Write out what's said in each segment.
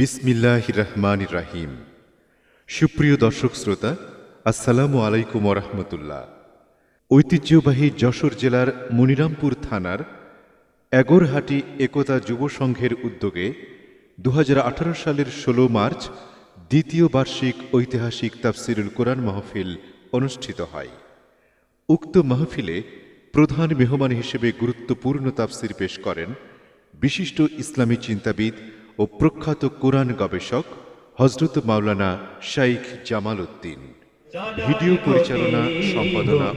বিসমিল্লাহ রহমান রাহিম সুপ্রিয় দর্শক শ্রোতা আসসালামু আলাইকুম রহমতুল্লাহ ঐতিহ্যবাহী যশোর জেলার মনিরামপুর থানার এগোরহাটি একতা যুব সংঘের উদ্যোগে দু সালের ১৬ মার্চ দ্বিতীয় বার্ষিক ঐতিহাসিক তাফসিরুল কোরআন মাহফিল অনুষ্ঠিত হয় উক্ত মাহফিলে প্রধান মেহমান হিসেবে গুরুত্বপূর্ণ তাফসির পেশ করেন বিশিষ্ট ইসলামী চিন্তাবিদ ও প্রখ্যাত কোরআন গবেষক হজরত মাওলানা শাইখ জামাল উদ্দিন ভিডিও পরিচালনা সম্পাদনা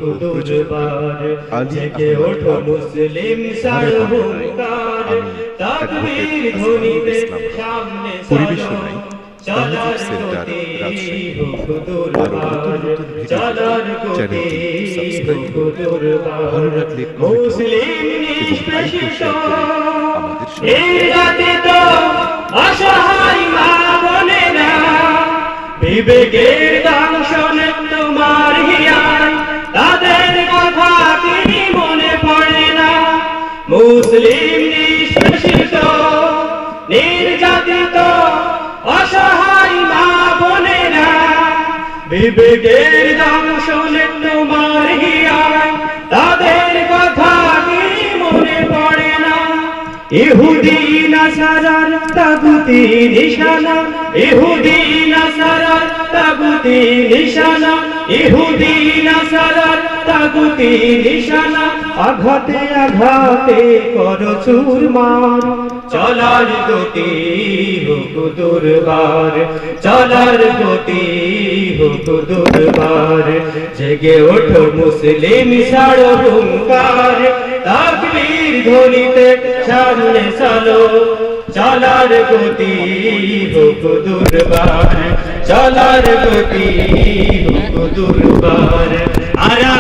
ও আমাদের সঙ্গে অসহায় মা না বিবেকের দান শোনে তোমার হিয়ায় তাদের কথা তিনি মনে পড়ে না মুসলিম নিষ্পেষিত নির্যাতিত অসহায় মা না বিবেকের দান শোনে তোমার হিয়ায় ইহুদি নাসারার তাগুতের নিশানা ইহুদি নাসারার তাগুতি নিশানা ইহুদি নাসারার তাগুতি নিশানা আঘাতে আঘাতে কর চুরমার চলার গতি হোক দুর্বার চলার গতি হোক দুর্বার জেগে ওঠো মুসলিম ছাড়ো হুঙ্কার তাকবীর ধ্বনিতে সামনে চলো চলার গতি হোক দুর্বার চলার গতি দুর্বার আরা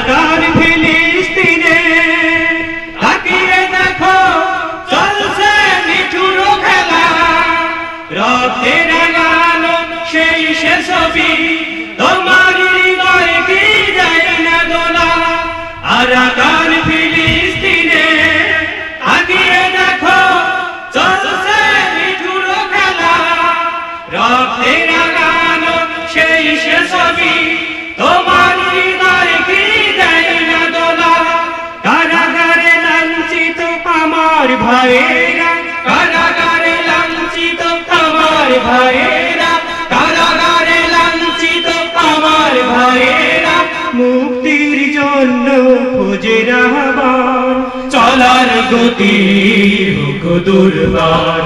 মুক্তির জন্য রাহবার চলার গতি হোক দুর্বার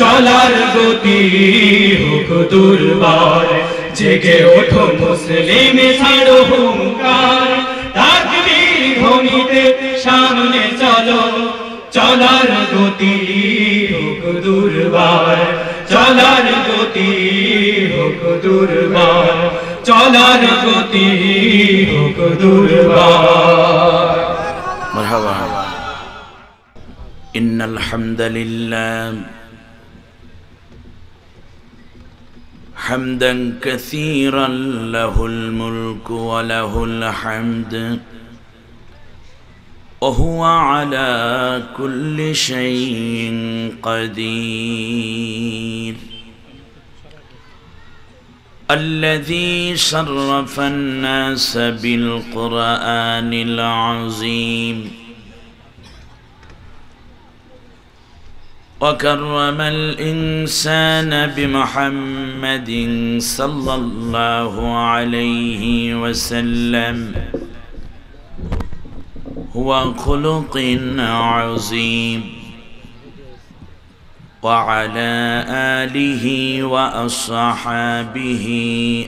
চলার গতি হোক দুর্বার জেগে ওঠো মুসলিম ছাড়ো হুঙ্কার তাকবীর ধ্বনিতে সামনে চলো চলার গতি হোক দুর্বার চলার গতি হোক দুর্বার চলার গতি হোক দুর্বার مرحبا إن الحمد لله حمدا كثيرا له الملك وله الحمد وهو على كل شيء قدير الذي شرف الناس بالقران العظيم وكرم الانسان بمحمد صلى الله عليه وسلم وخلق عظيم وعلى اله واصحابه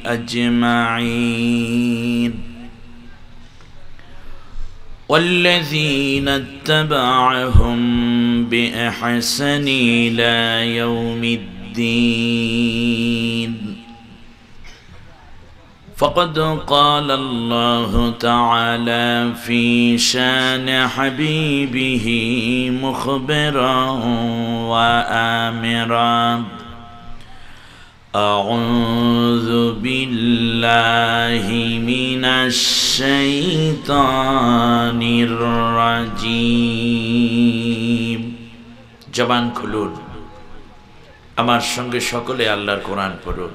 اجمعين والذين اتبعهم باحسن الى يوم الدين فقد قال الله تعالى في شان حبيبه مخبرا وآمرا أعوذ بالله من الشيطان الرجيم جبان كلون أمار شنگ شكولي الله القرآن پرون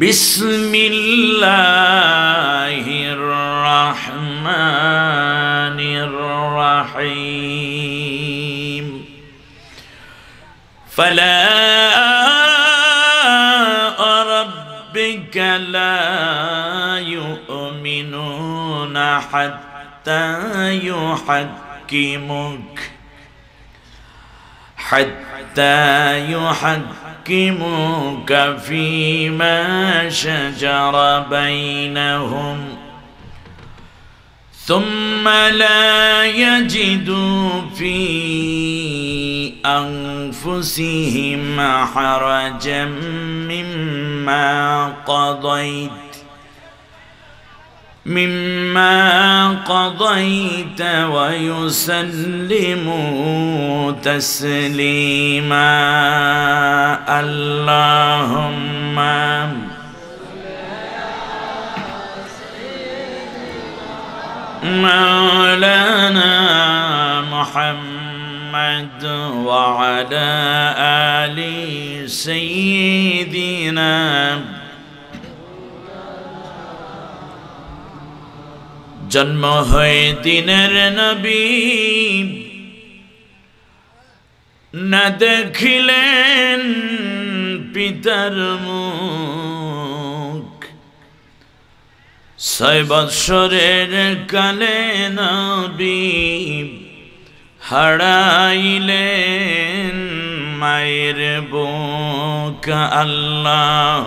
بسم الله الرحمن الرحيم فلا ربك لا يؤمنون حتى يحكمك حتى يحكموك فيما شجر بينهم ثم لا يجدوا في أنفسهم حرجا مما قضيت مما قضيت ويسلموا تسليما اللهم مولانا محمد وعلى ال سيدنا জন্ম হয় দিনের নবী না দেখিলেন পিতার মুখ ছয় বৎসরের কালে নবী হারাইলেন মায়ের বোকা আল্লাহ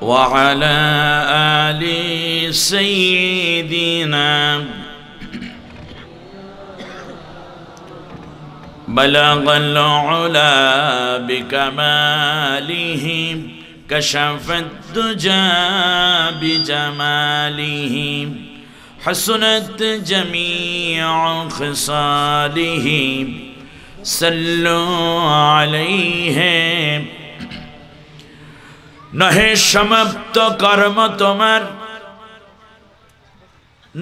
وعلى ال سيدنا بلغ العلا بكماله كشف الدجى بجماله حسنت جميع خصاله سلوا عليهم নহে সমাপ্ত কর্ম তোমার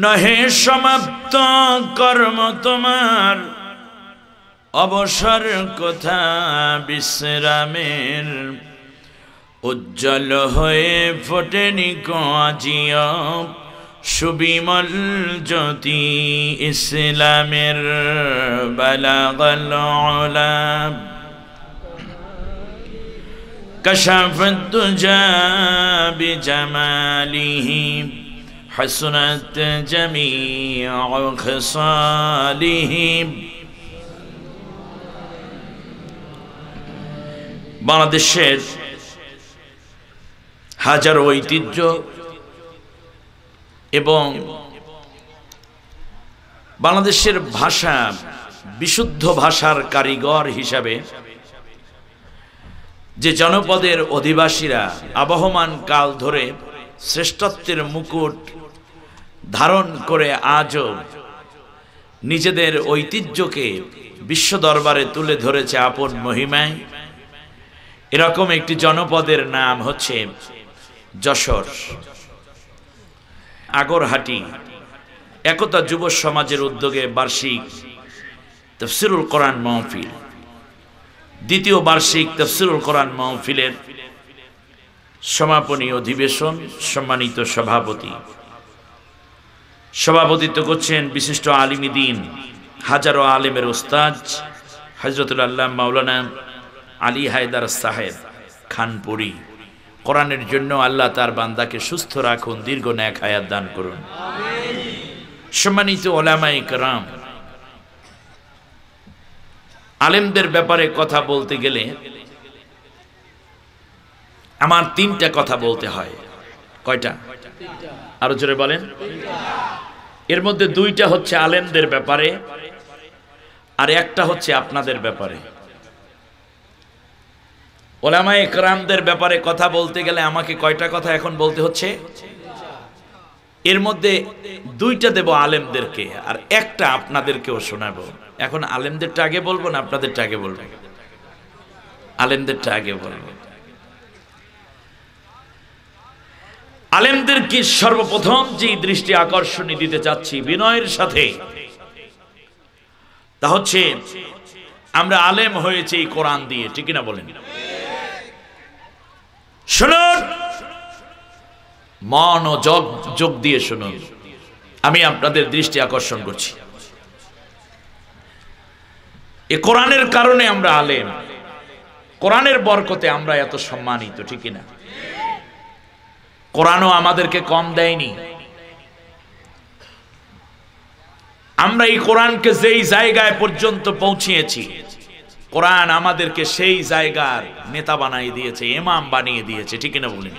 নহে সমাপ্ত কর্ম তোমার অবসর কথা বিশ্রামের উজ্জ্বল হয়ে ফোটে নিকিয় সুবিমল জ্যোতি ইসলামের বালা বালাগল كشف الدجى بجماله حسنت جميع خصاله বাংলাদেশের হাজার ঐতিহ্য এবং বাংলাদেশের ভাষা বিশুদ্ধ ভাষার কারিগর হিসাবে যে জনপদের অধিবাসীরা আবহমান কাল ধরে শ্রেষ্ঠত্বের মুকুট ধারণ করে আজও নিজেদের ঐতিহ্যকে বিশ্ব দরবারে তুলে ধরেছে আপন মহিমায় এরকম একটি জনপদের নাম হচ্ছে যশোর আগরহাটি একতা যুব সমাজের উদ্যোগে বার্ষিক তফসিরুল কোরআন মহফিল দ্বিতীয় বার্ষিক তফসিরুল কোরআন মাহফিলের সমাপনী অধিবেশন সম্মানিত সভাপতি সভাপতিত্ব করছেন বিশিষ্ট আলিমী দিন হাজারো আলেমের ওস্তাজ হজরতুল আল্লাহ মাওলানা আলী হায়দার সাহেব খানপুরি কোরআনের জন্য আল্লাহ তার বান্দাকে সুস্থ রাখুন দীর্ঘ ন্যাক হায়াত দান করুন সম্মানিত ওলামাই কারাম আলেমদের ব্যাপারে কথা বলতে গেলে আমার তিনটা কথা বলতে হয় কয়টা আরো জোরে বলেন এর মধ্যে দুইটা হচ্ছে আলেমদের ব্যাপারে আর একটা হচ্ছে আপনাদের ব্যাপারে ওলামায় একরামদের ব্যাপারে কথা বলতে গেলে আমাকে কয়টা কথা এখন বলতে হচ্ছে এর মধ্যে দুইটা দেব আলেমদেরকে আর একটা আপনাদেরকেও শোনাবো এখন আলেমদেরটা আগে বলবো না আপনাদেরটা আগে বলবো আলেমদেরটা আগে বলবো আলেমদের কি সর্বপ্রথম যে দৃষ্টি আকর্ষণী দিতে চাচ্ছি বিনয়ের সাথে তা হচ্ছে আমরা আলেম হয়েছি কোরআন দিয়ে ঠিক না বলেন শুনুন মন ও যোগ যোগ দিয়ে শুনুন আমি আপনাদের দৃষ্টি আকর্ষণ করছি এ কোরআনের কারণে আমরা আলেম কোরআনের বরকতে আমরা এত সম্মানিত ঠিক না কোরআনও আমাদেরকে কম দেয়নি আমরা এই কোরআনকে যেই জায়গায় পর্যন্ত পৌঁছিয়েছি কোরআন আমাদেরকে সেই জায়গার নেতা বানিয়ে দিয়েছে এমাম বানিয়ে দিয়েছে ঠিক না বলেন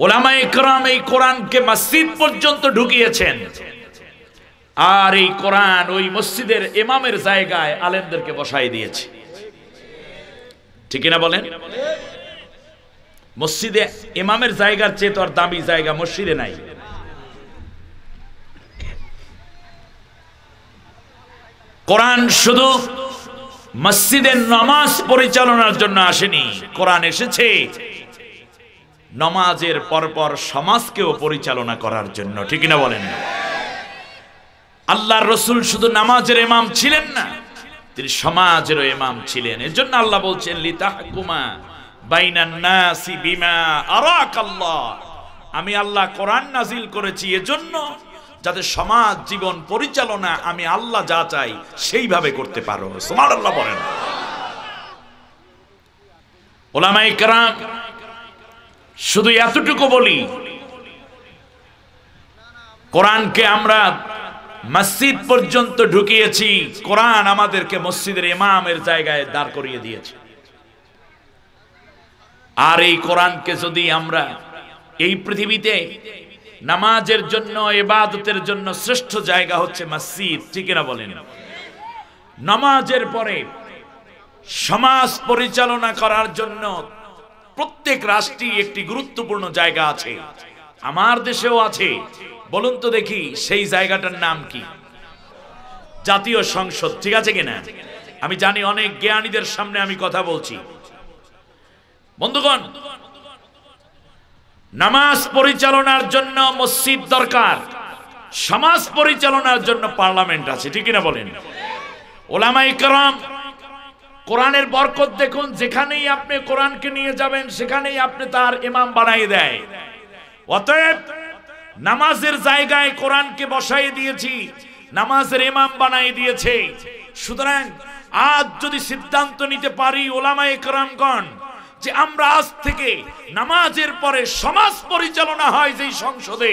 ওলামা ইকরাম এই কোরআনকে মসজিদ পর্যন্ত ঢুকিয়েছেন আর এই কোরআন ওই মসজিদের এমামের জায়গায় আলেমদেরকে বসাই দিয়েছে ঠিক না বলেন মসজিদে ইমামের জায়গার চেয়ে তো আর দামি জায়গা মসজিদে নাই কোরআন শুধু মসজিদের নামাজ পরিচালনার জন্য আসেনি কোরআন এসেছে নমাজের পরপর সমাজকেও পরিচালনা করার জন্য ঠিক না বলেন আল্লাহ রসুল শুধু নামাজের এমাম ছিলেন না তিনি সমাজেরও এমাম ছিলেন এর জন্য আল্লাহ বলছেন লিতাহকুমা কুমা আরাক আল্লাহ আমি আল্লাহ কোরআন নাজিল করেছি এজন্য যাতে সমাজ জীবন পরিচালনা আমি আল্লাহ যা চাই সেইভাবে করতে পারো আল্লাহ বলেন ওলামাই কারাম শুধু এতটুকু বলি কোরআনকে আমরা মসজিদ পর্যন্ত ঢুকিয়েছি কোরআন আমাদেরকে মসজিদের ইমামের জায়গায় দাঁড় করিয়ে দিয়েছে আর এই কোরআনকে যদি আমরা এই পৃথিবীতে নামাজের জন্য এবাদতের জন্য শ্রেষ্ঠ জায়গা হচ্ছে মসজিদ ঠিক না বলেন নামাজের পরে সমাজ পরিচালনা করার জন্য প্রত্যেক রাষ্ট্রে একটি গুরুত্বপূর্ণ জায়গা আছে আমার দেশেও আছে বলুন তো দেখি সেই জায়গাটার নাম কি জাতীয় সংসদ ঠিক আছে কিনা আমি জানি অনেক জ্ঞানীদের সামনে আমি কথা বলছি বন্ধুগণ নামাজ পরিচালনার জন্য মসজিদ দরকার সমাজ পরিচালনার জন্য পার্লামেন্ট আছে ঠিক কিনা বলেন ওলামাই কারাম কোরআনের বরকত দেখুন যেখানেই আপনি কোরআনকে নিয়ে যাবেন সেখানেই আপনি তার ইমাম বানাই দেয় অতএব নামাজের জায়গায় কোরআনকে বসাই দিয়েছি নামাজের ইমাম বানাই দিয়েছে সুতরাং আজ যদি সিদ্ধান্ত নিতে পারি ওলামায়ে কোরআনগণ যে আমরা আজ থেকে নামাজের পরে সমাজ পরিচালনা হয় যে সংসদে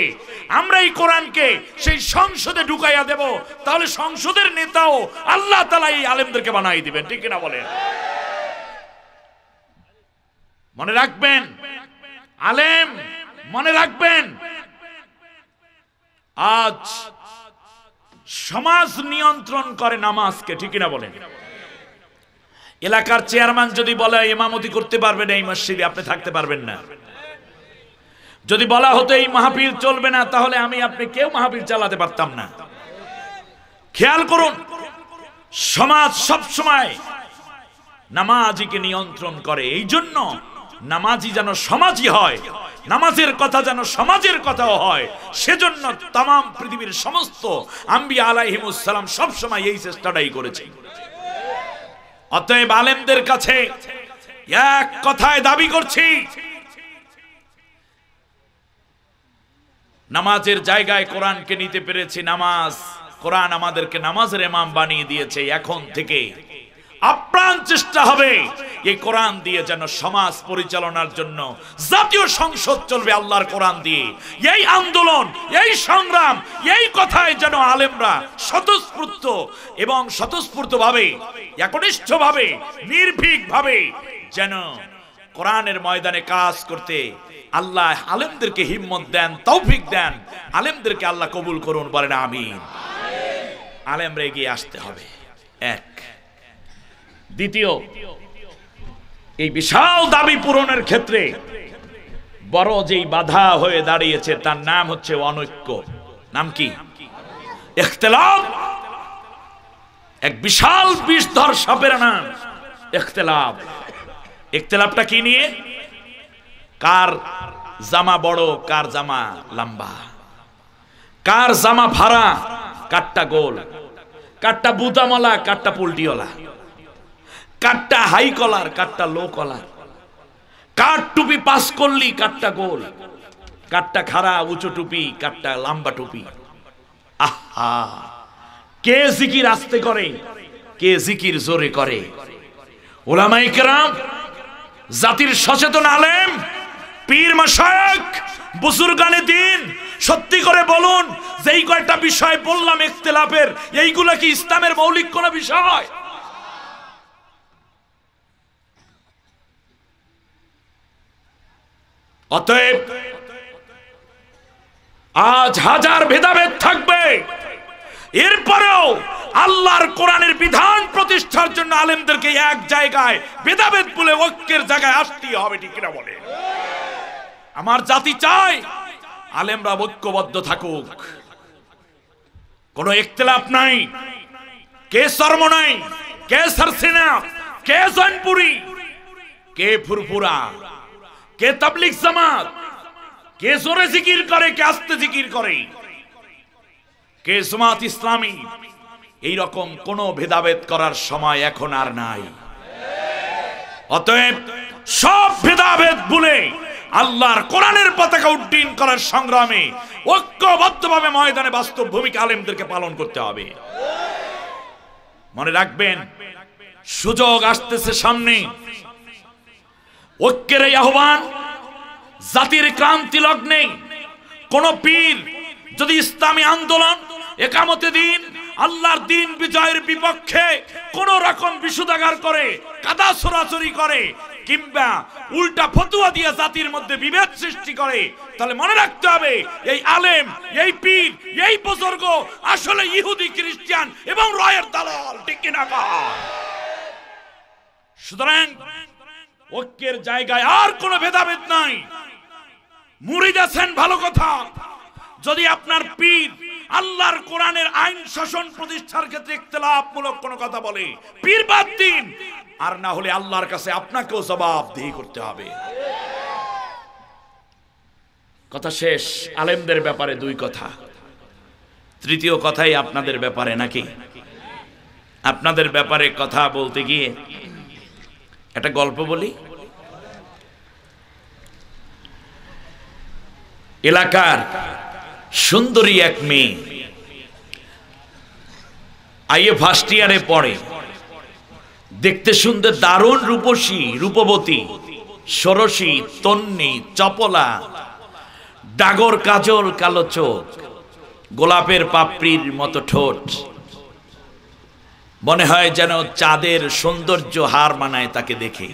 আমরা এই কোরআনকে সেই সংসদে ঢুকাইয়া দেব তাহলে সংসদের নেতাও আল্লাহ তালা এই আলেমদেরকে বানাই দিবেন ঠিক না বলেন মনে রাখবেন আলেম মনে রাখবেন আজ সমাজ নিয়ন্ত্রণ করে নামাজকে ঠিক না বলেন এলাকার চেয়ারম্যান যদি বলে ইমামতি করতে পারবেন এই মসজিদে আপনি থাকতে পারবেন না যদি বলা হতো এই মাহফিল চলবে না তাহলে আমি আপনি কেউ মাহফিল চালাতে পারতাম না খেয়াল করুন সমাজ সব সময় নামাজিকে নিয়ন্ত্রণ করে এই জন্য নামাজি যেন সমাজই হয় নামাজের কথা যেন সমাজের কথাও হয় সেজন্য তাম পৃথিবীর সমস্ত আম্বি আলাইহিমুসালাম সবসময় এই চেষ্টাটাই করেছে অতএব আলেমদের কাছে এক কথায় দাবি করছি নামাজের জায়গায় কোরআনকে নিতে পেরেছি নামাজ কোরআন আমাদেরকে নামাজের এমাম বানিয়ে দিয়েছে এখন থেকে আপ্রাণ চেষ্টা হবে এই কোরআন দিয়ে যেন সমাজ পরিচালনার জন্য জাতীয় সংসদ চলবে আল্লাহর কোরআন দিয়ে এই আন্দোলন এই সংগ্রাম এই কথায় যেন আলেমরা স্বতঃস্ফূর্ত এবং স্বতঃস্ফূর্তভাবে একনিষ্ঠভাবে নির্ভীকভাবে যেন কোরআনের ময়দানে কাজ করতে আল্লাহ আলেমদেরকে হিম্মত দেন তৌফিক দেন আলেমদেরকে আল্লাহ কবুল করুন বলেন আমিন আলেমরা এগিয়ে আসতে হবে এক দ্বিতীয় এই বিশাল দাবি পূরণের ক্ষেত্রে বড় যেই বাধা হয়ে দাঁড়িয়েছে তার নাম হচ্ছে অনৈক্য নাম কি এক বিশাল বিষধর সাপের নাম এখতলাফ এখতলাফটা কি নিয়ে কার জামা বড় কার জামা লম্বা কার জামা ভাড়া কাটটা গোল কাটটা বুতামলা কাটটা পুলটিওলা কাটটা হাই কলার কাটটা লো কলার কাঠ টুপি পাস করলি কাঠটা গোল কাটটা খাড়া উঁচু টুপি কাটটা লম্বা টুপি আহা কে জিকির আস্তে করে কে জিকির জোরে করে ওলামাই কেরাম জাতির সচেতন আলেম পীর মশায়েক বুজুরগানে দিন সত্যি করে বলুন যেই কয়টা বিষয় বললাম ইখতিলাফের এইগুলা কি ইসলামের মৌলিক কোন বিষয় অতএব আজ হাজার ভেদাভেদ থাকবে এরপরেও আল্লাহর কোরআনের বিধান প্রতিষ্ঠার জন্য আলেমদেরকে এক জায়গায় ভেদাভেদ বলে ঐক্যের জায়গায় আসতেই হবে ঠিক কিনা বলে আমার জাতি চাই আলেমরা ঐক্যবদ্ধ থাকুক কোনো ইখতলাফ নাই কে শর্ম নাই কে সরসিনা কে জৈনপুরি কে ফুরফুরা কে তাবলিক জামাত কে জোরে জিকির করে কে আস্তে জিকির করে কে জামাত ইসলামী এই রকম কোন ভেদাভেদ করার সময় এখন আর নাই অতএব সব ভেদাভেদ ভুলে আল্লাহর কোরআনের পতাকা উড্ডীন করার সংগ্রামে ঐক্যবদ্ধভাবে ময়দানে বাস্তব ভূমিকা আলেমদেরকে পালন করতে হবে মনে রাখবেন সুযোগ আসতেছে সামনে ঐক্যের এই আহ্বান জাতির ক্রান্তি লগ্নে কোন পীর যদি ইসলামী আন্দোলন একামতে দিন আল্লাহর দিন বিজয়ের বিপক্ষে কোন রকম বিশুদাগার করে কাদা সরাসরি করে কিংবা উল্টা ফতুয়া দিয়ে জাতির মধ্যে বিভেদ সৃষ্টি করে তাহলে মনে রাখতে হবে এই আলেম এই পীর এই বুজুর্গ আসলে ইহুদি খ্রিস্টান এবং রয়ের দালাল ঠিক না সুতরাং ঐক্যের জায়গায় আর কোনো ভেদাভেদ নাই মুড়ি যাচ্ছেন ভালো কথা যদি আপনার পীর আল্লাহর কোরআনের আইন শাসন প্রতিষ্ঠার ক্ষেত্রে ইখতলাফমূলক কোনো কথা বলে পীর বাদ দিন আর না হলে আল্লাহর কাছে আপনাকেও জবাবদিহি করতে হবে কথা শেষ আলেমদের ব্যাপারে দুই কথা তৃতীয় কথাই আপনাদের ব্যাপারে নাকি আপনাদের ব্যাপারে কথা বলতে গিয়ে একটা গল্প বলি এলাকার সুন্দরী এক মেয়ে আইএ ফার্স্ট ইয়ারে পড়ে দেখতে সুন্দর দারুণ রূপসী রূপবতী সরসী তন্নি চপলা ডাগর কাজল কালো চোখ গোলাপের পাপড়ির মতো ঠোঁট মনে হয় যেন চাঁদের সৌন্দর্য হার মানায় তাকে দেখে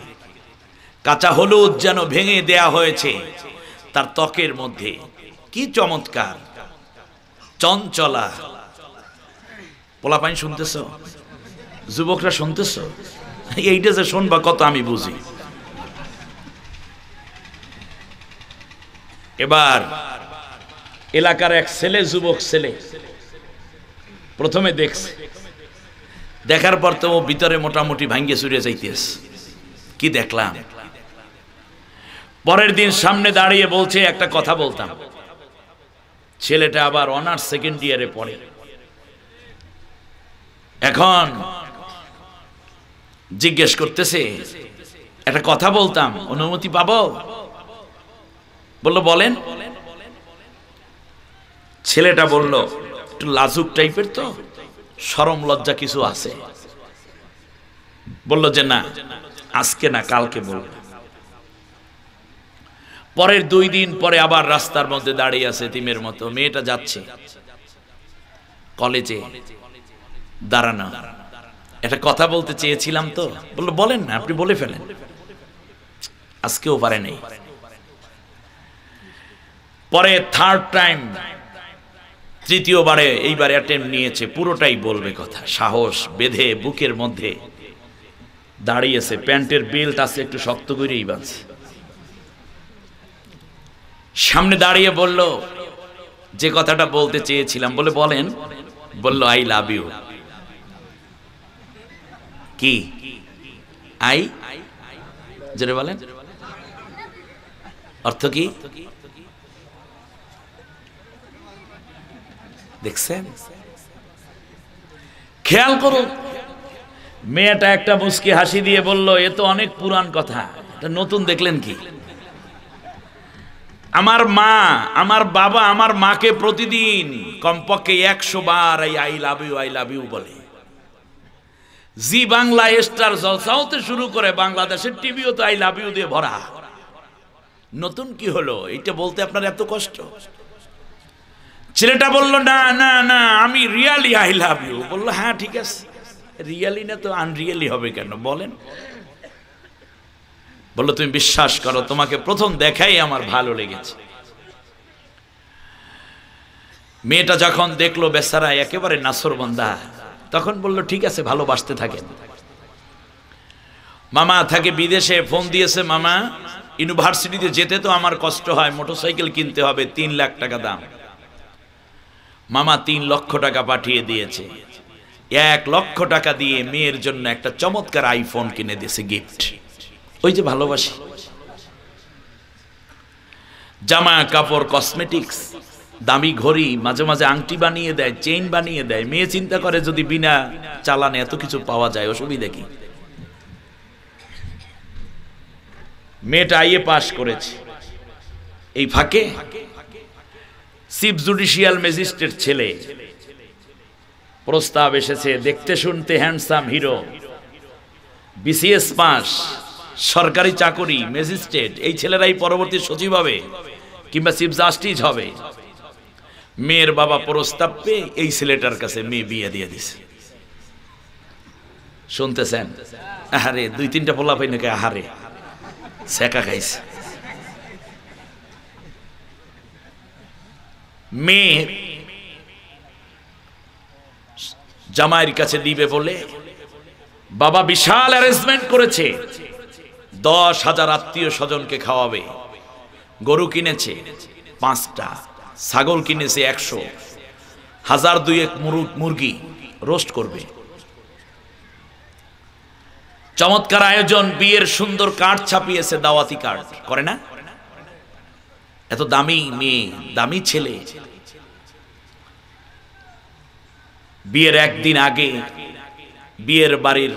কাঁচা হলুদ যেন ভেঙে দেয়া হয়েছে তার ত্বকের মধ্যে কি চমৎকার চঞ্চলা পোলাপাইন শুনতেছ যুবকরা শুনতেছ এইটা যে শুনবা কত আমি বুঝি এবার এলাকার এক ছেলে যুবক ছেলে প্রথমে দেখছে দেখার পর তো ভিতরে মোটামুটি ভাঙ্গে চুরিয়ে যাইতেস কি দেখলাম পরের দিন সামনে দাঁড়িয়ে বলছে একটা কথা বলতাম ছেলেটা আবার অনার্স সেকেন্ড ইয়ারে পড়ে এখন জিজ্ঞেস করতেছে একটা কথা বলতাম অনুমতি পাব বলল বলেন ছেলেটা বলল একটু লাজুক টাইপের তো সরম লজ্জা কিছু আছে বলল যে না আজকে না কালকে বলল পরের দুই দিন পরে আবার রাস্তার মধ্যে দাঁড়িয়ে আছে তিমের মতো মেয়েটা যাচ্ছে কলেজে দাঁড়ানো এটা কথা বলতে চেয়েছিলাম তো বললো বলেন না আপনি বলে ফেলেন আজকেও পারে নেই পরে থার্ড টাইম তৃতীয়বারে এইবার অ্যাটেম্প নিয়েছে পুরোটাই বলবে কথা সাহস বেঁধে বুকের মধ্যে দাঁড়িয়েছে প্যান্টের বেল্ট আছে একটু শক্ত করেই বাঁধছে সামনে দাঁড়িয়ে বলল যে কথাটা বলতে চেয়েছিলাম বলে বলেন বলল আই লাভ ইউ কি আই যেটা বলেন অর্থ কি দেখছেন খেয়াল করো মেয়েটা একটা মুসকি হাসি দিয়ে বলল এ তো অনেক পুরান কথা নতুন দেখলেন কি আমার মা আমার বাবা আমার মাকে প্রতিদিন কমপক্ষে একশো বার এই I love you I love you বলে জি বাংলা স্টার জলসাওতে শুরু করে বাংলাদেশের টিভিও তো আই লাভ ইউ দিয়ে ভরা নতুন কি হলো এটা বলতে আপনার এত কষ্ট ছেলেটা বলল না না না আমি রিয়ালি আই লাভ ইউ বললো হ্যাঁ ঠিক আছে রিয়ালি না তো আনরিয়ালি হবে কেন বলেন বললো তুমি বিশ্বাস করো তোমাকে প্রথম দেখাই আমার ভালো লেগেছে মেয়েটা যখন দেখলো বেসারা একেবারে নাসরবন্ধা তখন বলল ঠিক আছে ভালোবাসতে থাকেন মামা থাকে বিদেশে ফোন দিয়েছে মামা ইউনিভার্সিটিতে যেতে তো আমার কষ্ট হয় মোটরসাইকেল কিনতে হবে তিন লাখ টাকা দাম মামা তিন লক্ষ টাকা পাঠিয়ে দিয়েছে এক লক্ষ টাকা দিয়ে মেয়ের জন্য একটা চমৎকার আইফোন কিনে দিয়েছে গিফট ওই যে ভালোবাসি জামা কাপড় কসমেটিক্স দামি ঘড়ি মাঝে মাঝে আংটি বানিয়ে দেয় চেইন বানিয়ে দেয় মেয়ে চিন্তা করে যদি বিনা চালানে এত কিছু পাওয়া যায় অসুবিধা কি মেয়েটা আইয়ে পাশ করেছে এই ফাঁকে চিফ জুডিশিয়াল ম্যাজিস্ট্রেট ছেলে প্রস্তাব এসেছে দেখতে শুনতে হ্যান্ডসাম হিরো বিসিএস পাস সরকারি চাকরি ম্যাজিস্ট্রেট এই ছেলেরাই পরবর্তী সচিব হবে কিংবা চিফ জাস্টিস হবে মেয়ের বাবা প্রস্তাব পেয়ে এই ছেলেটার কাছে মেয়ে বিয়ে দিয়ে দিছে শুনতেছেন আহারে দুই তিনটা পোলা পাই নাকি আহারে সেকা খাইছে মেয়ে জামাইয়ের কাছে দিবে বলে বাবা বিশাল অ্যারেঞ্জমেন্ট করেছে দশ হাজার আত্মীয় স্বজনকে খাওয়াবে গরু কিনেছে পাঁচটা ছাগল কিনেছে একশো হাজার দুয়েক মুরগি রোস্ট করবে চমৎকার আয়োজন বিয়ের সুন্দর কার্ড ছাপিয়েছে দাওয়াতি কার্ড করে না এত দামি মেয়ে দামি ছেলে বিয়ের একদিন আগে বিয়ের বাড়ির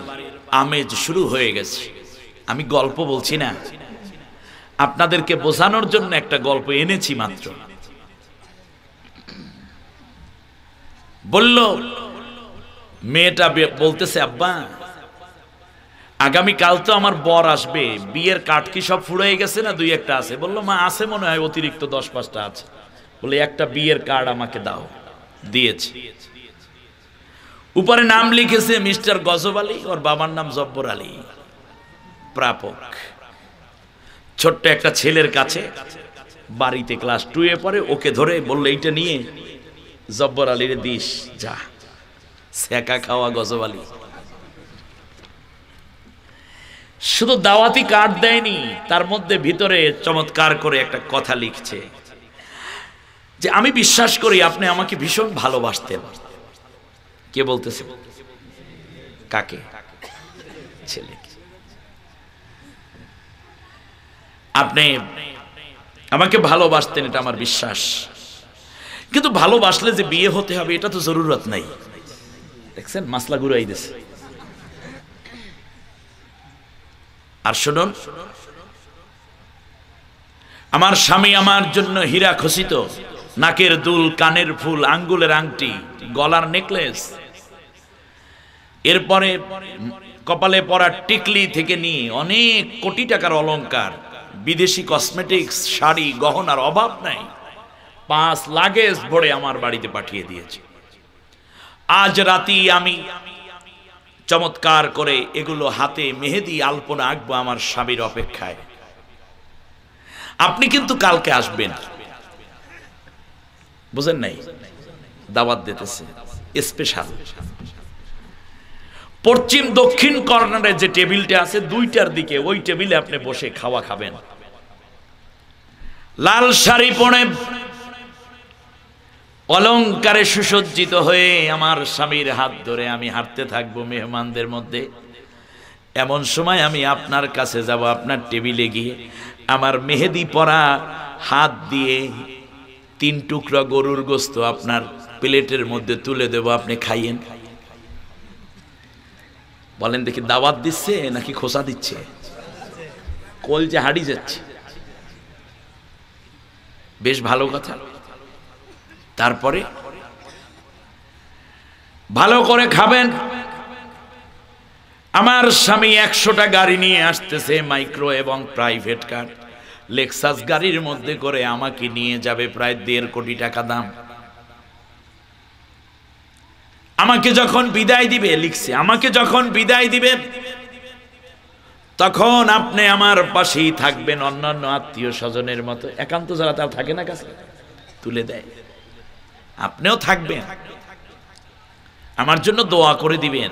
আমেজ শুরু হয়ে গেছে আমি গল্প বলছি না আপনাদেরকে বোঝানোর জন্য একটা গল্প এনেছি মাত্র বলল মেয়েটা বলতেছে আব্বা আগামীকাল তো আমার বর আসবে বিয়ের কাঠ কি সব ফুড়ে গেছে না দুই একটা আছে বললো মা আছে মনে হয় অতিরিক্ত দশ পাঁচটা আছে বলে একটা বিয়ের কার্ড আমাকে দাও দিয়েছে উপরে নাম লিখেছে মিস্টার গজব আলী ওর বাবার নাম জব্বর আলী প্রাপক ছোট্ট একটা ছেলের কাছে বাড়িতে ক্লাস টুয়ে পরে ওকে ধরে বলল এইটা নিয়ে জব্বর আলীর দিস যা সেকা খাওয়া গজব আলী শুধু দাওয়াতি কার্ড দেয়নি তার মধ্যে ভিতরে চমৎকার করে একটা কথা লিখছে যে আমি বিশ্বাস করি আপনি আমাকে ভীষণ ভালোবাসতেন কে বলতেছে কাকে ছেলে আপনি আমাকে ভালোবাসতেন এটা আমার বিশ্বাস কিন্তু ভালোবাসলে যে বিয়ে হতে হবে এটা তো জরুরত নাই দেখছেন মাসলা ঘুরাই দিছে আর শুনুন আমার স্বামী আমার জন্য হীরা খসিত নাকের দুল কানের ফুল আঙ্গুলের আংটি গলার নেকলেস এরপরে কপালে পরা টিকলি থেকে নিয়ে অনেক কোটি টাকার অলঙ্কার বিদেশি কসমেটিক্স শাড়ি গহনার অভাব নাই পাঁচ লাগেজ ভরে আমার বাড়িতে পাঠিয়ে দিয়েছে আজ রাতি আমি চমৎকার করে এগুলো হাতে মেহেদি আলপনা আঁকবো আমার স্বামীর অপেক্ষায় আপনি কিন্তু কালকে আসবেন বুঝেন নাই দাওয়াত দিতেছে স্পেশাল পশ্চিম দক্ষিণ কর্নারে যে টেবিলটা আছে দুইটার দিকে ওই টেবিলে আপনি বসে খাওয়া খাবেন লাল শাড়ি পরে অলঙ্কারে সুসজ্জিত হয়ে আমার স্বামীর হাত ধরে আমি হাঁটতে থাকবো মেহমানদের মধ্যে এমন সময় আমি আপনার কাছে যাব আপনার টেবিলে গিয়ে আমার মেহেদি পরা হাত দিয়ে তিন টুকরা গরুর গোস্ত আপনার প্লেটের মধ্যে তুলে দেব আপনি খাইয়েন বলেন দেখি দাওয়াত দিচ্ছে নাকি খোসা দিচ্ছে কল যে হাড়ি যাচ্ছে বেশ ভালো কথা তারপরে ভালো করে খাবেন আমার স্বামী একশোটা গাড়ি নিয়ে আসতেছে মাইক্রো এবং প্রাইভেট কার লেক্সাস গাড়ির মধ্যে করে আমাকে নিয়ে যাবে প্রায় দেড় কোটি টাকা দাম আমাকে যখন বিদায় দিবে লিখছে আমাকে যখন বিদায় দিবে তখন আপনি আমার পাশেই থাকবেন অন্যান্য আত্মীয় স্বজনের মতো একান্ত যারা তার থাকে না কাছে তুলে দেয় আপনিও থাকবেন আমার জন্য দোয়া করে দিবেন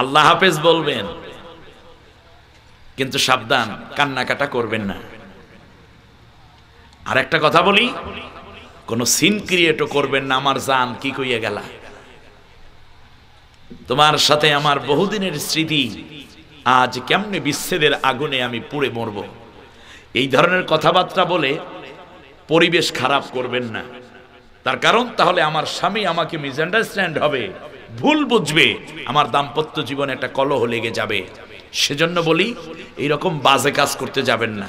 আল্লাহ হাফেজ বলবেন কিন্তু সাবধান কান্নাকাটা করবেন না আর একটা কথা বলি কোনো সিন ক্রিয়েটও করবেন না আমার জান কি কইয়া গেলা তোমার সাথে আমার বহুদিনের স্মৃতি আজ কেমনে বিচ্ছেদের আগুনে আমি পুড়ে মরব এই ধরনের কথাবার্তা বলে পরিবেশ খারাপ করবেন না তার কারণ তাহলে আমার স্বামী আমাকে মিসআন্ডারস্ট্যান্ড হবে ভুল বুঝবে আমার দাম্পত্য জীবনে একটা কলহ লেগে যাবে সেজন্য বলি এই রকম বাজে কাজ করতে যাবেন না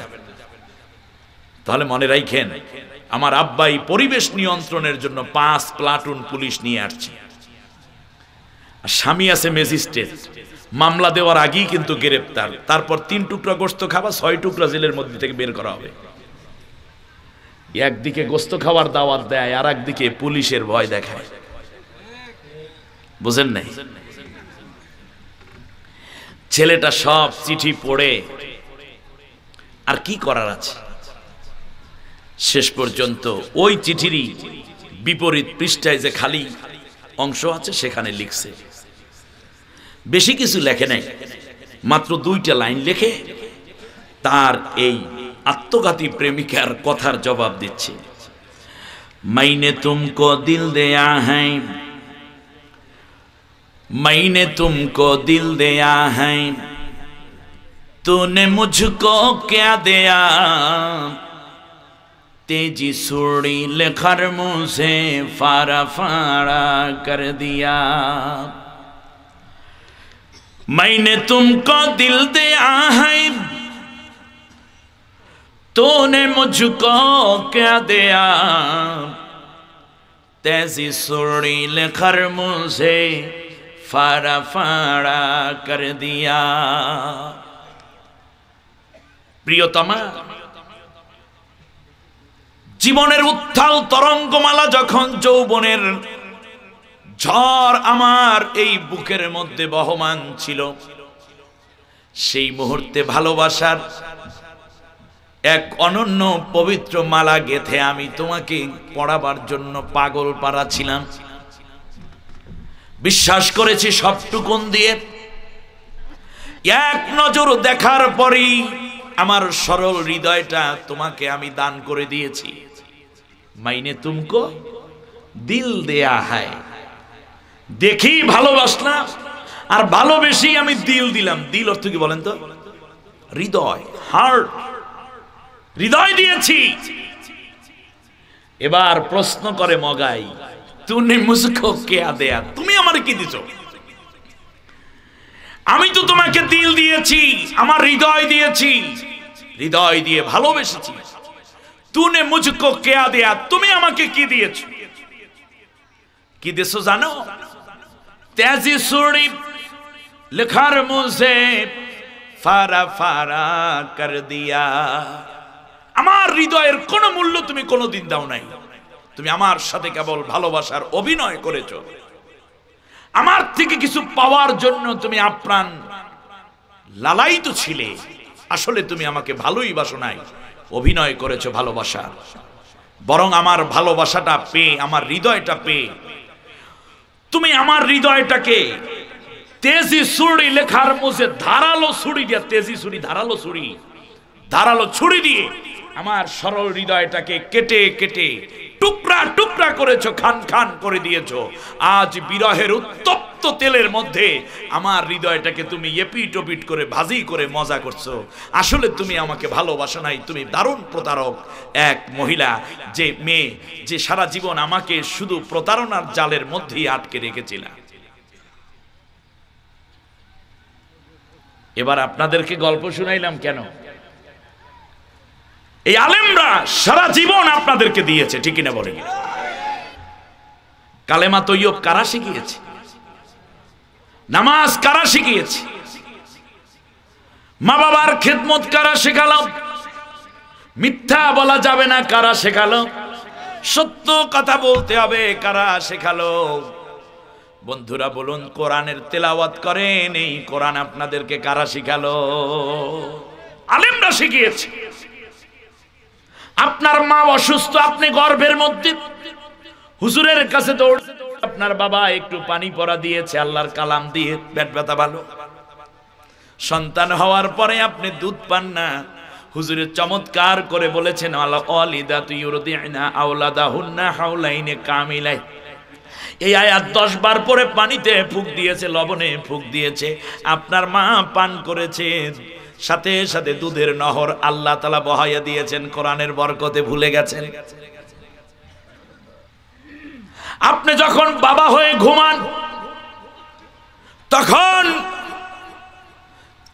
তাহলে মনে রাখেন আমার আব্বাই পরিবেশ নিয়ন্ত্রণের জন্য পাঁচ প্লাটুন পুলিশ নিয়ে আসছে স্বামী আছে ম্যাজিস্ট্রেট মামলা দেওয়ার আগেই কিন্তু গ্রেপ্তার তারপর তিন টুকরা গোস্ত খাবা ছয় টুকরা জেলের মধ্যে থেকে বের করা হবে একদিকে গোস্ত খাওয়ার দাওয়াত দেয় আর একদিকে পুলিশের ভয় দেখায় বুঝেন নাই ছেলেটা সব চিঠি পড়ে আর কি করার আছে শেষ পর্যন্ত ওই চিঠিরই বিপরীত পৃষ্ঠায় যে খালি অংশ আছে সেখানে লিখছে বেশি কিছু লেখে নাই মাত্র দুইটা লাইন লেখে তার এই আত্মঘাতী প্রেমিকার কথার জবাব দিচ্ছে মাইনে তুমকো দিল দেয়া হ্যাঁ मैंने तुमको दिल दिया है तूने मुझको क्या दिया तेजी सुड़ी लेखर मुंह से फारा फारा कर दिया मैंने तुमको दिल दिया है तूने मुझको क्या दिया तेजी सुरड़ी ले खरमों से फाड़ा फाड़ा कर दिया প্রিয়তমা জীবনের উত্থাল তরঙ্গমালা যখন যৌবনের ঝড় আমার এই বুকের মধ্যে বহমান ছিল সেই মুহূর্তে ভালোবাসার এক অনন্য পবিত্র মালা গেথে আমি তোমাকে পড়াবার জন্য পাগল পাড়া ছিলাম বিশ্বাস করেছি সবটুকুন দিয়ে এক নজর দেখার পরেই আমার সরল হৃদয়টা তোমাকে আমি দান করে দিয়েছি মাইনে তুমকো দিল দেয়া হয় দেখি ভালোবাসলাম আর ভালোবেসেই আমি দিল দিলাম দিল অর্থ কি বলেন তো হৃদয় হার্ট হৃদয় দিয়েছি এবার প্রশ্ন করে মগাই তুমি মুসুখো কেয়া দেয়া তুমি আমার কি দিছো আমি তো তোমাকে দিল দিয়েছি আমার হৃদয় দিয়েছি হৃদয় দিয়ে ভালোবেসেছি তুনে মুজকো কেয়া দেয়া তুমি আমাকে কি দিয়েছ কি দিছো জানো তেজি সুড়ি লেখার মুজে ফারা ফারা কর দিয়া আমার হৃদয়ের কোনো মূল্য তুমি কোনোদিন দাও নাই তুমি আমার সাথে কেবল ভালোবাসার অভিনয় করেছ আমার থেকে কিছু পাওয়ার জন্য তুমি আপ্রাণ লালাই তো ছিলে আসলে তুমি আমাকে ভালোই বাসো নাই অভিনয় করেছো ভালোবাসা বরং আমার ভালোবাসাটা পেয়ে আমার হৃদয়টা পেয়ে তুমি আমার হৃদয়টাকে তেজি সুড়ি লেখার মধ্যে ধারালো ছুরি দিয়া তেজি ছুরি ধারালো ছুরি ধারালো ছুরি দিয়ে আমার সরল হৃদয়টাকে কেটে কেটে টুকরা টুকরা করেছো খান খান করে দিয়েছো আজ বিরহের উত্তপ্ত তেলের মধ্যে আমার হৃদয়টাকে তুমি এপিট ওপিট করে ভাজি করে মজা করছো আসলে তুমি আমাকে ভালোবাসো নাই তুমি দারুণ প্রতারক এক মহিলা যে মেয়ে যে সারা জীবন আমাকে শুধু প্রতারণার জালের মধ্যেই আটকে রেখেছিল এবার আপনাদেরকে গল্প শুনাইলাম কেন এই আলেমরা সারা জীবন আপনাদেরকে দিয়েছে ঠিক না বলে কালেমা তৈয়ব কারা শিখিয়েছে নামাজ কারা শিখিয়েছে মা বাবার খেদমত কারা শেখাল মিথ্যা বলা যাবে না কারা শেখাল সত্য কথা বলতে হবে কারা শেখালো বন্ধুরা বলুন কোরআনের তেলাওয়াত করেন এই কোরআন আপনাদেরকে কারা শিখালো আলেমরা শিখিয়েছে আপনার মা অসুস্থ আপনি গর্ভের মধ্যে হুজুরের কাছে দৌড় আপনার বাবা একটু পানি পরা দিয়েছে আল্লাহর কালাম দিয়ে পেট ব্যথা ভালো সন্তান হওয়ার পরে আপনি দুধ পান না হুজুরের চমৎকার করে বলেছেন আল্লাহ অলিদা তুই ইউরদিনা আওলাদা হুন্না হাউলাইনে কামিলাই এই আয়াত দশ বার পরে পানিতে ফুক দিয়েছে লবণে ফুক দিয়েছে আপনার মা পান করেছে সাথে সাথে দুধের নহর আল্লাহ তালা বহাইয়া দিয়েছেন কোরআনের বরকতে ভুলে গেছেন আপনি যখন বাবা হয়ে ঘুমান তখন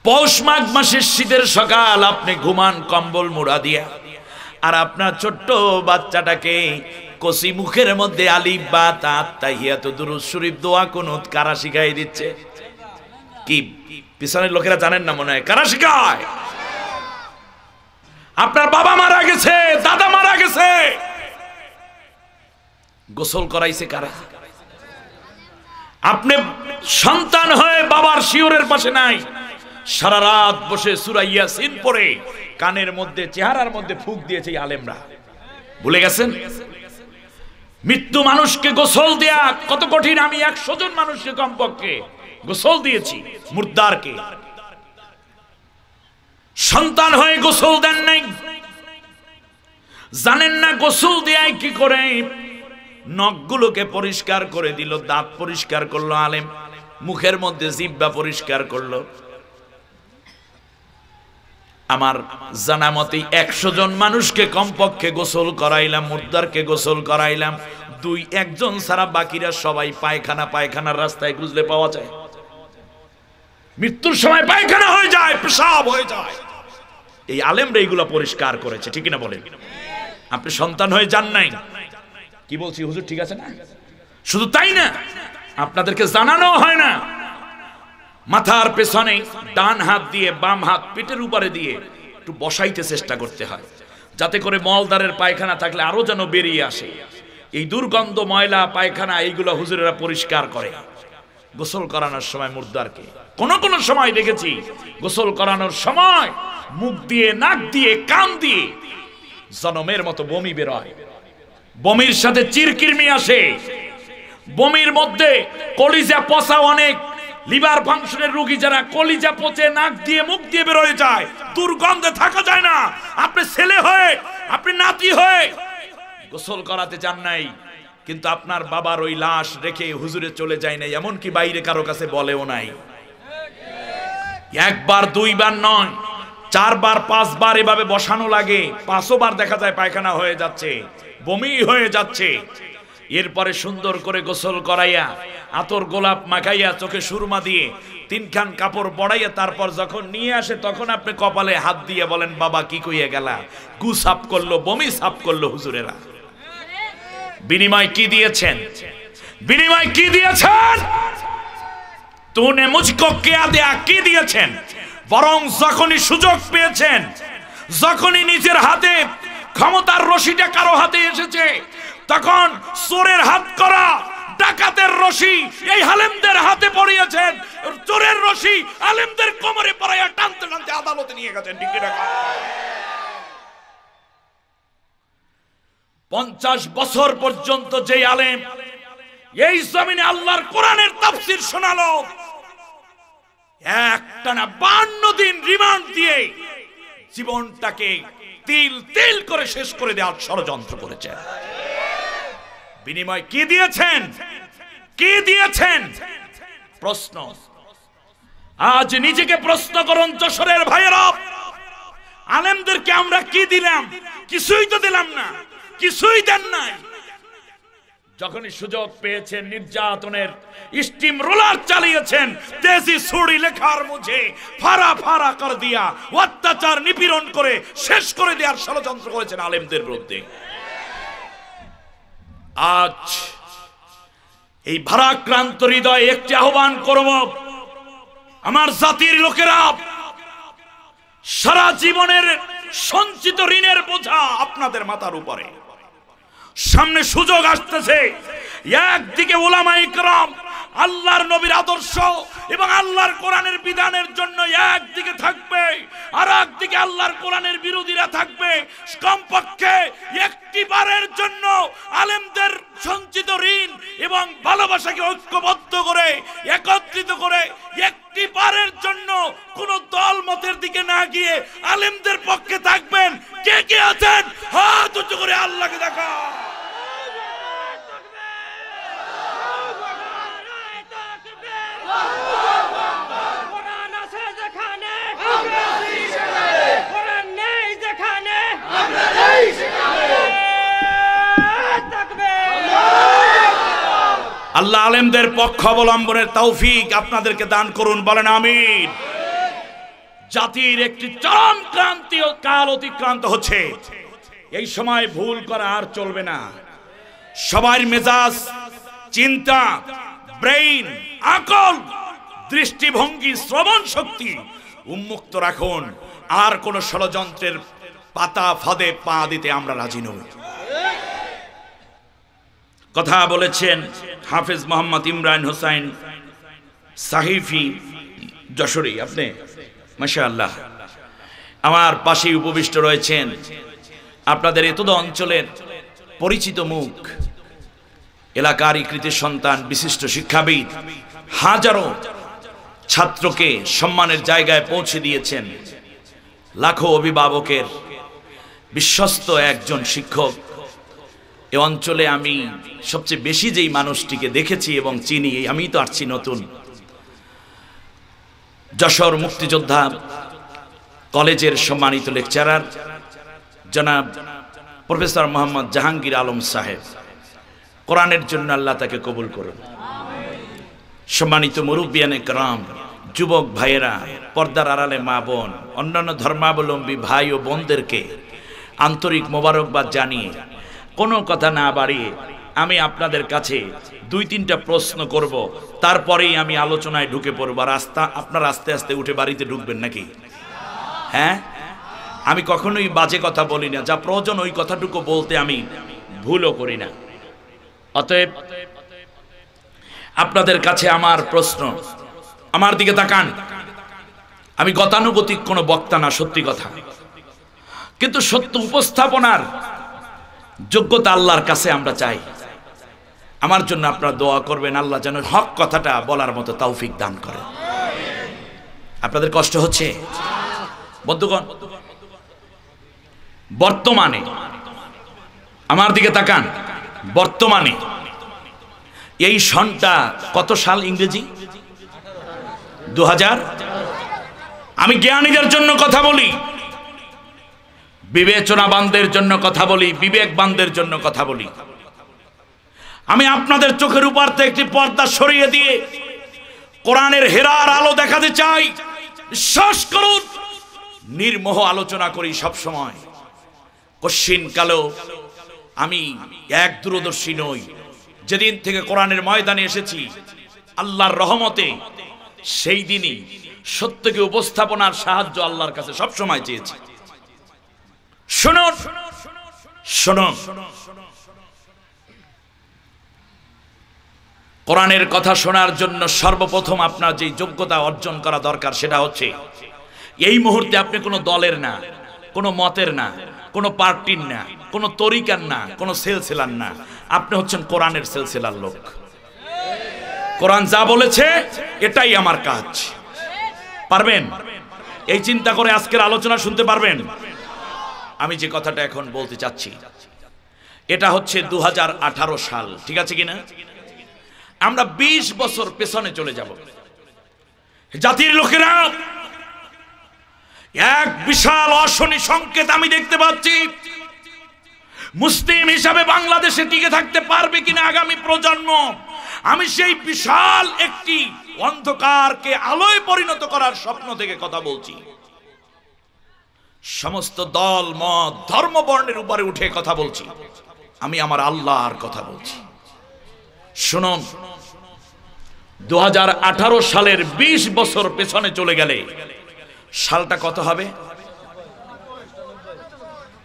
পৌষ মাঘ মাসের শীতের সকাল আপনি ঘুমান কম্বল মুড়া দিয়া আর আপনার ছোট্ট বাচ্চাটাকে কসি মুখের মধ্যে আলিফ বা তাহিয়া তো দুরুদ শরীফ দোয়া কোন কারা শিখাই দিচ্ছে কি পিছনের লোকেরা জানেন না মনে হয় কারা শিখায় আপনার বাবা মারা গেছে দাদা মারা গেছে গোসল করাইছে কারা আপনি সন্তান হয়ে বাবার শিওরের পাশে নাই সারা রাত বসে সুরাইয়া সিন পরে কানের মধ্যে চেহারার মধ্যে ফুক দিয়েছে আলেমরা ভুলে গেছেন মৃত্যু মানুষকে গোসল দেয়া কত কঠিন আমি একশো জন মানুষকে কমপক্ষে গোসল দিয়েছি মুর্দারকে সন্তান হয়ে গোসল দেন নাই জানেন না গোসল দেয় কি করে নখগুলোকে পরিষ্কার করে দিল দাঁত পরিষ্কার করলো আলেম মুখের মধ্যে জিব্বা পরিষ্কার করলো আমার জানামতে একশো জন মানুষকে কমপক্ষে গোসল করাইলাম মুর্দারকে গোসল করাইলাম দুই একজন ছাড়া বাকিরা সবাই পায়খানা পায়খানার রাস্তায় গুজলে পাওয়া যায় মৃত্যুর সময় পায়খানা হয়ে যায় পেশাব হয়ে যায় এই আলেমরা এইগুলো পরিষ্কার করেছে ঠিক না বলেন আপনি সন্তান হয়ে যান নাই কি বলছি হুজুর ঠিক আছে না শুধু তাই না আপনাদেরকে জানানো হয় না মাথার পেছনে ডান হাত দিয়ে বাম হাত পেটের উপরে দিয়ে একটু বসাইতে চেষ্টা করতে হয় যাতে করে মলদারের পায়খানা থাকলে আরো যেন বেরিয়ে আসে এই দুর্গন্ধ ময়লা পায়খানা এইগুলো হুজুরেরা পরিষ্কার করে গোসল করানোর সময় মুর্দারকে কোন কোন সময় দেখেছি গোসল করানোর সময় মুখ দিয়ে নাক দিয়ে কান দিয়ে জনমের মতো বমি বেরোয় বমির সাথে চিরকিরমি আসে বমির মধ্যে কলিজা পচা অনেক লিভার ফাংশনের রোগী যারা কলিজা পচে নাক দিয়ে মুখ দিয়ে বেরোয় যায় দুর্গন্ধে থাকা যায় না আপনি ছেলে হয়ে আপনি নাতি হয়ে গোসল করাতে চান নাই কিন্তু আপনার বাবার ওই লাশ রেখে হুজুরে চলে যায় নাই এমনকি বাইরে কারো কাছে বলেও নাই একবার দুইবার নয় চারবার পাঁচবার এভাবে বসানো লাগে পাঁচবার দেখা যায় পায়খানা হয়ে যাচ্ছে বমি হয়ে যাচ্ছে এরপরে সুন্দর করে গোসল করাইয়া আতর গোলাপ মাখাইয়া চোখে সুরমা দিয়ে তিনখান কাপড় বড়াইয়া তারপর যখন নিয়ে আসে তখন আপনি কপালে হাত দিয়ে বলেন বাবা কি কইয়া গেলা গু সাপ করলো বমি সাপ করলো হুজুরেরা বিনিময় কি দিয়েছেন বিনিময় কি দিয়েছেন তুনে মুজকো কেয়া দেয়া কি দিয়েছেন বরং যখনই সুযোগ পেয়েছেন যখনই নিজের হাতে ক্ষমতার রশিটা কারো হাতে এসেছে তখন চোরের হাত করা ডাকাতের রশি এই হালেমদের হাতে পড়িয়েছেন চোরের রশি আলেমদের কোমরে পড়াইয়া টানতে টানতে আদালতে নিয়ে গেছেন ডিগ্রি ডাকা পঞ্চাশ বছর পর্যন্ত যে আলেম এই জমিনে আল্লাহর কোরআনের তাফসির শোনালো একটানা বান্ন দিন রিমান্ড দিয়ে জীবনটাকে তিল তিল করে শেষ করে দেওয়ার ষড়যন্ত্র করেছেন বিনিময় কি দিয়েছেন কি দিয়েছেন প্রশ্ন আজ নিজেকে প্রশ্ন করুন যশোরের ভাইয়েরা আলেমদেরকে আমরা কি দিলাম কিছুই তো দিলাম না কিছুই দেন নাই যখনই সুযোগ পেয়েছেন নির্যাতনের স্টিম রোলার চালিয়েছেন তেজি সুড়ি লেখার মুঝে ফারা ফারা কর দিয়া অত্যাচার নিপীড়ন করে শেষ করে দেওয়ার ষড়যন্ত্র করেছেন আলেমদের বিরুদ্ধে আজ এই ভারাক্রান্ত হৃদয়ে একটি আহ্বান করব আমার জাতির লোকেরা সারা জীবনের সঞ্চিত ঋণের বোঝা আপনাদের মাথার উপরে সামনে সুযোগ আসতেছে একদিকে ওলামাই ক্রম আল্লাহর নবীর আদর্শ এবং আল্লাহর কোরআনের বিধানের জন্য একদিকে থাকবে আর একদিকে আল্লাহর কোরআনের বিরোধীরা থাকবে কমপক্ষে একটি বারের জন্য আলেমদের সঞ্চিত ঋণ এবং ভালোবাসাকে ঐক্যবদ্ধ করে একত্রিত করে একটি বারের জন্য কোন দল মতের দিকে না গিয়ে আলেমদের পক্ষে থাকবেন কে কে আছেন হাত উঁচু করে আল্লাহকে দেখা আল্লাহ আলেমদের পক্ষ অবলম্বনের তৌফিক আপনাদেরকে দান করুন বলেন আমি জাতির একটি চরম ক্রান্তি কাল অতিক্রান্ত হচ্ছে এই সময় ভুল করা আর চলবে না সবার মেজাজ চিন্তা ব্রেইন আকল দৃষ্টিভঙ্গি শ্রবণ শক্তি উন্মুক্ত রাখুন আর কোন ষড়যন্ত্রের পাতা ফাঁদে পা দিতে আমরা রাজি নই কথা বলেছেন হাফেজ মোহাম্মদ ইমরান হোসাইন সাহিফি যশোরী আপনি মাসা আল্লাহ আমার পাশেই উপবিষ্ট রয়েছেন আপনাদের এতদ অঞ্চলের পরিচিত মুখ এলাকার কৃতি সন্তান বিশিষ্ট শিক্ষাবিদ হাজারো ছাত্রকে সম্মানের জায়গায় পৌঁছে দিয়েছেন লাখো অভিভাবকের বিশ্বস্ত একজন শিক্ষক এ অঞ্চলে আমি সবচেয়ে বেশি যেই মানুষটিকে দেখেছি এবং চিনি আমি তো আসছি নতুন যশোর মুক্তিযোদ্ধা কলেজের সম্মানিত লেকচারার জনাব প্রফেসর মোহাম্মদ জাহাঙ্গীর আলম সাহেব কোরআনের জন্য আল্লাহ তাকে কবুল করুন সম্মানিত মুরুবিয়ানে গ্রাম যুবক ভাইয়েরা পর্দার আড়ালে মা বোন অন্যান্য ধর্মাবলম্বী ভাই ও বোনদেরকে আন্তরিক মোবারকবাদ জানিয়ে কোনো কথা না বাড়িয়ে আমি আপনাদের কাছে দুই তিনটা প্রশ্ন করব তারপরেই আমি আলোচনায় ঢুকে পড়ব রাস্তা আপনার আস্তে আস্তে উঠে বাড়িতে ঢুকবেন নাকি হ্যাঁ আমি কখনোই বাজে কথা বলি না যা প্রয়োজন ওই কথাটুকু বলতে আমি ভুলও করি না অতএব আপনাদের কাছে আমার প্রশ্ন আমার দিকে তাকান আমি গতানুগতিক কোনো বক্তা না সত্যি কথা কিন্তু সত্য উপস্থাপনার যোগ্যতা আল্লাহর কাছে আমরা চাই আমার জন্য আপনারা দোয়া করবেন আল্লাহ যেন হক কথাটা বলার মতো তৌফিক দান করে আপনাদের কষ্ট হচ্ছে বন্ধুগণ বর্তমানে আমার দিকে তাকান বর্তমানে এই সনটা কত সাল ইংরেজি দু আমি জ্ঞানীদের জন্য কথা বলি বিবেচনাবানদের জন্য কথা বলি বিবেকবানদের জন্য কথা বলি আমি আপনাদের চোখের উপর একটি পর্দা সরিয়ে দিয়ে কোরআনের হেরার আলো দেখাতে চাই বিশ্বাস করুন নির্মোহ আলোচনা করি সব সময় কালো আমি এক দূরদর্শী নই যেদিন থেকে কোরআনের ময়দানে এসেছি আল্লাহর রহমতে সেই দিনই সত্যকে উপস্থাপনার সাহায্য আল্লাহর কাছে সব সময় চেয়েছি শুনুন শুনুন কোরআনের কথা শোনার জন্য সর্বপ্রথম আপনার যে যোগ্যতা অর্জন করা দরকার সেটা হচ্ছে এই মুহূর্তে আপনি কোনো দলের না কোনো মতের না কোনো পার্টির না কোনো তরিকার না কোনো সেলসেলার না আপনি হচ্ছেন কোরআনের সেলসেলার লোক কোরআন যা বলেছে এটাই আমার কাজ পারবেন এই চিন্তা করে আজকের আলোচনা শুনতে পারবেন আমি যে কথাটা এখন বলতে চাচ্ছি এটা হচ্ছে দু সাল ঠিক আছে কিনা আমরা ২০ বছর পেছনে চলে যাব জাতির লোকেরা এক বিশাল অশনি সংকেত আমি দেখতে পাচ্ছি মুসলিম হিসাবে বাংলাদেশে টিকে থাকতে পারবে কিনা আগামী প্রজন্ম আমি সেই বিশাল একটি অন্ধকারকে আলোয় পরিণত করার স্বপ্ন থেকে কথা বলছি সমস্ত দল মত ধর্ম বর্ণের উপরে উঠে কথা বলছি আমি আমার আল্লাহর কথা বলছি শুনুন দু সালের ২০ বছর পেছনে চলে গেলে সালটা কত হবে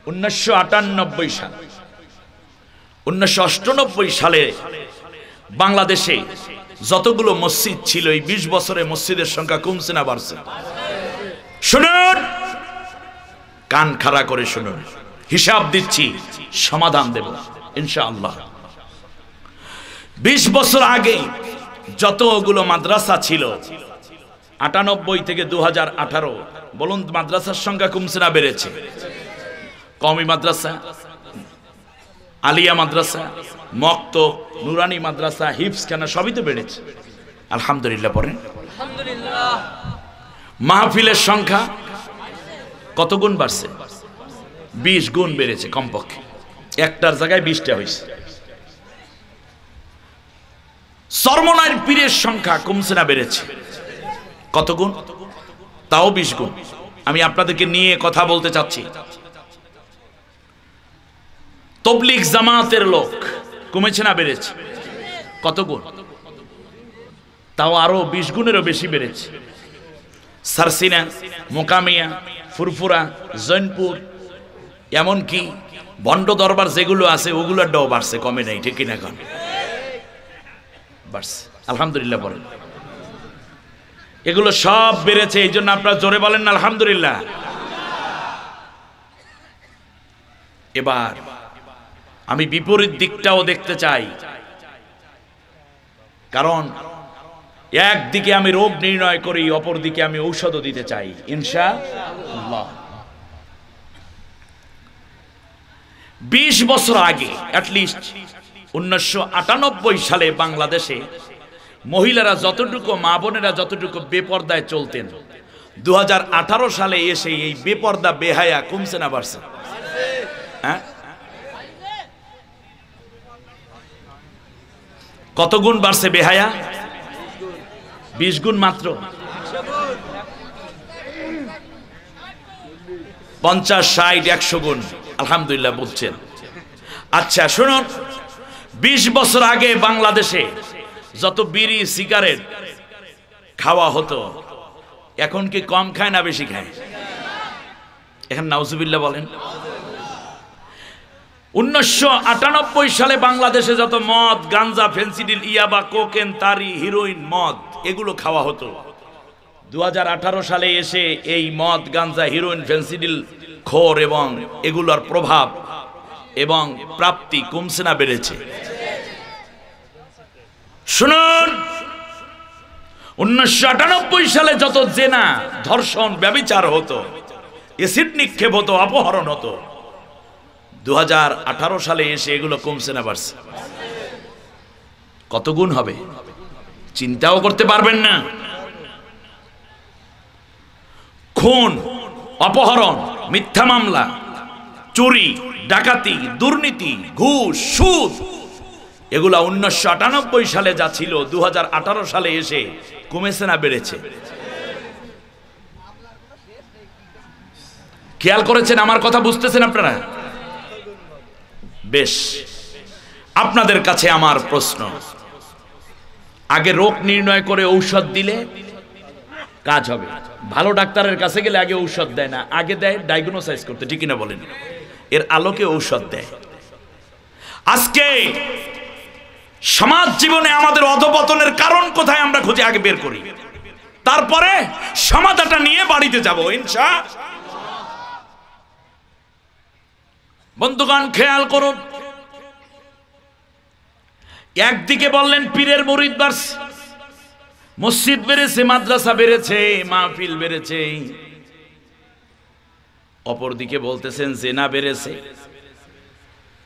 উনিশশো আটানব্বই সাল উনিশশো অষ্টানব্বই সালে বাংলাদেশে যতগুলো মসজিদ ছিল এই বিশ বছরে মসজিদের সংখ্যা কমছে না বাড়ছে শুনুন কান খাড়া করে শুনুন হিসাব দিচ্ছি সমাধান দেব ইনশাআল্লাহ বিশ বছর আগে যতগুলো মাদ্রাসা ছিল আটানব্বই থেকে দু বলুন মাদ্রাসার সংখ্যা কমছে না বেড়েছে কমি মাদ্রাসা আলিয়া মাদ্রাসা মক্ত নুরানি মাদ্রাসা হিপস হিপসখানা সবই তো বেড়েছে আলহামদুলিল্লাহ পড়েন মাহফিলের সংখ্যা কত গুণ বাড়ছে বিশ গুণ বেড়েছে কমপক্ষে একটার জায়গায় বিশটা হয়েছে সর্বনার পীরের সংখ্যা কমছে না বেড়েছে কত গুণ তাও বিশ গুণ আমি আপনাদেরকে নিয়ে কথা বলতে চাচ্ছি তবলিক জামাতের লোক কমেছে না বেড়েছে কত গুণ তাও আরো বিশ গুণেরও বেশি বেড়েছে সারসিনা মোকামিয়া ফুরফুরা জৈনপুর এমনকি বন্ড দরবার যেগুলো আছে ওগুলোর ডাও বাড়ছে কমে নাই ঠিক না এখন বাড়ছে আলহামদুলিল্লাহ বলেন এগুলো সব বেড়েছে এই জন্য আপনারা জোরে বলেন না আলহামদুলিল্লাহ এবার আমি বিপরীত দিকটাও দেখতে চাই কারণ একদিকে আমি রোগ নির্ণয় করি অপরদিকে আমি ঔষধও দিতে চাই ইনশা বিশ বছর আগে অ্যাটলিস্ট উনিশশো সালে বাংলাদেশে মহিলারা যতটুকু মা বোনেরা যতটুকু বেপর্দায় চলতেন দু সালে এসে এই বেপর্দা বেহায়া কমছে না বাড়ছে হ্যাঁ কত গুণ বাড়ছে বেহায়া বিশ গুণ মাত্র পঞ্চাশ ষাট একশো গুণ আলহামদুলিল্লাহ বলছেন আচ্ছা শুনুন বিশ বছর আগে বাংলাদেশে যত বিড়ি সিগারেট খাওয়া হতো এখন কি কম খায় না বেশি খায় এখন নাউজুবিল্লা বলেন উনিশশো সালে বাংলাদেশে যত মদ গাঞ্জা ফেন্সিডিল ইয়াবা কোকেন তারি হিরোইন মদ এগুলো খাওয়া হতো দু সালে এসে এই মদ গাঞ্জা হিরোইন ফেন্সিডিল খোর এবং এগুলোর প্রভাব এবং প্রাপ্তি কমছে না বেড়েছে শুনুন উনিশশো সালে যত জেনা ধর্ষণ ব্যবিচার হতো এসিড নিক্ষেপ হতো অপহরণ হতো দু সালে এসে এগুলো কমছে না বাড়ছে কত গুণ হবে চিন্তাও করতে পারবেন না খুন অপহরণ মিথ্যা মামলা চুরি ডাকাতি দুর্নীতি ঘুষ সুদ এগুলা উনিশশো আটানব্বই সালে যা ছিল দু সালে এসে কমেছে না বেড়েছে খেয়াল করেছেন আমার কথা বুঝতেছেন আপনারা বেশ আপনাদের কাছে আমার প্রশ্ন আগে রোগ নির্ণয় করে ঔষধ দিলে কাজ হবে ভালো ডাক্তারের কাছে গেলে আগে ঔষধ দেয় না আগে দেয় ডায়াগনোসাইজ করতে ঠিক না বলেন এর আলোকে ঔষধ দেয় আজকে সমাজ জীবনে আমাদের অধপতনের কারণ কোথায় আমরা খুঁজে আগে বের করি তারপরে সমাধাটা নিয়ে বাড়িতে যাবো ইনশা বন্ধুগণ খেয়াল করুন একদিকে বললেন পীরের মুরিদ বাড়ছে মসজিদ বেড়েছে মাদ্রাসা বেড়েছে মাহফিল বেড়েছে অপরদিকে বলতেছেন জেনা বেড়েছে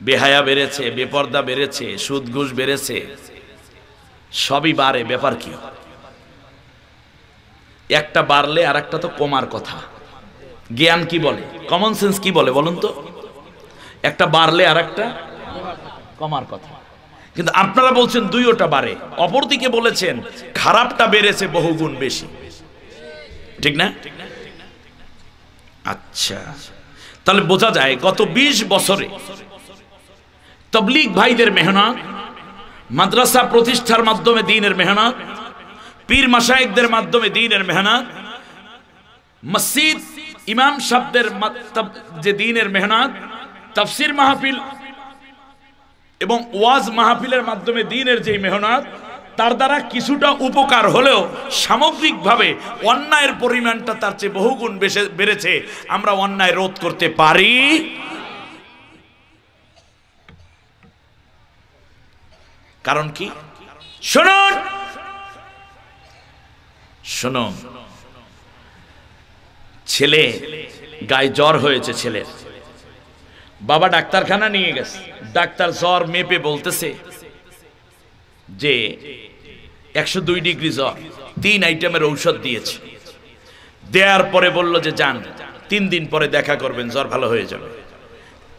বেহায়া বেড়েছে বেপর্দা বেড়েছে সুদঘুষ বেড়েছে সবই বাড়ে ব্যাপার কি একটা বাড়লে আর একটা তো কমার কথা জ্ঞান কি বলে কমন সেন্স কি বলে বলুন তো একটা বাড়লে আর একটা কমার কথা কিন্তু আপনারা বলছেন দুইওটা বাড়ে অপরদিকে বলেছেন খারাপটা বেড়েছে বহুগুণ বেশি ঠিক না আচ্ছা তাহলে বোঝা যায় গত ২০ বছরে তবলিগ ভাইদের মেহনত মাদ্রাসা প্রতিষ্ঠার মাধ্যমে দিনের মেহনত পীর মাসায়কদের মাধ্যমে দিনের মেহনত মসজিদ ইমাম সাহেবদের যে দিনের মেহনত তাফসির মাহফিল এবং ওয়াজ মাহফিলের মাধ্যমে দিনের যে মেহনত তার দ্বারা কিছুটা উপকার হলেও সামগ্রিকভাবে অন্যায়ের পরিমাণটা তার চেয়ে বহুগুণ বেড়েছে আমরা অন্যায় রোধ করতে পারি কারণ কি শুনুন শুনুন ছেলে গায়ে জ্বর হয়েছে ছেলের বাবা ডাক্তারখানা নিয়ে গেছে ডাক্তার জ্বর মেপে বলতেছে যে একশো দুই ডিগ্রি জ্বর তিন আইটেমের ঔষধ দিয়েছে দেয়ার পরে বলল যে যান তিন দিন পরে দেখা করবেন জ্বর ভালো হয়ে যাবে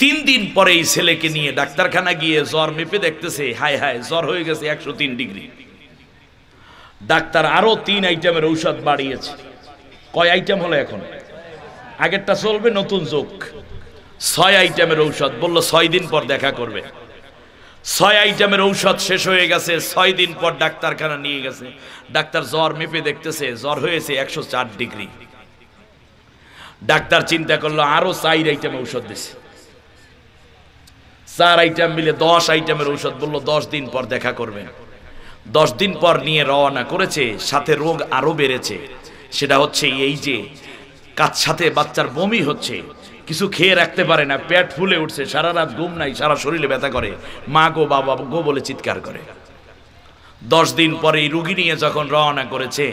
তিন দিন পরে এই ছেলেকে নিয়ে ডাক্তারখানা গিয়ে জ্বর মেপে দেখতেছে হায় হায় জ্বর হয়ে গেছে একশো তিন ডিগ্রি ডাক্তার আরো তিন আইটেমের ঔষধ বাড়িয়েছে কয় আইটেম হলো এখন আগেরটা চলবে নতুন যোগ ছয় আইটেমের ঔষধ বলল ছয় দিন পর দেখা করবে ছয় আইটেমের ঔষধ শেষ হয়ে গেছে ছয় দিন পর ডাক্তারখানা নিয়ে গেছে ডাক্তার জ্বর মেপে দেখতেছে জ্বর হয়েছে একশো চার ডিগ্রি ডাক্তার চিন্তা করলো আরো চার আইটেম ঔষধ দিছে চার আইটেম মিলে দশ আইটেমের ঔষধ বলল দশ দিন পর দেখা করবে দশ দিন পর নিয়ে রওনা করেছে সাথে রোগ আরো বেড়েছে সেটা হচ্ছে এই যে কাজ সাথে বাচ্চার বমি হচ্ছে কিছু খেয়ে রাখতে পারে না পেট ফুলে উঠছে সারা রাত ঘুম নাই সারা শরীরে ব্যথা করে মা গো বাবা গো বলে চিৎকার করে দশ দিন পরে এই রুগী নিয়ে যখন রওনা করেছে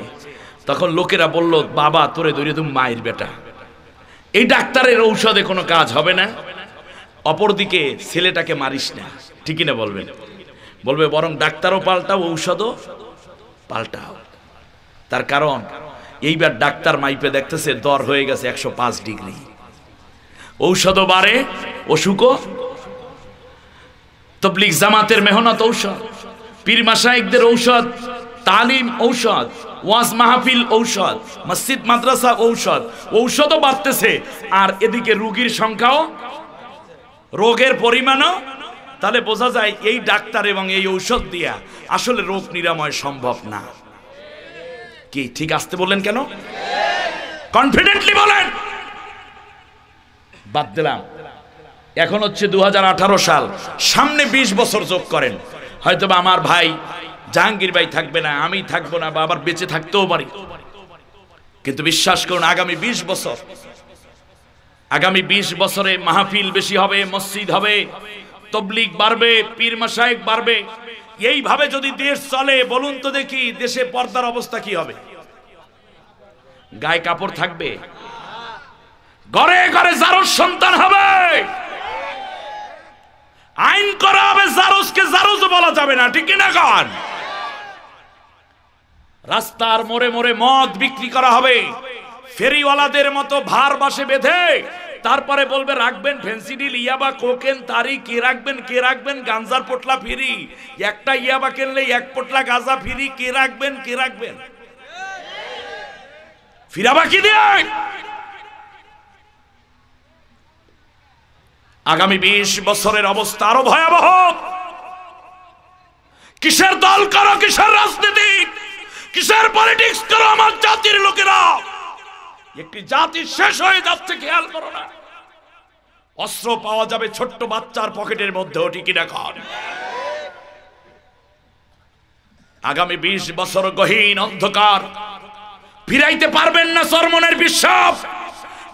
তখন লোকেরা বলল বাবা তোরে দৌড়ে তুমি মায়ের বেটা এই ডাক্তারের ঔষধে কোনো কাজ হবে না অপরদিকে ছেলেটাকে মারিস না ঠিকই না বলবেন বলবে বরং ডাক্তারও পাল্টাও ঔষধও পাল্টাও তার কারণ এইবার ডাক্তার মাইপে দেখতেছে দর হয়ে গেছে একশো পাঁচ ডিগ্রি ঔষধও বাড়ে অসুখও তবলিক জামাতের মেহনত ঔষধ পীর মাসায়িকদের ঔষধ তালিম ঔষধ ওয়াজ মাহফিল ঔষধ মসজিদ মাদ্রাসা ঔষধ ঔষধও বাড়তেছে আর এদিকে রুগীর সংখ্যাও রোগের পরিমাণও তাহলে বোঝা যায় এই ডাক্তার এবং এই ঔষধ দিয়া আসলে রোগ নিরাময় সম্ভব না কি ঠিক আসতে বললেন কেন কনফিডেন্টলি বলেন বাদ দিলাম এখন হচ্ছে দু সাল সামনে ২০ বছর যোগ করেন হয়তোবা আমার ভাই জাহাঙ্গীর ভাই থাকবে না আমি থাকবো না বা আবার বেঁচে থাকতেও পারি কিন্তু বিশ্বাস করুন আগামী ২০ বছর আগামী ২০ বছরে মাহফিল বেশি হবে মসজিদ হবে তবলিক বাড়বে পীর মাসায়েক বাড়বে এইভাবে যদি দেশ চলে বলুন তো দেখি দেশে পর্দার অবস্থা কি হবে গায়ে কাপড় থাকবে ঘরে ঘরে জারুস সন্তান হবে আইন করা হবে জারুসকে জারুস বলা যাবে না ঠিক না কন রাস্তার মোড়ে মোড়ে মদ বিক্রি করা হবে ফেরিওয়ালাদের মতো ভার বাসে বেঁধে তারপরে বলবে রাখবেন ফেন্সিডিল ইয়াবা কোকেন তারি কে রাখবেন কে রাখবেন গাঞ্জার পোটলা ফিরি একটা ইয়াবা কিনলে এক পোটলা গাঁজা ফিরি কে রাখবেন কে রাখবেন ফিরাবা কি দেয় আগামী বিশ বছরের অবস্থা আরো ভয়াবহ কিসের দল করো কিসের রাজনীতি কিসের পলিটিক্স করো আমার জাতির লোকেরা একটি জাতি শেষ হয়ে যাচ্ছে খেয়াল করো না অস্ত্র পাওয়া যাবে ছোট্ট বাচ্চার পকেটের মধ্যে ওটি কিনা কর আগামী বিশ বছর গহীন অন্ধকার ফিরাইতে পারবেন না সরমনের বিশ্বাস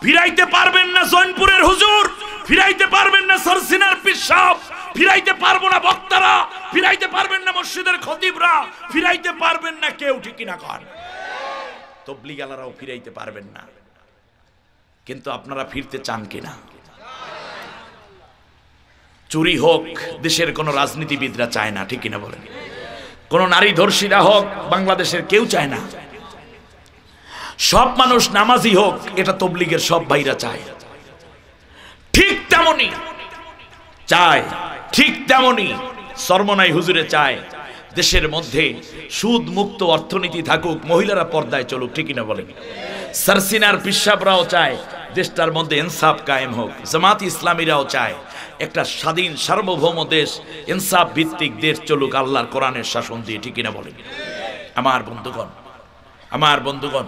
ফিরাইতে পারবেন না জৈনপুরের হুজুর ফিরাইতে পারবেন না সরসিনার পিসাব ফিরাইতে পারবো না বক্তারা ফিরাইতে পারবেন না মসজিদের খতিবরা ফিরাইতে পারবেন না কেউ ঠিক না কর তবলিগালারাও ফিরাইতে পারবেন না কিন্তু আপনারা ফিরতে চান কিনা চুরি হোক দেশের কোনো রাজনীতিবিদরা চায় না ঠিক কিনা বলেন কোনো নারী ধর্ষীরা হোক বাংলাদেশের কেউ চায় না সব মানুষ নামাজি হোক এটা তবলিগের সব ভাইরা চায় ঠিক তেমনি চায় ঠিক তেমনি সর্বনাই হুজুরে চায় দেশের মধ্যে সুদ মুক্ত অর্থনীতি থাকুক মহিলারা পর্দায় চলুক ঠিকই না বলেন সারসিনার পিসাবরাও চায় দেশটার মধ্যে ইনসাফ কায়েম হোক জামাত ইসলামীরাও চায় একটা স্বাধীন সার্বভৌম দেশ ইনসাফ ভিত্তিক দেশ চলুক আল্লাহর কোরআনের শাসন দিয়ে ঠিকই না বলেন আমার বন্ধুগণ আমার বন্ধুগণ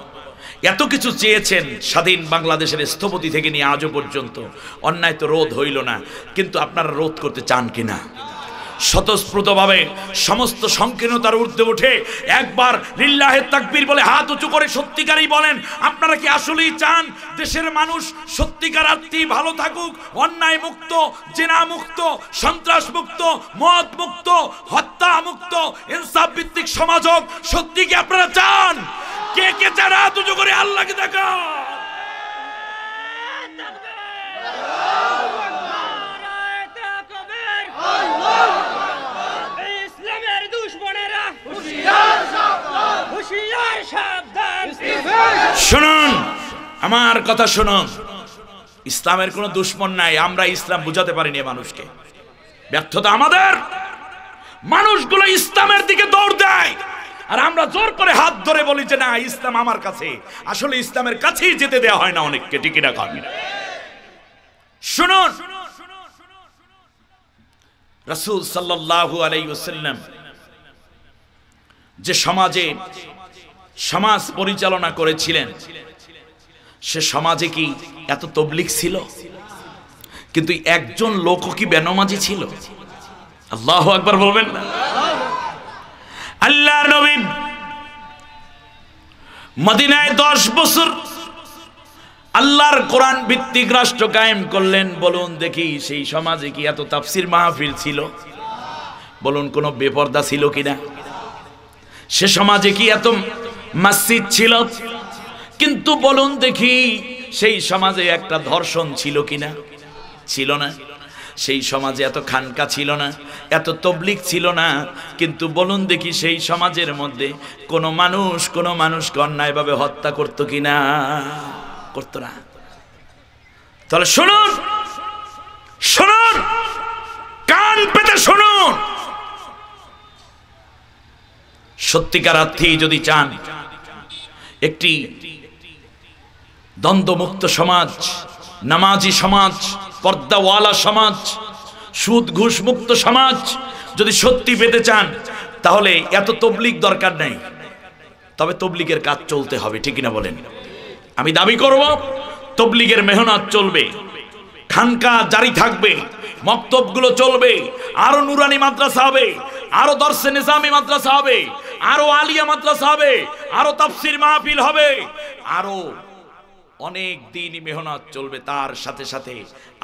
এত কিছু চেয়েছেন স্বাধীন বাংলাদেশের স্থপতি থেকে নিয়ে আজও পর্যন্ত অন্যায় তো রোধ হইল না কিন্তু আপনারা রোধ করতে চান কিনা স্বতঃস্ফূর্তভাবে সমস্ত সংকীর্ণতার ঊর্ধ্বে উঠে একবার লিল্লাহে তাকবীর বলে হাত উঁচু করে সত্যিকারই বলেন আপনারা কি আসলেই চান দেশের মানুষ সত্যিকার আত্মী ভালো থাকুক অন্যায় মুক্ত জেনা মুক্ত সন্ত্রাস মুক্ত মদ মুক্ত হত্যা মুক্ত ইনসাফ ভিত্তিক সমাজ হোক সত্যি কি আপনারা চান কে কে যারা তুজো করে আল্লাহকে দেখা ইসলামের শুনুন আমার কথা শুনুন ইসলামের কোনো দুশ্মন নাই আমরা ইসলাম বুঝাতে পারিনি মানুষকে ব্যর্থতা আমাদের মানুষগুলো ইসলামের দিকে দৌড় দেয় আর আমরা জোর করে হাত ধরে বলি যে না ইসলাম আমার কাছে আসলে ইসলামের কাছেই যেতে দেওয়া হয় না অনেককে ঠিক না করেন শুনুন রাসূল সাল্লাল্লাহু আলাইহি যে সমাজে সমাজ পরিচালনা করেছিলেন সে সমাজে কি এত তবলিক ছিল কিন্তু একজন লোক কি বেনমাজি ছিল আল্লাহ একবার বলবেন না আল্লাহর নবী মদিনায় দশ বছর আল্লাহর কোরআন ভিত্তিক রাষ্ট্র কায়েম করলেন বলুন দেখি সেই সমাজে কি এত তাফসির মাহফিল ছিল বলুন কোনো বেপর্দা ছিল কিনা সে সমাজে কি এত মসজিদ ছিল কিন্তু বলুন দেখি সেই সমাজে একটা ধর্ষণ ছিল কিনা ছিল না সেই সমাজে এত খানকা ছিল না এত তবলিক ছিল না কিন্তু বলুন দেখি সেই সমাজের মধ্যে কোনো মানুষ কোনো মানুষকে অন্যায়ভাবে হত্যা করতো কি না করতো না তাহলে শুনুন শুনুন কান পেতে শুনুন সত্যিকার আর্থী যদি চান একটি দ্বন্দ্বমুক্ত সমাজ নামাজি সমাজ পর্দাওয়ালা সমাজ সুদ ঘুষ মুক্ত সমাজ যদি সত্যি পেতে চান তাহলে এত তবলিক দরকার নেই তবে তবলিকের কাজ চলতে হবে ঠিক না বলেন আমি দাবি করব তবলিগের মেহনত চলবে খানকা জারি থাকবে মক্তবগুলো চলবে আরো নুরানি মাদ্রাসা হবে আরো দর্শে নিজামি মাদ্রাসা হবে আরো আলিয়া মাদ্রাসা হবে আরো তাফসির মাহফিল হবে আরো অনেক দিন মেহনত চলবে তার সাথে সাথে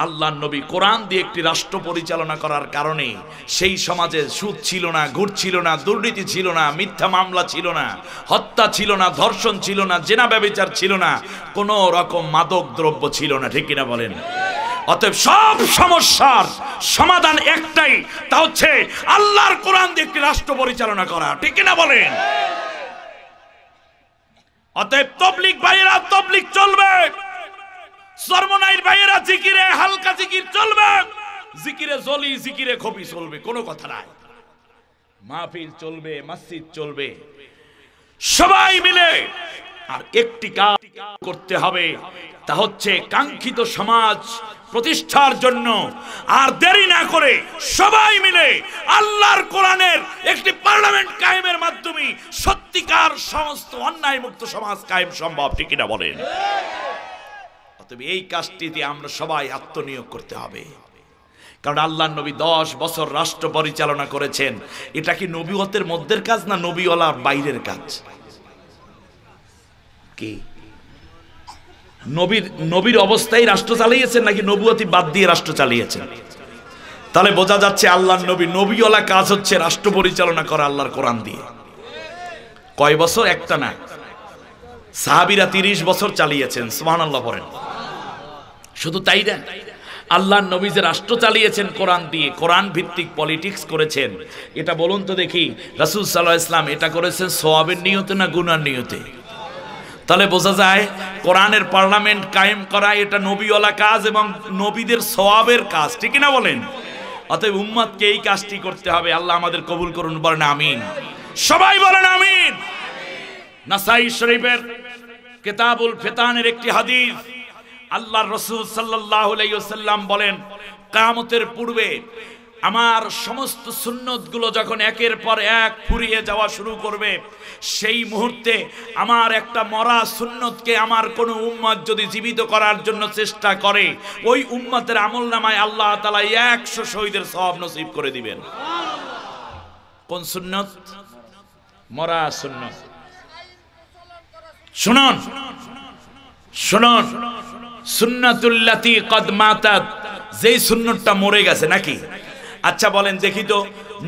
আল্লাহ নবী কোরআন দিয়ে একটি রাষ্ট্র পরিচালনা করার কারণে সেই সমাজে সুদ ছিল না ঘুর ছিল না দুর্নীতি ছিল না মিথ্যা মামলা ছিল না হত্যা ছিল না ধর্ষণ ছিল না জেনা ব্যবচার ছিল না কোনো রকম মাদক দ্রব্য ছিল না ঠিক কিনা বলেন অতএব সব সমস্যার সমাধান একটাই তা হচ্ছে আল্লাহর কোরআন দিয়ে একটি রাষ্ট্র পরিচালনা করা ঠিক কিনা বলেন অতএব তবলিক ভাইয়েরা তবলিক চলবে সর্বনাইর ভাইয়েরা জিকিরে হালকা জিকির চলবে জিকিরে জলি জিকিরে খবি চলবে কোনো কথা নাই মাহফিল চলবে মসজিদ চলবে সবাই মিলে আর একটি কাজ করতে হবে তা হচ্ছে কাঙ্ক্ষিত সমাজ প্রতিষ্ঠার জন্য আর দেরি না করে সবাই মিলে আল্লাহর কোরআনের একটি পার্লামেন্ট কায়েমের মাধ্যমে সত্যিকার সমস্ত অন্যায় মুক্ত সমাজ কায়েম সম্ভব ঠিক না বলেন তবে এই কাজটিতে আমরা সবাই আত্মনিয়োগ করতে হবে কারণ আল্লাহ নবী দশ বছর রাষ্ট্র পরিচালনা করেছেন এটা কি নবীয়তের মধ্যের কাজ না নবীওয়ালার বাইরের কাজ কে নবীর নবীর অবস্থায় রাষ্ট্র চালিয়েছেন নাকি নবুয়তি বাদ দিয়ে রাষ্ট্র চালিয়েছেন তাহলে বোঝা যাচ্ছে আল্লাহর নবী নবীওয়ালা কাজ হচ্ছে রাষ্ট্র পরিচালনা করা আল্লাহর কোরআন দিয়ে কয় বছর একটা না সাহাবিরা তিরিশ বছর চালিয়েছেন সোহান আল্লাহ পড়েন শুধু তাই না আল্লাহ নবী যে রাষ্ট্র চালিয়েছেন কোরআন দিয়ে কোরআন ভিত্তিক পলিটিক্স করেছেন এটা বলুন তো দেখি রাসুল সাল্লাহ ইসলাম এটা করেছেন সোয়াবের নিয়তে না গুনার নিয়তে তাহলে বোঝা যায় কোরআনের পার্লামেন্ট কায়েম করা এটা নবীওয়ালা কাজ এবং নবীদের সওয়াবের কাজ ঠিক না বলেন অতএব উম্মাদকে এই কাজটি করতে হবে আল্লাহ আমাদের কবুল করুন বলেন আমিন সবাই বলেন আমিন নাসাই শরীফের কেতাবুল ফেতানের একটি হাদিস আল্লাহ রসুল সাল্লাহ আলাইহি বলেন কামতের পূর্বে আমার সমস্ত সুন্নতগুলো যখন একের পর এক ফুরিয়ে যাওয়া শুরু করবে সেই মুহূর্তে আমার একটা মরা সুন্নতকে আমার কোনো উম্মত যদি জীবিত করার জন্য চেষ্টা করে ওই উম্মতের আমল নামায় আল্লাহ তালা একশো শহীদের সব নসিব করে দিবেন কোন সুন্নত মরা সুন্নত শুনুন শুনুন সুন্নতুল্লাতি কদমাতাত মাতাত যেই সুন্নতটা মরে গেছে নাকি আচ্ছা বলেন দেখি তো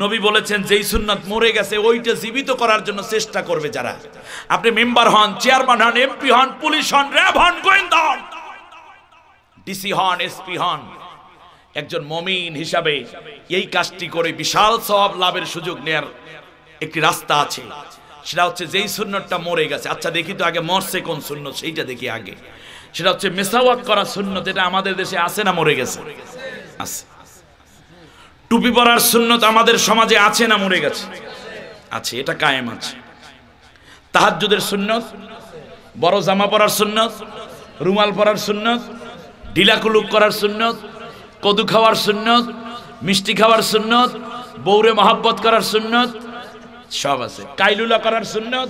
নবী বলেছেন যেই সুন্নাত মরে গেছে ওইটা জীবিত করার জন্য চেষ্টা করবে যারা আপনি মেম্বার হন চেয়ারম্যান হন এমপি হন পুলিশ হন র্যাব হন গোয়েন্দা হন ডিসি হন এসপি হন একজন মমিন হিসাবে এই কাজটি করে বিশাল সব লাভের সুযোগ নেয়ার একটি রাস্তা আছে সেটা হচ্ছে যেই সুন্নতটা মরে গেছে আচ্ছা দেখি তো আগে মরছে কোন সুন্নত সেইটা দেখি আগে সেটা হচ্ছে মেসাওয়াক করা সুন্নত এটা আমাদের দেশে আছে না মরে গেছে আছে টুপি পরার সুন্নত আমাদের সমাজে আছে না মরে গেছে আছে এটা কায়েম আছে তাহাজুদের সুন্নত বড় জামা পরার সুন্নত রুমাল পরার সুন্নত ঢিলাকুলুক করার সুন্নত কদু খাওয়ার সুন্নত মিষ্টি খাওয়ার সুন্নত বৌরে মহাব্বত করার সুন্নত সব আছে কাইলুলা করার সুন্নত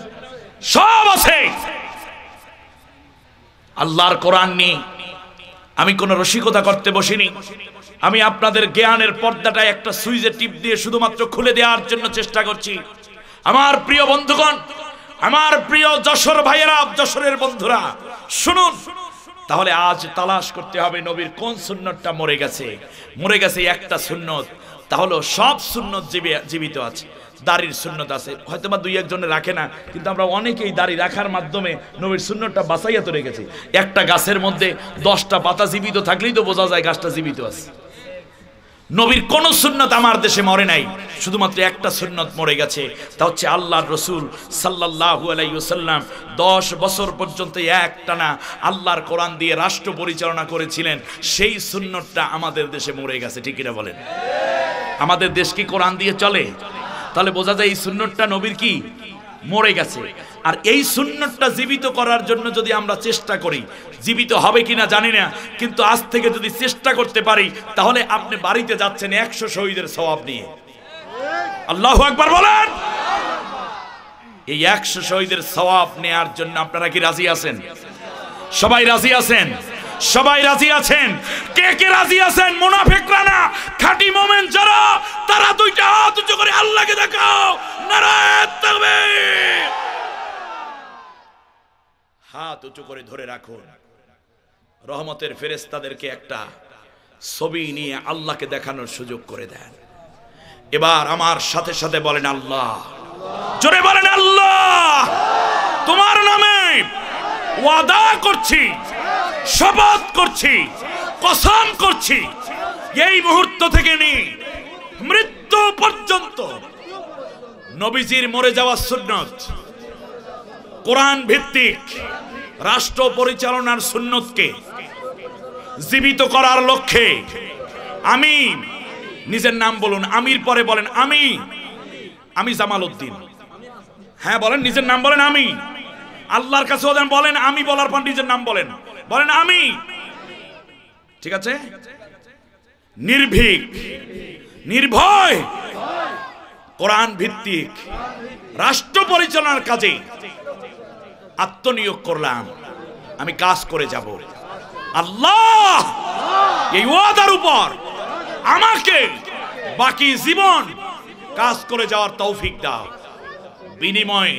সব আছে আল্লাহর কোরআন নেই আমি কোনো রসিকতা করতে বসিনি আমি আপনাদের জ্ঞানের পর্দাটা একটা সুইজে টিপ দিয়ে শুধুমাত্র খুলে দেওয়ার জন্য চেষ্টা করছি আমার প্রিয় বন্ধুগণ আমার প্রিয় যশোর ভাইয়েরা যশোরের বন্ধুরা শুনুন তাহলে আজ তালাশ করতে হবে নবীর কোন সুন্নতটা মরে গেছে মরে গেছে একটা সুন্নত তাহলে সব সুন্নত জীবিত আছে দাড়ির সুন্নত আছে হয়তো বা দুই একজনে রাখে না কিন্তু আমরা অনেকেই দাড়ি রাখার মাধ্যমে নবীর সুন্নতটা বাঁচাইয়া তো রেখেছি একটা গাছের মধ্যে দশটা পাতা জীবিত থাকলেই তো বোঝা যায় গাছটা জীবিত আছে নবীর কোন সুন্নত আমার দেশে মরে নাই শুধুমাত্র একটা সুন্নত মরে গেছে তা হচ্ছে আল্লাহর রসুল সাল্লাহু আলাইসাল্লাম দশ বছর পর্যন্ত একটা না আল্লাহর কোরআন দিয়ে রাষ্ট্র পরিচালনা করেছিলেন সেই সুন্নতটা আমাদের দেশে মরে গেছে ঠিক এটা বলেন আমাদের দেশ কি কোরআন দিয়ে চলে তাহলে বোঝা যায় এই সুন্নতটা নবীর কি মরে গেছে আর এই সুন্নতটা জীবিত করার জন্য যদি আমরা চেষ্টা করি জীবিত হবে কিনা জানি না কিন্তু আজ থেকে যদি চেষ্টা করতে পারি তাহলে আপনি বাড়িতে যাচ্ছেন একশো শহীদের স্বভাব নিয়ে আল্লাহ একবার বলেন এই একশো শহীদের স্বভাব নেওয়ার জন্য আপনারা কি রাজি আছেন সবাই রাজি আছেন সবাই রাজি আছেন কে কে রাজি আছেন মোনাফেকরা না খাঁটি মোমেন যারা তারা দুইটা হাত উঁচু করে আল্লাহকে দেখাও নারায়ণ হাত উঁচু করে ধরে রাখুন রহমতের ফেরেস্তাদেরকে একটা ছবি নিয়ে আল্লাহকে দেখানোর সুযোগ করে দেন এবার আমার সাথে সাথে বলেন আল্লাহ জোরে বলেন আল্লাহ তোমার নামে ওয়াদা করছি শপথ করছি কসম করছি এই মুহূর্ত থেকে নি মৃত্যু পর্যন্ত নবীজির মরে যাওয়া সুন্নত কোরআন ভিত্তিক রাষ্ট্র পরিচালনার সুন্নতকে জীবিত করার লক্ষ্যে আমি নিজের নাম বলুন আমির পরে বলেন আমি আমি জামাল উদ্দিন হ্যাঁ বলেন নিজের নাম বলেন আমি আল্লাহর কাছে বলেন আমি বলার পর নিজের নাম বলেন বলেন আমি ঠিক আছে নির্ভীক নির্ভয় কোরআন ভিত্তিক রাষ্ট্র পরিচালনার কাজে আত্মনিয়োগ করলাম আমি কাজ করে যাব আল্লাহ এই ওয়াদার উপর আমাকে বাকি জীবন কাজ করে যাওয়ার তৌফিক দাও বিনিময়ে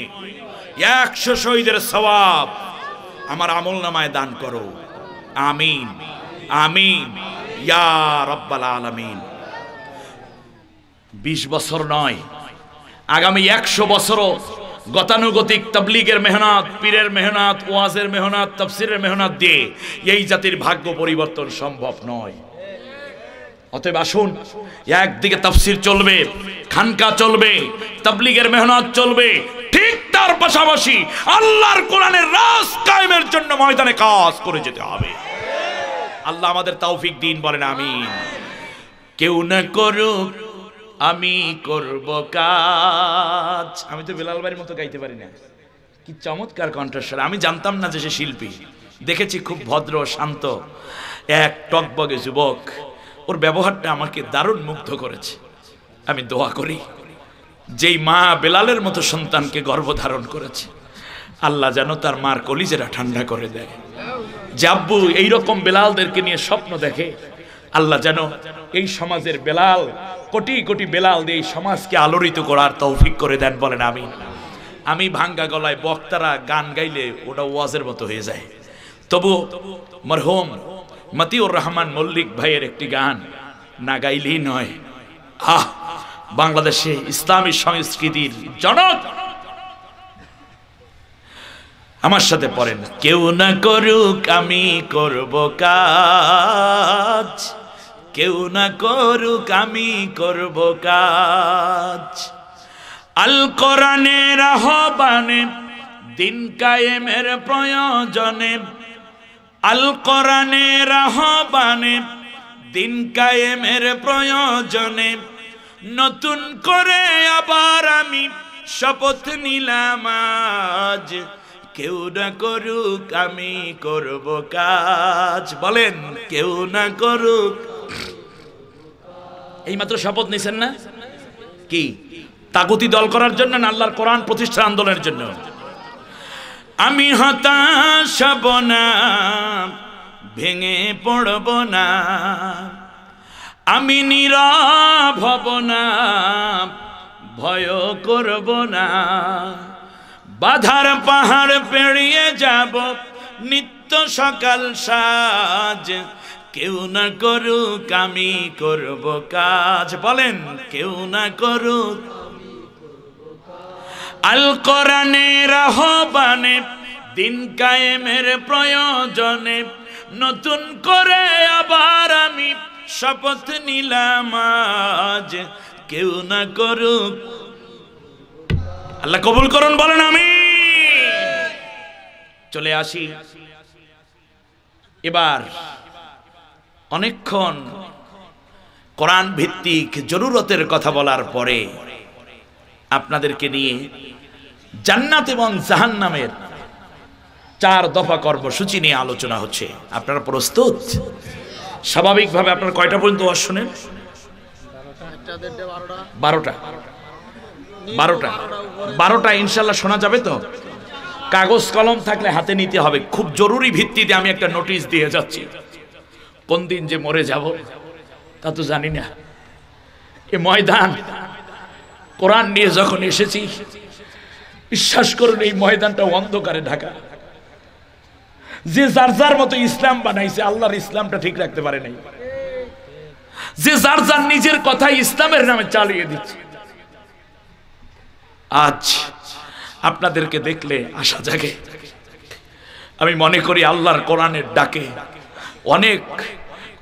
একশো শহীদের সবাব আমার আমল নামায় দান করো আমিন আমিন আলামিন বিশ বছর নয় আগামী একশো বছরও গতানুগতিক তাবলিগের মেহনত পীরের মেহনত ওয়াজের মেহনত তফসিরের মেহনত দিয়ে এই জাতির ভাগ্য পরিবর্তন সম্ভব নয় অতএব আসুন একদিকে তাফসির চলবে খানকা চলবে তাবলিগের মেহনত চলবে তার পাশাপাশি আল্লাহর কোরআনের রাজ কায়েমের জন্য ময়দানে কাজ করে যেতে হবে আল্লাহ আমাদের তৌফিক দিন বলেন আমিন কেউ না করুক আমি করব কাজ আমি তো বেলাল বাড়ির মতো গাইতে পারি না কি চমৎকার কণ্ঠস্বর আমি জানতাম না যে সে শিল্পী দেখেছি খুব ভদ্র শান্ত এক টকবগে যুবক ওর ব্যবহারটা আমাকে দারুণ মুগ্ধ করেছে আমি দোয়া করি যেই মা বেলালের মতো সন্তানকে গর্ভধারণ করেছে আল্লাহ যেন তার মার কলিজেরা ঠান্ডা করে দেয় জাব্বু এইরকম বেলালদেরকে নিয়ে স্বপ্ন দেখে আল্লাহ যেন এই সমাজের বেলাল কোটি কোটি বেলাল দিয়ে এই সমাজকে আলোড়িত করার তৌফিক করে দেন বলেন আমি আমি ভাঙ্গা গলায় বক্তারা গান গাইলে ওটা ওয়াজের মতো হয়ে যায় তবু মরহোম মতিউর রহমান মল্লিক ভাইয়ের একটি গান না গাইলেই নয় আহ বাংলাদেশে ইসলামী সংস্কৃতির জনক আমার সাথে পড়েন কেউ না করুক আমি করব কাজ কেউ না করুক আমি করব কাজ আল কোরআনের আহ্বানে দিন কায়েমের প্রয়োজনে আল কোরআনের আহ্বানে দিন কায়েমের প্রয়োজনে নতুন করে আবার আমি শপথ নিলাম আজ কেউ না করুক আমি করব কাজ বলেন কেউ না করুক এইমাত্র শপথ নিছেন না কি তাগুতি দল করার জন্য না আল্লাহর কোরআন প্রতিষ্ঠা আন্দোলনের জন্য আমি হতাশ হব না ভেঙে পড়ব না আমি নীরব হব না ভয় করব না বাধার পাহাড় পেরিয়ে যাব নিত্য সকাল সাজ কেউ না করুক আমি করব কাজ বলেন কেউ না করুক আল কোরআনের আহ্বানে দিন কায়েমের প্রয়োজনে নতুন করে আবার আমি শপথ নিলাম আজ কেউ না করুক আল্লাহ কবুল করুন বলেন আমি চলে আসি এবার অনেকক্ষণ কোরআন ভিত্তিক জরুরতের কথা বলার পরে আপনাদেরকে নিয়ে জান্নাত এবং জাহান্নামের চার দফা কর্মসূচি নিয়ে আলোচনা হচ্ছে আপনারা প্রস্তুত স্বাভাবিকভাবে আপনার কয়টা পর্যন্ত ওয়াজ শোনেন বারোটা বারোটা বারোটা ইনশাল্লাহ শোনা যাবে তো কাগজ কলম থাকলে হাতে নিতে হবে খুব জরুরি ভিত্তিতে আমি একটা নোটিশ দিয়ে যাচ্ছি কোন দিন যে মরে যাব তা তো জানি না এ ময়দান কোরআন নিয়ে যখন এসেছি বিশ্বাস করুন এই ময়দানটা অন্ধকারে ঢাকা যে যার যার মতো ইসলাম বানাইছে আল্লাহর ইসলামটা ঠিক রাখতে পারে নাই যে যার যার নিজের কথা ইসলামের নামে চালিয়ে দিচ্ছে আজ আপনাদেরকে দেখলে আশা জাগে আমি মনে করি আল্লাহর কোরআনের ডাকে অনেক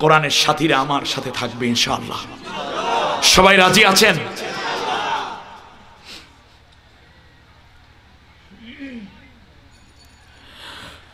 কোরআনের সাথীরা আমার সাথে থাকবে ইনশাআল্লাহ সবাই রাজি আছেন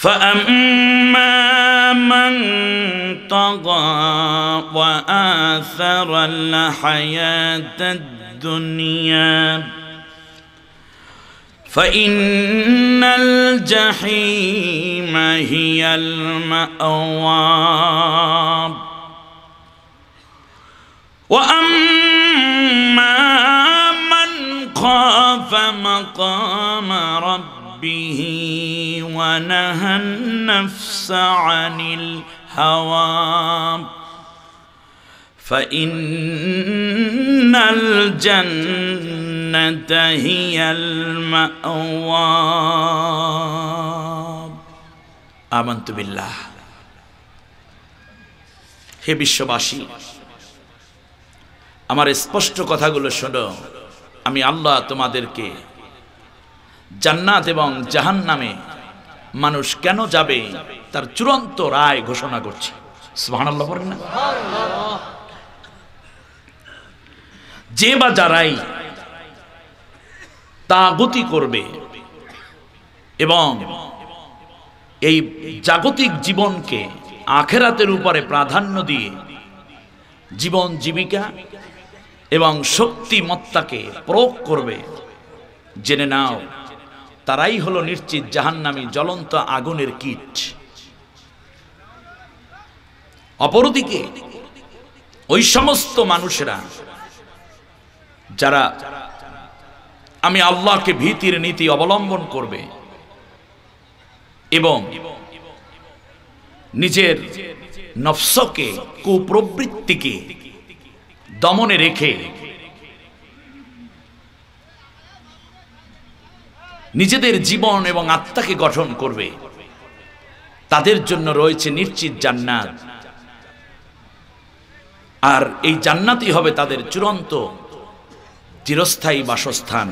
فأما من طغى وآثر الحياة الدنيا فإن الجحيم هي المأوى وأما من خاف مقام ربه به ونهى النفس عن الهوى فإن الجنة هي المأوى آمنت بالله হে বিশ্ববাসী আমার স্পষ্ট কথাগুলো শোনো আমি আল্লাহ তোমাদেরকে জান্নাত এবং জাহান নামে মানুষ কেন যাবে তার চূড়ান্ত রায় ঘোষণা করছে যে বা যারাই তাগতি করবে এবং এই জাগতিক জীবনকে আখেরাতের উপরে প্রাধান্য দিয়ে জীবন জীবিকা এবং শক্তিমত্তাকে প্রয়োগ করবে জেনে নাও তারাই হলো নিশ্চিত জাহান্নামী জ্বলন্ত আগুনের কীট অপরদিকে ওই সমস্ত মানুষেরা যারা আমি আল্লাহকে ভীতির নীতি অবলম্বন করবে এবং নিজের নফসকে কুপ্রবৃত্তিকে দমনে রেখে নিজেদের জীবন এবং আত্মাকে গঠন করবে তাদের জন্য রয়েছে নিশ্চিত জান্নাত আর এই জান্নাতই হবে তাদের চূড়ান্ত চিরস্থায়ী বাসস্থান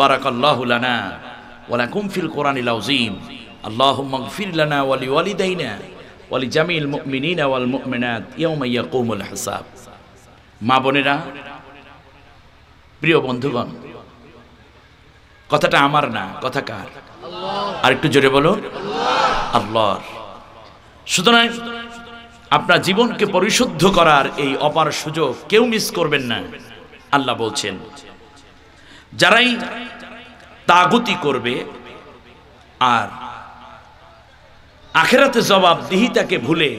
বারাকাল্লাহু লানা ওয়া লাকুম ফিল কোরআনিল আযীম আল্লাহুম্মা গফির লানা ওয়া লিওয়ালিদাইনা ওয়া জামিল মুমিনিনা ওয়াল মুমিনাত ইয়াওমা ইয়াকুমুল হিসাব মা বোনেরা প্রিয় বন্ধুগণ কথাটা আমার না কথা কার আর একটু জোরে বলো আল্লাহর সুতরাং আপনার জীবনকে পরিশুদ্ধ করার এই অপার সুযোগ কেউ মিস করবেন না আল্লাহ বলছেন যারাই তাগুতি করবে আর আখেরাতে জবাব দিহিতাকে ভুলে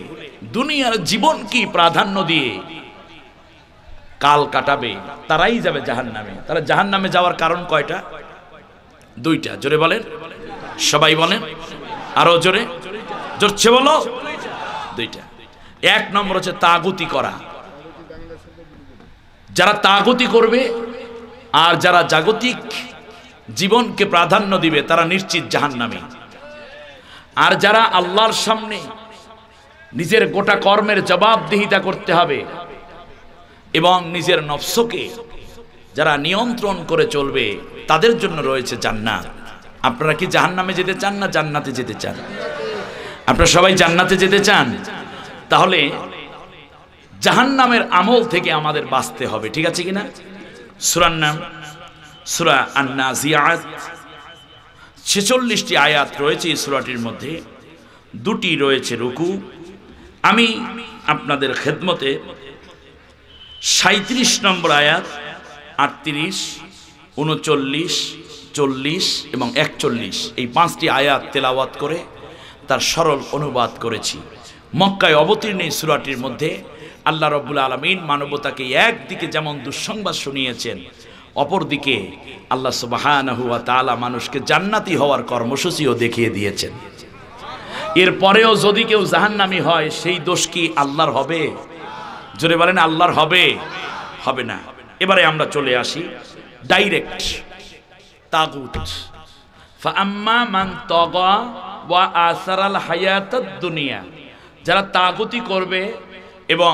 দুনিয়ার জীবনকে প্রাধান্য দিয়ে কাল কাটাবে তারাই যাবে জাহান নামে তারা জাহান নামে যাওয়ার কারণ কয়টা দুইটা জোরে বলেন সবাই বলেন আরো জোরে জোরছে বলো দুইটা এক নম্বর হচ্ছে তাগুতি করা যারা তাগুতি করবে আর যারা জাগতিক জীবনকে প্রাধান্য দিবে তারা নিশ্চিত জাহান্নামী আর যারা আল্লাহর সামনে নিজের গোটা কর্মের জবাবদিহিতা করতে হবে এবং নিজের নফসকে যারা নিয়ন্ত্রণ করে চলবে তাদের জন্য রয়েছে জান্নাত আপনারা কি জাহান্নামে যেতে চান না জান্নাতে যেতে চান আপনারা সবাই জান্নাতে যেতে চান তাহলে জাহান্নামের আমল থেকে আমাদের বাঁচতে হবে ঠিক আছে কিনা সুরার নাম সুরা আন্না জিয়াত ছেচল্লিশটি আয়াত রয়েছে এই সুরাটির মধ্যে দুটি রয়েছে রুকু আমি আপনাদের খেদমতে সাঁত্রিশ নম্বর আয়াত আটত্রিশ উনচল্লিশ চল্লিশ এবং একচল্লিশ এই পাঁচটি আয়াত তেলাওয়াত করে তার সরল অনুবাদ করেছি মক্কায় অবতীর্ণ এই সুরাটির মধ্যে আল্লাহ রব্বুল আলমিন মানবতাকে একদিকে যেমন দুঃসংবাদ শুনিয়েছেন অপরদিকে আল্লাহ সুবাহান তালা মানুষকে জান্নাতি হওয়ার কর্মসূচিও দেখিয়ে দিয়েছেন এরপরেও যদি কেউ জাহান্নামি হয় সেই দোষ কি আল্লাহর হবে জোরে বলেন আল্লাহর হবে হবে না এবারে আমরা চলে আসি ডাইরেক্ট তাগুত আম্মা মান ওয়া আসারাল হায়াতাদ দুনিয়া যারা তাগুতি করবে এবং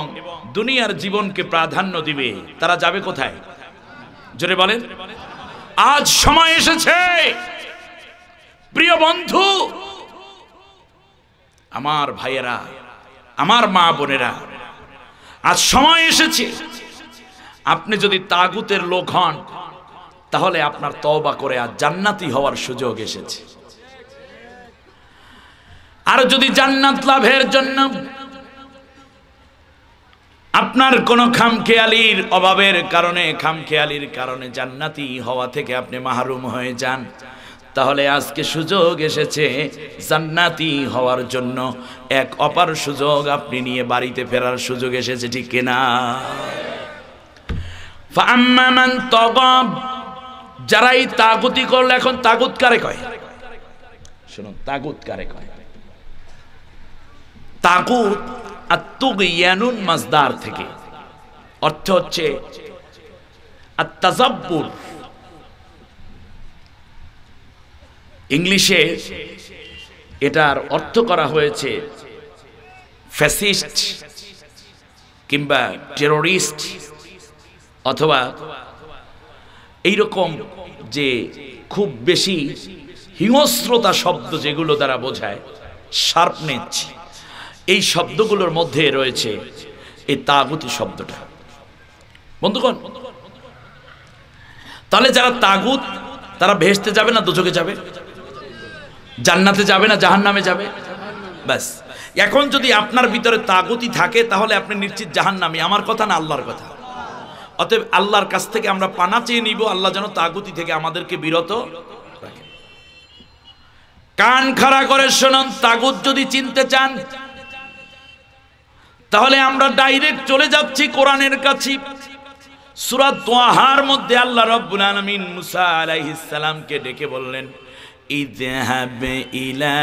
দুনিয়ার জীবনকে প্রাধান্য দিবে তারা যাবে কোথায় জোরে বলেন আজ সময় এসেছে প্রিয় বন্ধু আমার ভাইয়েরা আমার মা বোনেরা আজ সময় এসেছে আপনি যদি তাগুতের লোক হন তাহলে আপনার তওবা করে আর জান্নাতি হওয়ার সুযোগ এসেছে আর যদি জান্নাত লাভের জন্য আপনার কোনো খামখেয়ালির অভাবের কারণে খামখেয়ালির কারণে জান্নাতি হওয়া থেকে আপনি মাহরুম হয়ে যান তাহলে আজকে সুযোগ এসেছে জান্নাতি হওয়ার জন্য এক অপার সুযোগ আপনি নিয়ে বাড়িতে ফেরার সুযোগ এসেছে ঠিক কিনা যারা এই তাগুতি করলে এখন তাগুত কারে কয় শুনুন তাগুত কারে কয় তাগুত আত্মুগিয়ানুন মাজদার থেকে অর্থ হচ্ছে আত্মাজাব্বুর ইংলিশে এটার অর্থ করা হয়েছে ফ্যাসিস্ট কিংবা টেরোরিস্ট অথবা এইরকম যে খুব বেশি হিংস্রতা শব্দ যেগুলো দ্বারা বোঝায় শার্পনেচ এই শব্দগুলোর মধ্যে রয়েছে এই তাগুতি শব্দটা বন্ধুগণ তাহলে যারা তাগুত তারা ভেসতে যাবে না দুচোকে যাবে জান্নাতে যাবে না জাহান নামে যাবে ব্যাস এখন যদি আপনার ভিতরে তাগুতি থাকে তাহলে আপনি নিশ্চিত জাহান নামে আমার কথা না আল্লাহর কথা অতএব আল্লাহর কাছ থেকে আমরা পানা চেয়ে নিব আল্লাহ যেন তাগুতি থেকে আমাদেরকে বিরত কান খাড়া করে শোনান তাগুত যদি চিনতে চান তাহলে আমরা ডাইরেক্ট চলে যাচ্ছি কোরআনের কাছে সুরাত দোয়াহার মধ্যে আল্লাহ রব্বুল আলমিন মুসা আলাইহিসালামকে ডেকে বললেন اذهب إلى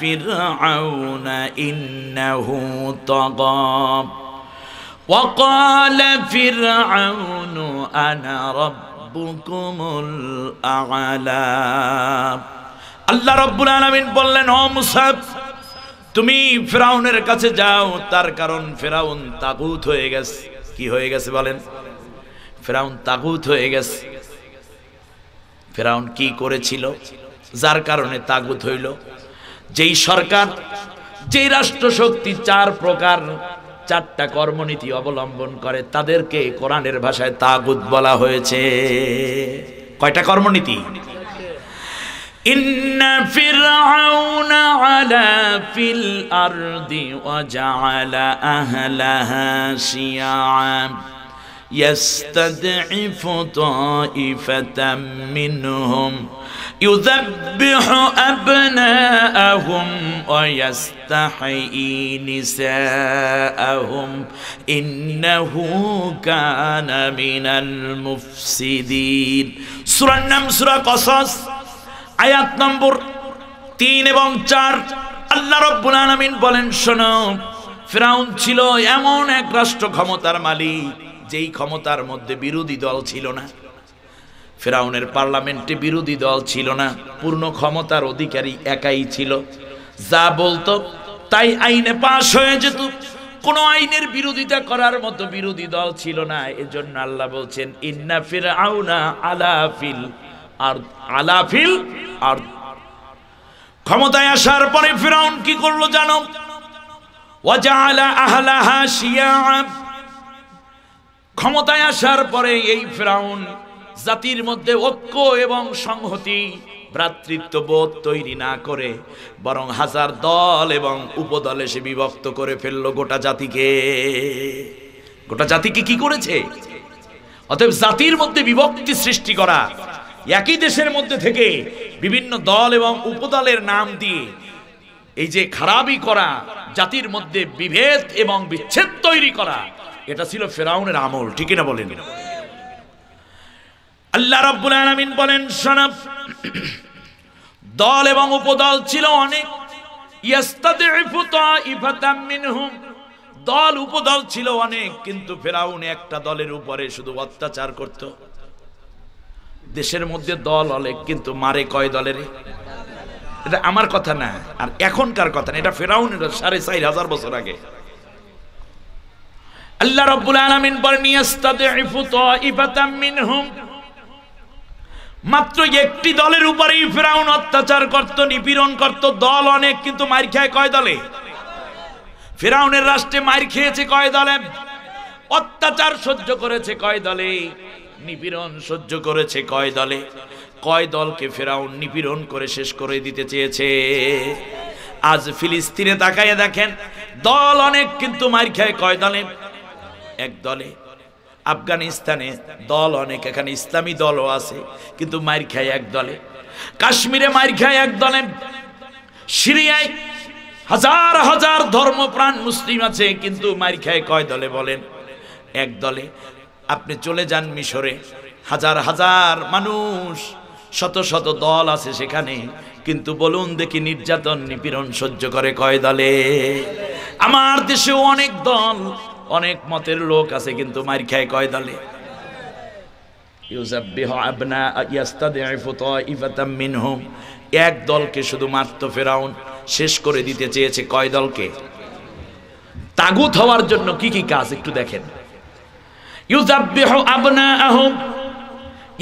فرعون إنه طغى وقال فرعون انا ربكم الاعلى আল্লাহ রব্বুল আলামিন বললেন ও মুসা তুমি ফেরাউনের কাছে যাও তার কারণ ফেরাউন তাগুত হয়ে গেছে কি হয়ে গেছে বলেন ফেরাউন তাগুত হয়ে গেছে ফেরাউন কি করেছিল যার কারণে তাগুত হইল যেই সরকার যেই রাষ্ট্রশক্তি চার প্রকার চারটা কর্মনীতি অবলম্বন করে তাদেরকে কোরআনের ভাষায় তাগুদ বলা হয়েছে কয়টা কর্মনীতি إن يستضعف طائفة منهم يذبح أبناءهم ويستحيي نساءهم إنه كان من المفسدين سورة النم سورة قصص آيات আয়াত নম্বর তিন এবং চার আল্লাহ রব্বুল আলমিন বলেন শোনো ফেরাউন ছিল এমন এক خمو تر মালিক যেই ক্ষমতার মধ্যে বিরোধী দল ছিল না ফেরাউনের পার্লামেন্টে বিরোধী দল ছিল না পূর্ণ ক্ষমতার অধিকারী একাই ছিল যা বলতো তাই আইনে পাশ হয়ে যেত কোনো আইনের বিরোধিতা করার মতো বিরোধী দল ছিল না এজন্য আল্লাহ বলছেন ইন্না ফেরাউনা আলাফিল আর আলাফিল আর ক্ষমতায় আসার পরে ফেরাউন কি করলো জানো আলা আহলাহা শিয়া ক্ষমতায় আসার পরে এই ফ্রাউন জাতির মধ্যে ঐক্য এবং সংহতি ভ্রাতৃত্ববোধ তৈরি না করে বরং হাজার দল এবং উপদলে সে বিভক্ত করে ফেলল গোটা জাতিকে গোটা জাতিকে কি করেছে অতএব জাতির মধ্যে বিভক্তি সৃষ্টি করা একই দেশের মধ্যে থেকে বিভিন্ন দল এবং উপদলের নাম দিয়ে এই যে খারাপই করা জাতির মধ্যে বিভেদ এবং বিচ্ছেদ তৈরি করা এটা ছিল ফেরাউনের আমল ঠিক না বলেন আল্লাহ রব্বুল আলামিন বলেন শোনাব দল এবং উপদল ছিল অনেক দল উপদল ছিল অনেক কিন্তু ফেরাউন একটা দলের উপরে শুধু অত্যাচার করত দেশের মধ্যে দল অনেক কিন্তু মারে কয় দলের এটা আমার কথা না আর এখনকার কথা না এটা ফেরাউনের সাড়ে চার হাজার বছর আগে আল্লাহ রব্বুল আলামিন বলেন ইয়াস্তাদিফু তাইফাতাম মিনহুম মাত্র একটি দলের উপরেই ফেরাউন অত্যাচার করত নিপীড়ন করত দল অনেক কিন্তু মার খায় কয় দলে ফেরাউনের রাষ্ট্রে মার খেয়েছে কয় দলে অত্যাচার সহ্য করেছে কয় দলে নিপীড়ন সহ্য করেছে কয় দলে কয় দলকে ফেরাউন নিপীড়ন করে শেষ করে দিতে চেয়েছে আজ ফিলিস্তিনে তাকাইয়া দেখেন দল অনেক কিন্তু মার খায় কয় দলে এক দলে আফগানিস্তানে দল অনেক এখানে ইসলামী দলও আছে কিন্তু মায়ের খায় এক দলে কাশ্মীরে মায়ের খায় এক দলে সিরিয়ায় হাজার হাজার ধর্মপ্রাণ মুসলিম আছে কিন্তু মায়ের খায় কয় দলে বলেন এক দলে আপনি চলে যান মিশরে হাজার হাজার মানুষ শত শত দল আছে সেখানে কিন্তু বলুন দেখি নির্যাতন নিপীড়ন সহ্য করে কয় দলে আমার দেশেও অনেক দল অনেক মতের লোক আছে কিন্তু মার খায় কয় দলে এক দলকে শুধু মারত ফেরাউন শেষ করে দিতে চেয়েছে কয় দলকে তাগুত হওয়ার জন্য কি কি কাজ একটু দেখেন ইউজাব্বিহ আবনা আহম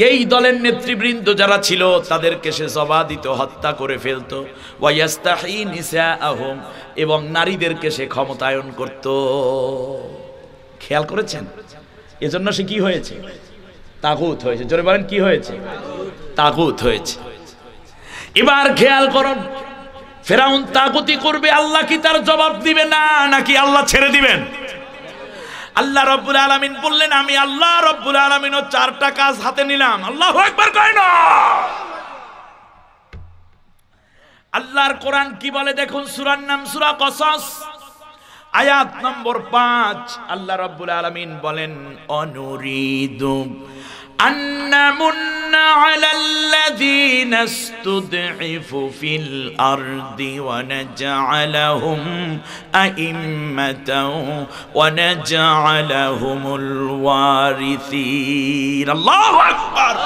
এই দলের নেতৃবৃন্দ যারা ছিল তাদেরকে সে জবা দিত হত্যা করে ফেলত আহম এবং নারীদেরকে সে ক্ষমতায়ন করত খেয়াল করেছেন এজন্য সে কি হয়েছে তাগুত হয়েছে জোরে বলেন কি হয়েছে তাগুত হয়েছে এবার খেয়াল করুন ফেরাউন তাগুতি করবে আল্লাহ কি তার জবাব দিবে না নাকি আল্লাহ ছেড়ে দিবেন আল্লাহ রব্বুল আলমিন বললেন আমি আল্লাহ রব্বুল আলমিন ও চারটা কাজ হাতে নিলাম আল্লাহ একবার কয় না আল্লাহর কোরআন কি বলে দেখুন সুরার নাম সুরা কসস আয়াত নম্বর পাঁচ আল্লাহ রব্বুল আলমিন বলেন অনুরিদু أن من على الذين استضعفوا في الأرض ونجعلهم أئمة ونجعلهم الوارثين الله أكبر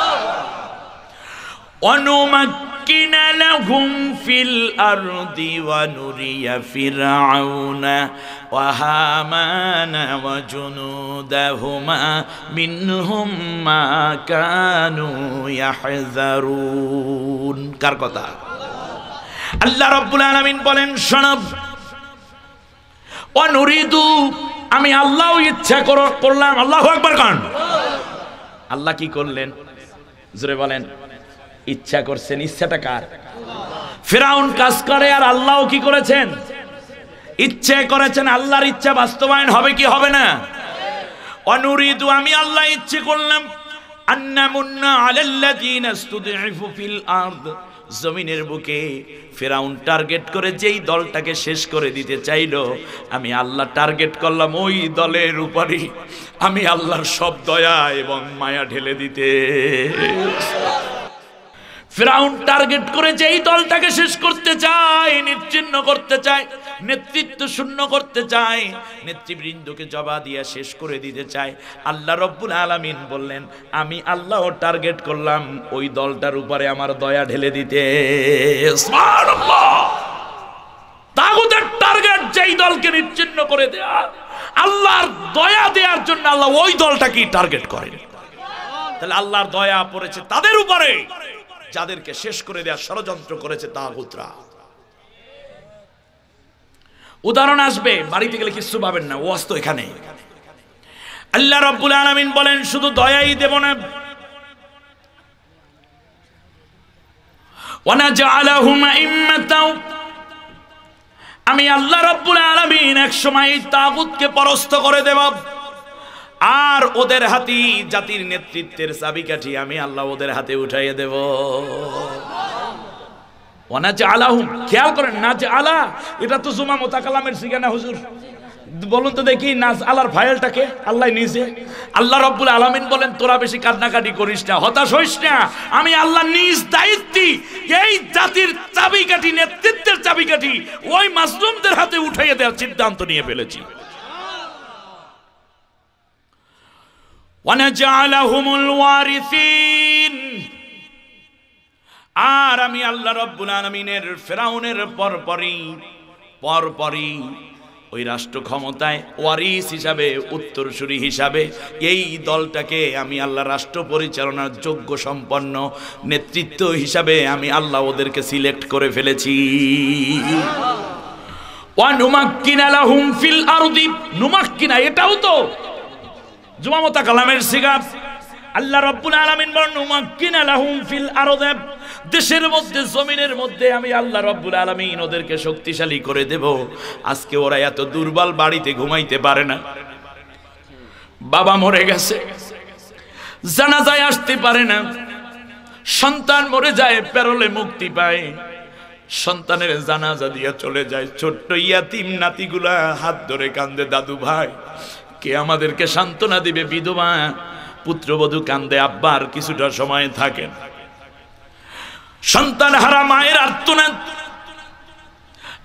ونمكن لهم في الأرض ونري فرعون وهامان وجنودهما منهم ما كانوا يحذرون كاركوتا الله رب العالمين بولن شنب অনুরিদু আমি আল্লাহ ইচ্ছা করলাম আল্লাহ একবার কান আল্লাহ কি করলেন জোরে বলেন ইচ্ছা করছেন ইচ্ছাটা কার ফেরাউন কাজ করে আর আল্লাহও কি করেছেন ইচ্ছে করেছেন আল্লাহর ইচ্ছা বাস্তবায়ন হবে কি হবে না অনুরিদু আমি আল্লাহ ইচ্ছে করলাম জমিনের বুকে ফেরাউন টার্গেট করে যেই দলটাকে শেষ করে দিতে চাইল আমি আল্লাহ টার্গেট করলাম ওই দলের উপরই আমি আল্লাহর সব দয়া এবং মায়া ঢেলে দিতে ফেরাউন টার্গেট করেছে এই দলটাকে শেষ করতে চায় নিশ্চিন্ন করতে চায় নেতৃত্ব শূন্য করতে চায় নেতৃবৃন্দকে জবা দিয়ে শেষ করে দিতে চায় আল্লাহ রব্বুল আলামিন বললেন আমি আল্লাহ টার্গেট করলাম ওই দলটার উপরে আমার দয়া ঢেলে দিতে তাগুদের টার্গেট যেই দলকে নিশ্চিন্ন করে দেয়া আল্লাহর দয়া দেওয়ার জন্য আল্লাহ ওই দলটাকেই টার্গেট করেন তাহলে আল্লাহর দয়া পড়েছে তাদের উপরে যাদেরকে শেষ করে দেওয়ার ষড়যন্ত্র করেছে তাগুতরা উদাহরণ আসবে বাড়িতে গেলে কিছু পাবেন না ওয়াস্ত এখানে আল্লাহ রব্বুল আলমিন বলেন শুধু দয়াই দেব না আমি আল্লাহ রব্বুল আলমিন এক সময় তাগুতকে পরস্ত করে দেব আর ওদের হাতি জাতির নেতৃত্বের চাবিকাঠি আমি আল্লাহ ওদের হাতে উঠাইয়ে দেব যে আলাহ খেয়াল করেন না যে আলা এটা তো জুমা মোতাকালামের সিগানা হুজুর বলুন তো দেখি নাজ আলার ফাইলটাকে আল্লাহ নিজে আল্লাহ রব্বুল আলমিন বলেন তোরা বেশি কান্নাকাটি করিস না হতাশ হইস না আমি আল্লাহ নিজ দায়িত্বী এই জাতির চাবিকাঠি নেতৃত্বের চাবিকাঠি ওই মাসলুমদের হাতে উঠাইয়ে দেওয়ার সিদ্ধান্ত নিয়ে ফেলেছি আর আমি আল্লাহ রব্বুল আলমিনের ফেরাউনের পরপরই পরপরই ওই রাষ্ট্র ক্ষমতায় ওয়ারিস হিসাবে উত্তরসূরি হিসাবে এই দলটাকে আমি আল্লাহ রাষ্ট্র পরিচালনার যোগ্য সম্পন্ন নেতৃত্ব হিসাবে আমি আল্লাহ ওদেরকে সিলেক্ট করে ফেলেছি ওয়ান নুমাক্কিনা লাহুম ফিল নুমাক্কিনা এটাও তো জুমামতা কালামের সিগাব আল্লাহ রব্বুল আলামিন বর্ণুমাক্কিন লাহুম ফিল আরদেব দেশের মধ্যে জমিনের মধ্যে আমি আল্লাহ রব্বুল আলামিন ওদেরকে শক্তিশালী করে দেব আজকে ওরা এত দুর্বল বাড়িতে ঘুমাইতে পারে না বাবা মরে গেছে জানাজায় আসতে পারে না সন্তান মরে যায় পেরলে মুক্তি পায় সন্তানের জানাজা দিয়ে চলে যায় ছোট্ট ইয়াতিম নাতিগুলা হাত ধরে কান্দে দাদু ভাই কে আমাদেরকে সান্ত্বনা দিবে বিধবা পুত্রবধূ কান্দে আব্বার কিছুটা সময় থাকেন সন্তান হারা মায়ের আত্মনাথ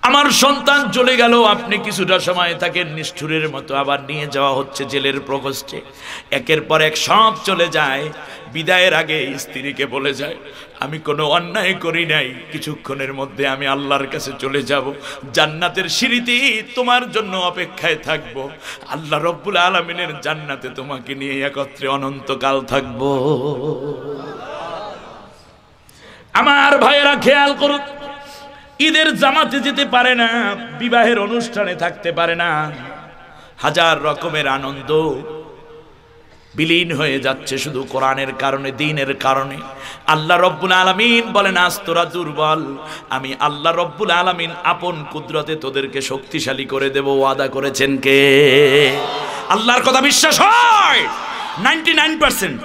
আমার সন্তান চলে গেল আপনি কিছুটা সময় তাকে নিষ্ঠুরের মতো আবার নিয়ে যাওয়া হচ্ছে জেলের প্রকোষ্ঠে একের পর এক সব চলে যায় বিদায়ের আগে স্ত্রীকে বলে যায় আমি কোনো অন্যায় করি নাই কিছুক্ষণের মধ্যে আমি আল্লাহর কাছে চলে যাব জান্নাতের স্মৃতি তোমার জন্য অপেক্ষায় থাকব আল্লাহ রব্বুল আলমিনের জান্নাতে তোমাকে নিয়ে একত্রে অনন্তকাল থাকব আমার ভাইয়েরা খেয়াল করুন ঈদের জামাতে যেতে পারে না বিবাহের অনুষ্ঠানে থাকতে পারে না হাজার রকমের আনন্দ বিলীন হয়ে যাচ্ছে শুধু কোরআনের কারণে দিনের কারণে আল্লাহ রব্বুল আলমিন বলেন আজ তোরা দুর্বল আমি আল্লাহ রব্বুল আলমিন আপন কুদরতে তোদেরকে শক্তিশালী করে দেব ওয়াদা করেছেন কে আল্লাহর কথা বিশ্বাস হয় নাইনটি নাইন পার্সেন্ট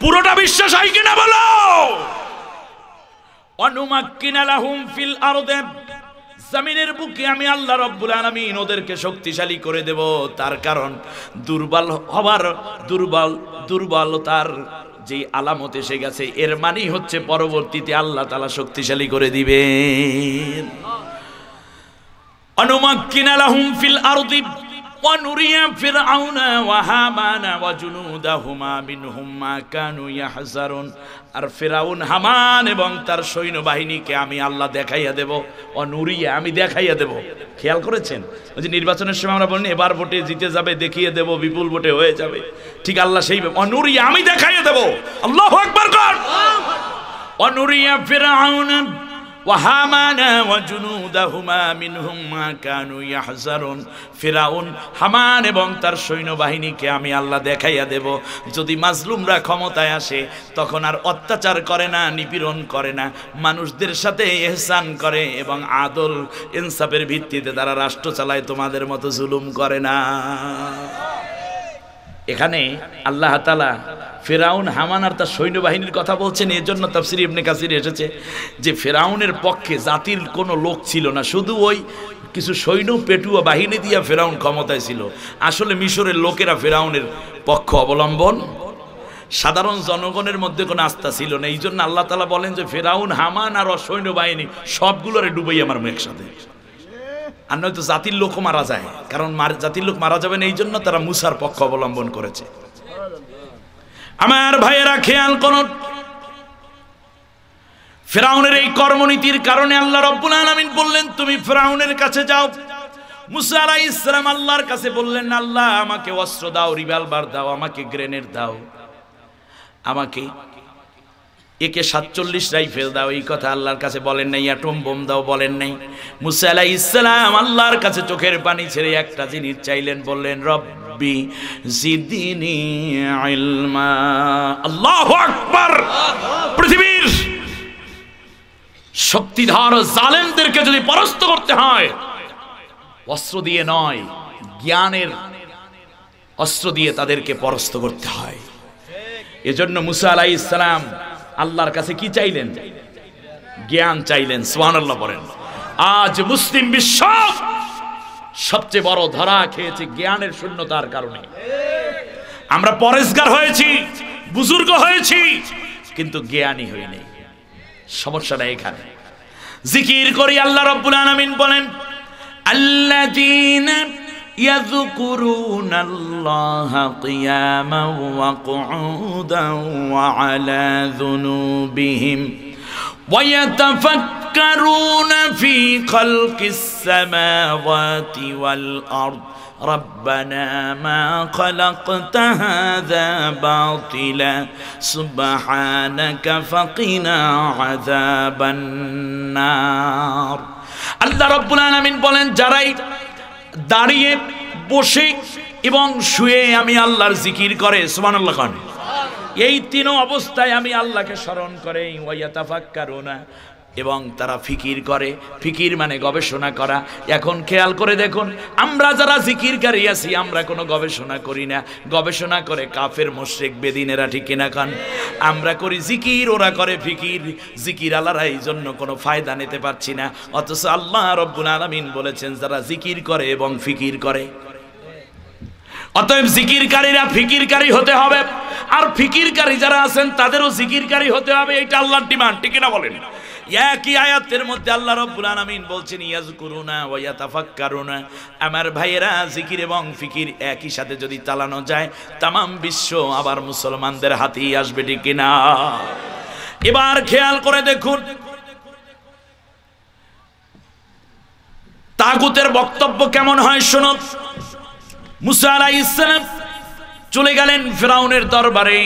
পুরোটা বিশ্বাস হয় কিনা বলো অনুমাক্কিনালাহুম জামিনের বুকে আমি আল্লাহ রব্বুল আলামিন ওদেরকে শক্তিশালী করে দেব তার কারণ দুর্বল হবার দুর্বল দুর্বলতার যে আলামত এসে গেছে এর মানেই হচ্ছে পরবর্তীতে আল্লাহ তালা শক্তিশালী করে দিবেন অনুমাক্কিনালাহুম ফিল আরদীপ ওয়া فرعون وهامان وجنودهما منهم ما كانوا يحذرون আর ফেরাউন হামান এবং তার সৈন্যবাহিনীকে আমি আল্লাহ দেখাইয়া দেব অনুরিয়া আমি দেখাইয়া দেব খেয়াল করেছেন ওই যে নির্বাচনের সময় আমরা বলি এবার ভোটে জিতে যাবে দেখিয়ে দেব বিপুল ভোটে হয়ে যাবে ঠিক আল্লাহ সেই অনুরিয়া আমি দেখাইয়া দেব আল্লাহ একবার কর অনুরিয়া ফেরাউন ওয়াহামানা ওয়া জুনুদাহুমা মিনহুম মা কানু ইয়াহজারুন ফিরাউন হামান এবং তার সৈন্যবাহিনীকে আমি আল্লাহ দেখাইয়া দেব যদি মাজলুমরা ক্ষমতায় আসে তখন আর অত্যাচার করে না নিপীড়ন করে না মানুষদের সাথে এহসান করে এবং আদল ইনসাফের ভিত্তিতে তারা রাষ্ট্র চালায় তোমাদের মতো জুলুম করে না এখানে আল্লাহ তালা ফেরাউন হামান আর তার সৈন্যবাহিনীর কথা বলছেন এর জন্য তাফসির ইবনে কাসির এসেছে যে ফেরাউনের পক্ষে জাতির কোনো লোক ছিল না শুধু ওই কিছু সৈন্য পেটুয়া বাহিনী দিয়া ফেরাউন ক্ষমতায় ছিল আসলে মিশরের লোকেরা ফেরাউনের পক্ষ অবলম্বন সাধারণ জনগণের মধ্যে কোনো আস্থা ছিল না এই জন্য আল্লাহ তালা বলেন যে ফেরাউন হামান আর অসৈন্যবাহিনী সবগুলোরে ডুবেই আমার একসাথে আর নয়তো জাতির লোকও মারা যায় কারণ জাতির লোক মারা যাবেন এই জন্য তারা মুসার পক্ষ অবলম্বন করেছে আমার ভাইয়েরা খেয়াল কোন ফেরাউনের এই কর্মনীতির কারণে আল্লাহ রব্বুল আলমিন বললেন তুমি ফেরাউনের কাছে যাও মুসা ইসলাম আল্লাহর কাছে বললেন আল্লাহ আমাকে অস্ত্র দাও রিভলভার দাও আমাকে গ্রেনেড দাও আমাকে একে সাতচল্লিশ রাইফেল দাও এই কথা আল্লাহর কাছে বলেন নাই অ্যাটম বোম দাও বলেন নাই মুসা আলাহ ইসলাম আল্লাহর কাছে চোখের পানি ছেড়ে একটা জিনিস চাইলেন বললেন রব্বি জিদিনি আলমা আল্লাহ আকবার পৃথিবীর শক্তিধর জালেমদেরকে যদি পরস্ত করতে হয় অস্ত্র দিয়ে নয় জ্ঞানের অস্ত্র দিয়ে তাদেরকে পরস্ত করতে হয় এজন্য মুসা আলাই ইসলাম আল্লাহর কাছে কি চাইলেন জ্ঞান চাইলেন সোহানাল্লাহ বলেন আজ মুসলিম বিশ্ব সবচেয়ে বড় ধরা খেয়েছে জ্ঞানের শূন্যতার কারণে আমরা পরেশগার হয়েছি বুজুর্গ হয়েছি কিন্তু জ্ঞানী হইনি সমস্যাটা এখানে জিকির করি আল্লাহ রব্বুল আলামিন বলেন আল্লাহ يذكرون الله قياما وقعودا وعلى ذنوبهم ويتفكرون في خلق السماوات والارض ربنا ما خلقت هذا باطلا سبحانك فقنا عذاب النار الله رب العالمين بولن جرايد দাঁড়িয়ে বসে এবং শুয়ে আমি আল্লাহর জিকির করে আল্লাহ খান এই তিন অবস্থায় আমি আল্লাহকে স্মরণ করে ওয়াইয়া তাফাক্কারুনা এবং তারা ফিকির করে ফিকির মানে গবেষণা করা এখন খেয়াল করে দেখুন আমরা যারা জিকিরকারী আছি আমরা কোনো গবেষণা করি না গবেষণা করে কাফের মোশেক বেদিনেরা ঠিক কিনা খান আমরা করি জিকির ওরা করে ফিকির জিকির আলারা এই জন্য কোনো ফায়দা নিতে পারছি না অথচ আল্লাহ রব্বুল আলমিন বলেছেন যারা জিকির করে এবং ফিকির করে অতএব জিকিরকারীরা ফিকিরকারী হতে হবে আর ফিকিরকারী যারা আছেন তাদেরও জিকিরকারী হতে হবে এটা আল্লাহর ডিমান্ড ঠিক কিনা বলেন একই আয়াতের মধ্যে আল্লাহ রব্বুল আলামিন বলছেন ইয়াজ করুনা ওয়া তাফাক্কারুনা আমার ভাইয়েরা জিকির এবং ফিকির একই সাথে যদি চালানো যায় তামাম বিশ্ব আবার মুসলমানদের হাতেই আসবে ঠিক না এবার খেয়াল করে দেখুন তাগুতের বক্তব্য কেমন হয় শুনুন মুসা আলাইহিস সালাম চলে গেলেন ফেরাউনের দরবারে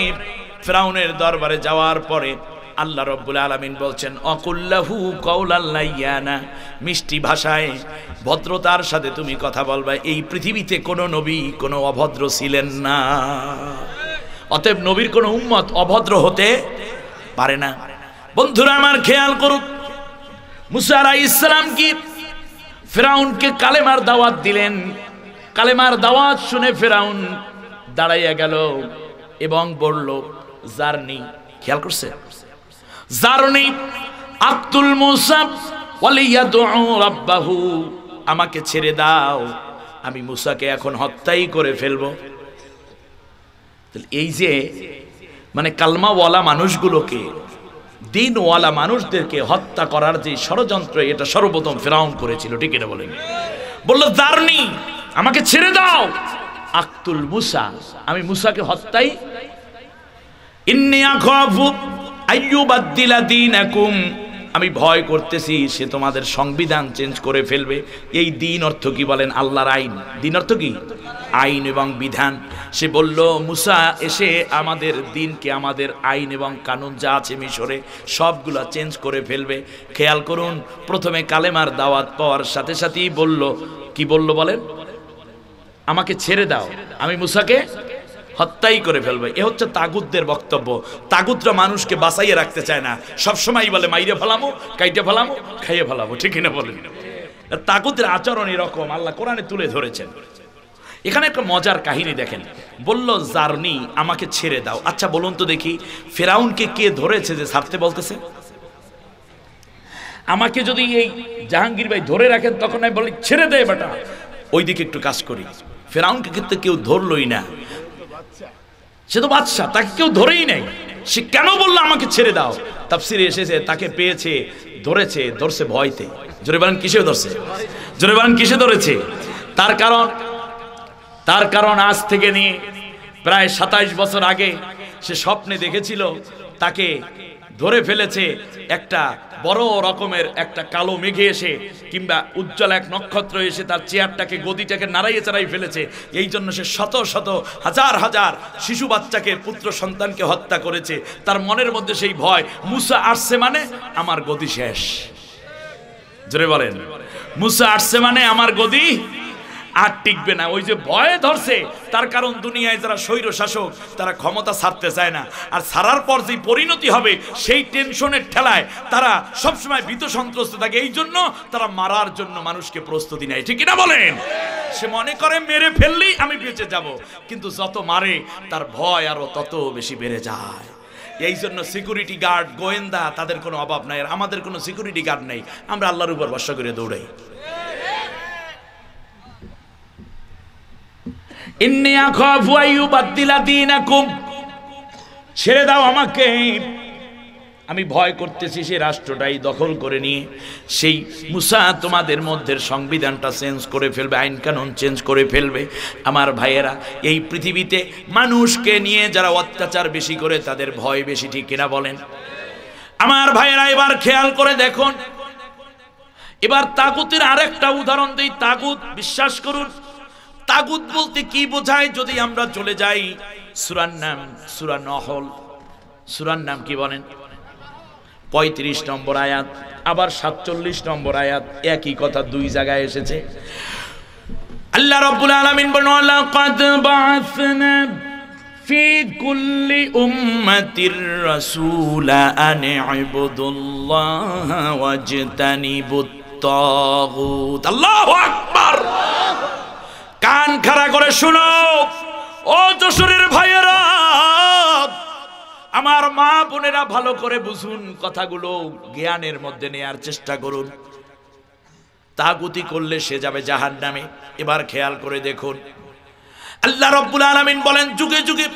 ফেরাউনের দরবারে যাওয়ার পরে আল্লাহ রব্বুল আলমিন বলছেন অকুল্লাহু কৌলাল্লাইয়ানা মিষ্টি ভাষায় ভদ্রতার সাথে তুমি কথা বলবা এই পৃথিবীতে কোনো নবী কোনো অভদ্র ছিলেন না অতএব নবীর কোনো উম্মত অভদ্র হতে পারে না বন্ধুরা আমার খেয়াল করুক মুসারা ইসলাম কি ফেরাউনকে কালেমার দাওয়াত দিলেন কালেমার দাওয়াত শুনে ফেরাউন দাঁড়াইয়া গেল এবং বলল জার্নি খেয়াল করছে জারনি আব্দুল মুসাব রাব্বাহু আমাকে ছেড়ে দাও আমি মুসাকে এখন হত্যাই করে ফেলব এই যে মানে কালমাওয়ালা মানুষগুলোকে দিনওয়ালা মানুষদেরকে হত্যা করার যে ষড়যন্ত্র এটা সর্বপ্রথম ফেরাউন করেছিল ঠিক এটা বলেন বললো দারনি আমাকে ছেড়ে দাও আক্তুল মুসা আমি মুসাকে হত্যাই ইন্নি আখ দিন একুম আমি ভয় করতেছি সে তোমাদের সংবিধান চেঞ্জ করে ফেলবে এই দিন অর্থ কি বলেন আল্লাহর আইন দিন অর্থ কি আইন এবং বিধান সে বলল মুসা এসে আমাদের দিনকে আমাদের আইন এবং কানুন যা আছে মিশরে সবগুলা চেঞ্জ করে ফেলবে খেয়াল করুন প্রথমে কালেমার দাওয়াত পাওয়ার সাথে সাথেই বলল কি বলল বলেন আমাকে ছেড়ে দাও আমি মুসাকে হত্যাই করে ফেলবে এ হচ্ছে তাগুদদের বক্তব্য তাগুদরা মানুষকে বাঁচাইয়ে রাখতে চায় না সবসময় বলে মাইরে ফেলামো কাইটে ফেলামো খাইয়ে ফেলামো ঠিক না বলেন তাগুদের আচরণ এরকম আল্লাহ কোরআনে তুলে ধরেছেন এখানে একটা মজার কাহিনী দেখেন বলল জারনি আমাকে ছেড়ে দাও আচ্ছা বলুন তো দেখি ফেরাউনকে কে ধরেছে যে ছাড়তে বলতেছে আমাকে যদি এই জাহাঙ্গীর ভাই ধরে রাখেন তখন আমি বলি ছেড়ে দেয় বেটা ওইদিকে একটু কাজ করি ফেরাউনকে কিন্তু কেউ ধরলই না সে তো বাদশাহ তাকে কেউ ধরেই নাই সে কেন বললো আমাকে ছেড়ে দাও তাফসিরে এসেছে তাকে পেয়েছে ধরেছে ধরছে ভয়তে জোরে বলেন কিসে ধরছে জোরে বলেন কিসে ধরেছে তার কারণ তার কারণ আজ থেকে নিয়ে প্রায় সাতাইশ বছর আগে সে স্বপ্নে দেখেছিল তাকে ধরে ফেলেছে একটা বড় রকমের একটা কালো মেঘে এসে কিংবা উজ্জ্বল এক নক্ষত্র এসে তার চেয়ারটাকে গদিটাকে নাড়াইয়ে চাড়াই ফেলেছে এই জন্য সে শত শত হাজার হাজার শিশু বাচ্চাকে পুত্র সন্তানকে হত্যা করেছে তার মনের মধ্যে সেই ভয় মুসা আসছে মানে আমার গদি শেষ জোরে বলেন মুসা আসছে মানে আমার গদি আর টিকবে না ওই যে ভয়ে ধরছে তার কারণ দুনিয়ায় যারা স্বৈর শাসক তারা ক্ষমতা ছাড়তে চায় না আর ছাড়ার পর যে পরিণতি হবে সেই টেনশনের ঠেলায় তারা সবসময় ভীত সন্ত্রস্ত থাকে এই জন্য তারা মারার জন্য মানুষকে প্রস্তুতি নেয় ঠিক না বলেন সে মনে করে মেরে ফেললেই আমি বেঁচে যাব কিন্তু যত মারে তার ভয় আরও তত বেশি বেড়ে যায় এই জন্য সিকিউরিটি গার্ড গোয়েন্দা তাদের কোনো অভাব নাই আর আমাদের কোনো সিকিউরিটি গার্ড নেই আমরা আল্লাহর উপর ভরসা করে দৌড়াই ছেড়ে দাও আমাকে আমি ভয় করতেছি সেই রাষ্ট্রটাই দখল করে নিয়ে সেই মুসা তোমাদের মধ্যে সংবিধানটা চেঞ্জ করে ফেলবে আইন কানুন চেঞ্জ করে ফেলবে আমার ভাইয়েরা এই পৃথিবীতে মানুষকে নিয়ে যারা অত্যাচার বেশি করে তাদের ভয় বেশি ঠিক কিনা বলেন আমার ভাইয়েরা এবার খেয়াল করে দেখুন এবার তাগুতের আরেকটা উদাহরণ দিই তাগুত বিশ্বাস করুন তাগুত বলতে কি বোঝায় যদি আমরা চলে যাই সুরার নাম সুরা নহল সুরার নাম কি বলেন পঁয়ত্রিশ নম্বর আয়াত আবার সাতচল্লিশ নম্বর আয়াত একই কথা দুই জায়গায় এসেছে আল্লাহ রব্বুল আলমিন বলেন في كل أمة الرسول أن اعبدوا الله واجتنبوا الطاغوت الله أكبر কান খাড়া করে শুনো ও যশোরের ভাইয়েরা আমার মা বোনেরা ভালো করে বুঝুন কথাগুলো জ্ঞানের মধ্যে নেয়ার চেষ্টা করুন তাগুতি করলে সে যাবে জাহান নামে এবার খেয়াল করে দেখুন আল্লাহ রব্বুল আলমিন বলেন যুগে যুগে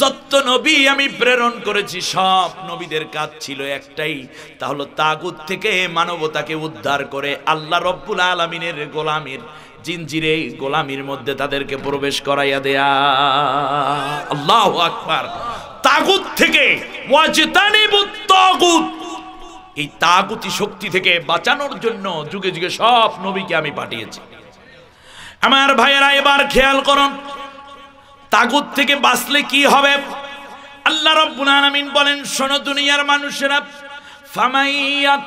যত নবী আমি প্রেরণ করেছি সব নবীদের কাজ ছিল একটাই তাহলে তাগুত থেকে মানবতাকে উদ্ধার করে আল্লাহ রব্বুল আলমিনের গোলামের জিনজিরে গোলামির মধ্যে তাদেরকে প্রবেশ করাইয়া দেয়া আল্লাহ আকবার তাগুত থেকে এই তাগুতি শক্তি থেকে বাঁচানোর জন্য যুগে যুগে সব নবীকে আমি পাঠিয়েছি আমার ভাইয়েরা এবার খেয়াল করুন তাগুত থেকে বাঁচলে কি হবে আল্লাহ রব্বুল আলামিন বলেন শোনো দুনিয়ার মানুষেরা ফামাইয়াত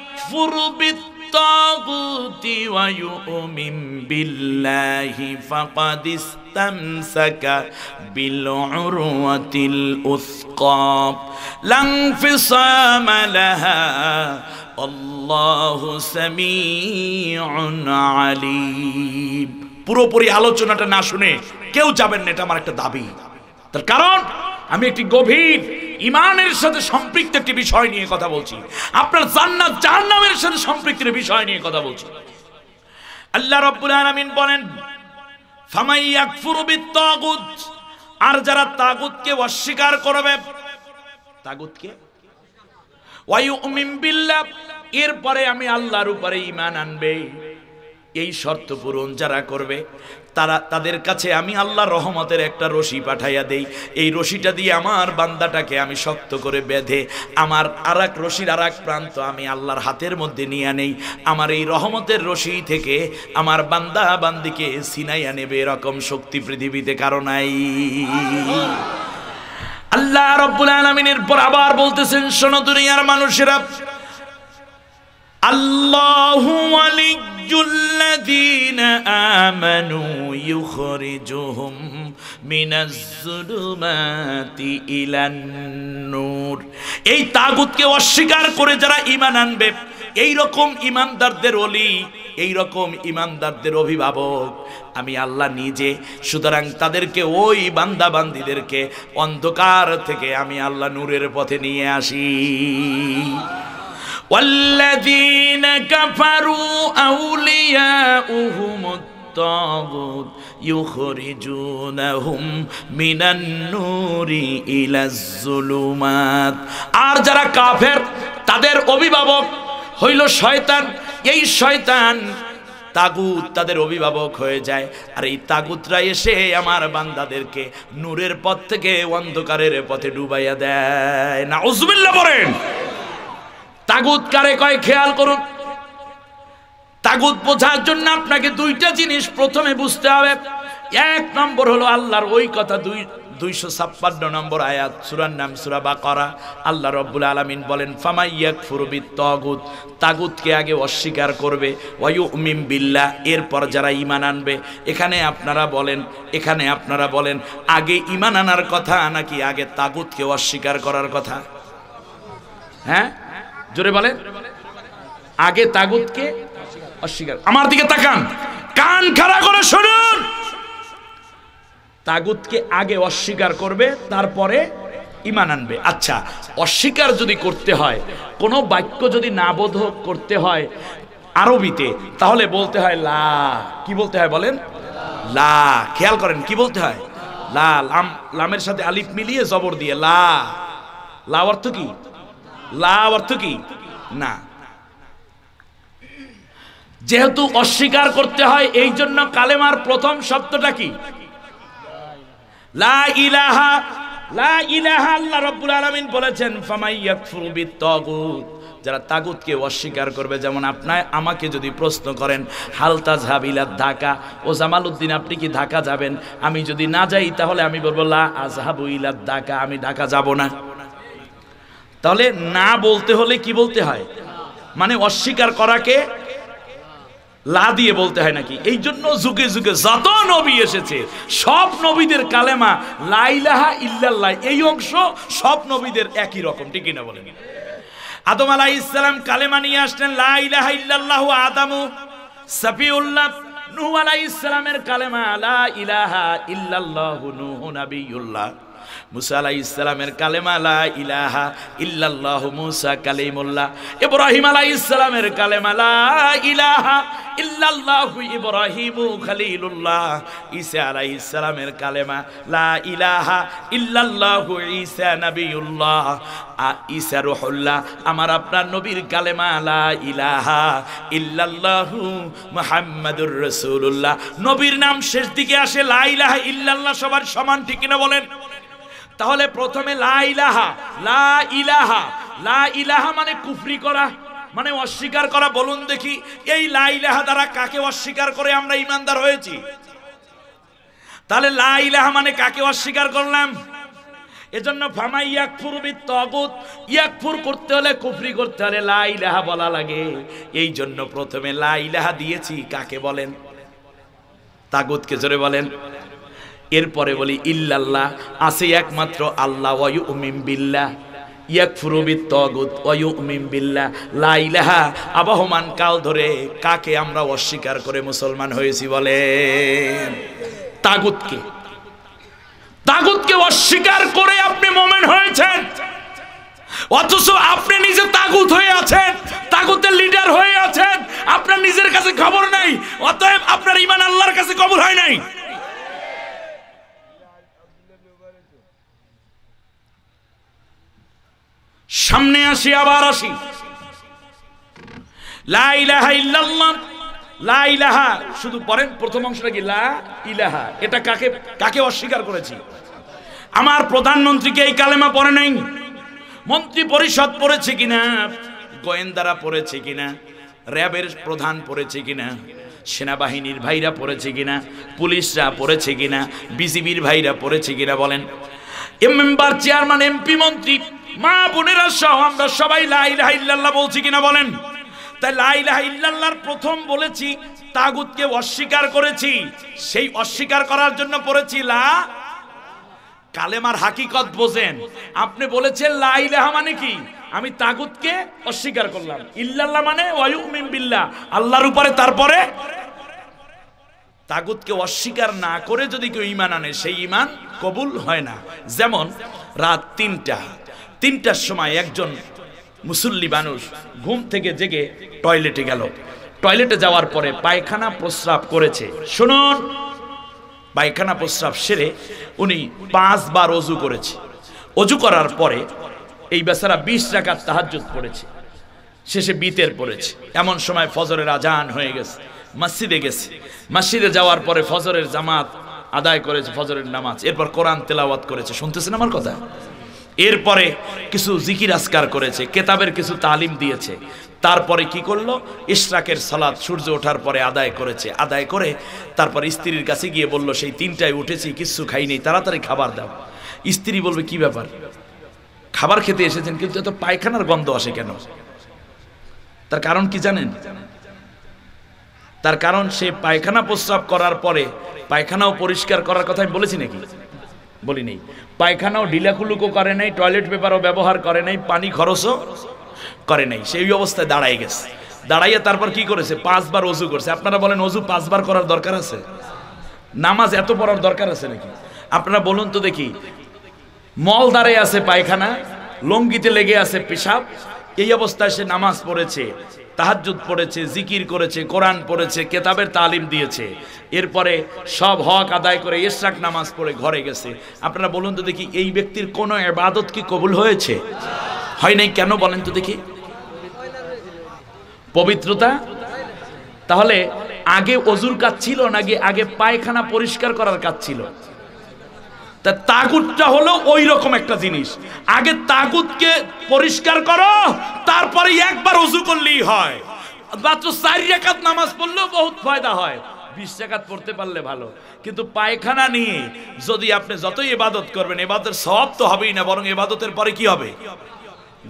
الطاغوت ويؤمن بالله فقد استمسك بالعروة الأثقى لا انفصام لها الله سميع عليم পুরোপুরি আলোচনাটা না শুনে কেউ যাবেন না এটা আমার একটা দাবি তার কারণ আমি একটি গভীর ইমানের সাথে সম্পৃক্ত একটি বিষয় নিয়ে কথা বলছি আপনার জান্নাত জাহান্নামের সাথে সম্পৃক্ত বিষয় নিয়ে কথা বলছি আল্লাহ রব্বুল আলামিন বলেন আর যারা তাগুতকে অস্বীকার করবে তাগুতকে এরপরে আমি আল্লাহর উপরে ইমান আনবে এই শর্ত পূরণ যারা করবে তারা তাদের কাছে আমি আল্লাহ রহমতের একটা রশি পাঠাইয়া দেই এই রশিটা দিয়ে আমার বান্দাটাকে আমি শক্ত করে বেঁধে আমার আর এক রশির আর এক প্রান্ত আমি আল্লাহর হাতের মধ্যে নিয়ে নেই আমার এই রহমতের রশি থেকে আমার বান্দা বান্দিকে সিনাইয়া নেবে এরকম শক্তি পৃথিবীতে কারো নাই আল্লাহ রব্বুল আলমিনের পর আবার বলতেছেন সোনা দুনিয়ার মানুষেরা আল্লাহু আলিজুল্লাযীনা আমানু ইউখরিজুহুম মিনাজ-জুলুমাতি ইলান নূর এই তাগুতকে অস্বীকার করে যারা ঈমান আনবে এই রকম ইমানদারদের অলি এই রকম ইমানদারদের অভিভাবক আমি আল্লাহ নিজে সুতরাং তাদেরকে ওই বান্দাবান্দিদেরকে অন্ধকার থেকে আমি আল্লাহ নূরের পথে নিয়ে আসি والذين كفروا أولياؤهم الطاغوت يخرجونهم من النور إلى الظلمات আর যারা কাফের তাদের অভিভাবক হইল শয়তান এই শয়তান তাগুত তাদের অভিভাবক হয়ে যায় আর এই তাগুতরা এসে আমার বান্দাদেরকে নূরের পথ থেকে অন্ধকারের পথে ডুবাইয়া দেয় না উজবিল্লা বলেন তাগুত কারে কয় খেয়াল করুন তাগুত বোঝার জন্য আপনাকে দুইটা জিনিস প্রথমে বুঝতে হবে এক নম্বর হলো আল্লাহর ওই কথা দুই দুইশো ছাপ্পান্ন নম্বর আয়াত সুরার নাম সুরা বা করা আল্লাহ রব্বুল আলমিন বলেন ফামা ফুরবি তগুত তাগুতকে আগে অস্বীকার করবে ওয়ু উমিম বিল্লা এরপর যারা ইমান আনবে এখানে আপনারা বলেন এখানে আপনারা বলেন আগে ইমান আনার কথা নাকি আগে তাগুতকে অস্বীকার করার কথা হ্যাঁ জোরে বলেন আগে তাগুতকে অস্বীকার আমার দিকে তাকান কান খাড়া করে শুনুন তাগুতকে আগে অস্বীকার করবে তারপরে ইমান আনবে আচ্ছা অস্বীকার যদি করতে হয় কোনো বাক্য যদি না বোধ করতে হয় আরবিতে তাহলে বলতে হয় লা কি বলতে হয় বলেন লা খেয়াল করেন কি বলতে হয় লা লাম লামের সাথে আলিফ মিলিয়ে জবর দিয়ে লা লা অর্থ কি লা অর্থ কি না যেহেতু অস্বীকার করতে হয় এই জন্য কালেমার প্রথম শব্দটা কি লা ইলাহা লা ইলাহা বলেছেন যারা তাগুতকে অস্বীকার করবে যেমন আপনার আমাকে যদি প্রশ্ন করেন হালতা ঝাবিলা ঢাকা ও জামাল উদ্দিন আপনি কি ঢাকা যাবেন আমি যদি না যাই তাহলে আমি বলবো লা আজহাবু ইলা ঢাকা আমি ঢাকা যাব না তাহলে না বলতে হলে কি বলতে হয় মানে অস্বীকার করাকে লা দিয়ে বলতে হয় নাকি এই জন্য যুগে যুগে যত নবী এসেছে সব নবীদের কালেমা লাইলাহা ইল্লাল্লাহ এই অংশ সব নবীদের একই রকম ঠিক না বলেন আদম আলাই ইসলাম কালেমা নিয়ে আসলেন লাইলাহা ইল্লাল্লাহু আদামু সাফিউল্লাহ নূহ আলাইহিস সালামের কালেমা লা ইলাহা ইল্লাল্লাহু নূহ নবিউল্লাহ মুসা আলাহ ইসলামের কালেমা লা ইলাহা ইল্লাল্লাহু মুসা কালিমুল্লাহ ইব্রাহিম আলাহ ইসলামের কালেমা লা ইলাহা ইল্লাল্লাহু ইব্রাহিমু খলিলুল্লাহ ঈসা আলাহ ইসলামের কালেমা লা ইলাহা ইল্লাল্লাহু ঈসা নবিউল্লাহ ঈসা রুহুল্লাহ আমার আপনার নবীর কালেমা লা ইলাহা ইল্লাল্লাহু মুহাম্মাদুর রাসূলুল্লাহ নবীর নাম শেষ দিকে আসে লা ইলাহা ইল্লাল্লাহ সবার সমান ঠিক কিনা বলেন তাহলে প্রথমে লা ইলাহা লা ইলাহা লা ইলাহা মানে কুফরি করা মানে অস্বীকার করা বলুন দেখি এই লা ইলাহা দ্বারা কাকে অস্বীকার করে আমরা ইমানদার হয়েছি তাহলে লা ইলাহা মানে কাকে অস্বীকার করলাম এজন্য ফামা ইয়াকফুর বি তগুত ইয়াকফুর করতে হলে কুফরি করতে হলে লা ইলাহা বলা লাগে এই জন্য প্রথমে লা ইলাহা দিয়েছি কাকে বলেন তাগুতকে জোরে বলেন এরপরে বলি ইল্লাল্লাহ আছে একমাত্র আল্লাহ ওয়ু উমিম বিল্লাহ আবহমান কাল ধরে কাকে আমরা অস্বীকার করে মুসলমান হয়েছি বলে তাগুতকে তাগুতকে অস্বীকার করে আপনি মোমেন হয়েছেন অথচ আপনি নিজে তাগুত হয়ে আছেন তাগুতের লিডার হয়ে আছেন আপনার নিজের কাছে খবর নাই অতএব আপনার ইমান আল্লাহর কাছে কবর হয় নাই সামনে আসি আবার আসি লাহা শুধু পরেন প্রথম অংশটা কি লা ইলাহা এটা কাকে কাকে অস্বীকার করেছি আমার প্রধানমন্ত্রীকে এই কালেমা পড়ে নাই মন্ত্রী পরিষদ পড়েছে কিনা গোয়েন্দারা পড়েছে কিনা র্যাবের প্রধান পড়েছে কিনা সেনাবাহিনীর ভাইরা পড়েছে কিনা পুলিশরা পড়েছে কিনা বিজিবির ভাইরা পড়েছে কিনা বলেন মেম্বার চেয়ারম্যান এমপি মন্ত্রী মা বোনেরা সহ আমরা সবাই লাইলাহ ইল্লাল্লাহ বলছি কিনা বলেন তাই লাইলাহ ইল্লাল্লাহর প্রথম বলেছি তাগুতকে অস্বীকার করেছি সেই অস্বীকার করার জন্য পড়েছি লা কালেমার হাকিকত বোঝেন আপনি বলেছেন লাইলাহা মানে কি আমি তাগুতকে অস্বীকার করলাম ইল্লাল্লাহ মানে ওয়ায়ুমিন বিল্লাহ আল্লাহর উপরে তারপরে তাগুতকে অস্বীকার না করে যদি কেউ ইমান আনে সেই ইমান কবুল হয় না যেমন রাত তিনটা তিনটার সময় একজন মুসল্লি মানুষ ঘুম থেকে জেগে টয়লেটে গেল টয়লেটে যাওয়ার পরে পায়খানা প্রস্রাব করেছে শুনুন পায়খানা প্রস্রাব সেরে উনি পাঁচবার অজু করেছে অজু করার পরে এই বেচারা বিশ টাকার তাহাজুত পড়েছে শেষে বিতের পড়েছে এমন সময় ফজরের আজান হয়ে গেছে মসজিদে গেছে মসজিদে যাওয়ার পরে ফজরের জামাত আদায় করেছে ফজরের নামাজ এরপর কোরআন তেলাওয়াত করেছে শুনতেছেন আমার কথা এরপরে কিছু জিকির আসকার করেছে কেতাবের কিছু তালিম দিয়েছে তারপরে কি করলো ইশরাকের সালাদ সূর্য ওঠার পরে আদায় করেছে আদায় করে তারপর স্ত্রীর কাছে গিয়ে বলল সেই তিনটায় উঠেছি কিচ্ছু খাইনি তাড়াতাড়ি খাবার দাও স্ত্রী বলবে কি ব্যাপার খাবার খেতে এসেছেন কিন্তু এত পায়খানার গন্ধ আসে কেন তার কারণ কি জানেন তার কারণ সে পায়খানা প্রস্রাব করার পরে পায়খানাও পরিষ্কার করার কথা আমি বলেছি নাকি বলি নেই পায়খানাও ঢিলাকুলুকও করে নাই টয়লেট পেপারও ব্যবহার করে নাই পানি খরচও করে নাই সেই অবস্থায় দাঁড়াই গেছে দাঁড়াইয়া তারপর কি করেছে পাঁচবার অজু করছে আপনারা বলেন অজু পাঁচবার করার দরকার আছে নামাজ এত পড়ার দরকার আছে নাকি আপনারা বলুন তো দেখি মল দাঁড়ায় আছে পায়খানা লঙ্গিতে লেগে আছে পেশাব এই অবস্থায় সে নামাজ পড়েছে তাহাজুদ পড়েছে জিকির করেছে কোরআন পড়েছে কেতাবের তালিম দিয়েছে এরপরে সব হক আদায় করে ইশরাক নামাজ পড়ে ঘরে গেছে আপনারা বলুন তো দেখি এই ব্যক্তির কোনো এবাদত কি কবুল হয়েছে হয় নাই কেন বলেন তো দেখি পবিত্রতা তাহলে আগে অজুর কাজ ছিল নাকি আগে পায়খানা পরিষ্কার করার কাজ ছিল তা তাগুতটা হলো ওই রকম একটা জিনিস আগে তাগুতকে পরিষ্কার করো তারপরে একবার উজু করলেই হয় মাত্র চারি রেখাত নামাজ পড়লেও বহুত ফায়দা হয় বিশ টাকাত পড়তে পারলে ভালো কিন্তু পায়খানা নিয়ে যদি আপনি যতই এবাদত করবেন এবাদতের সব তো হবেই না বরং এবাদতের পরে কি হবে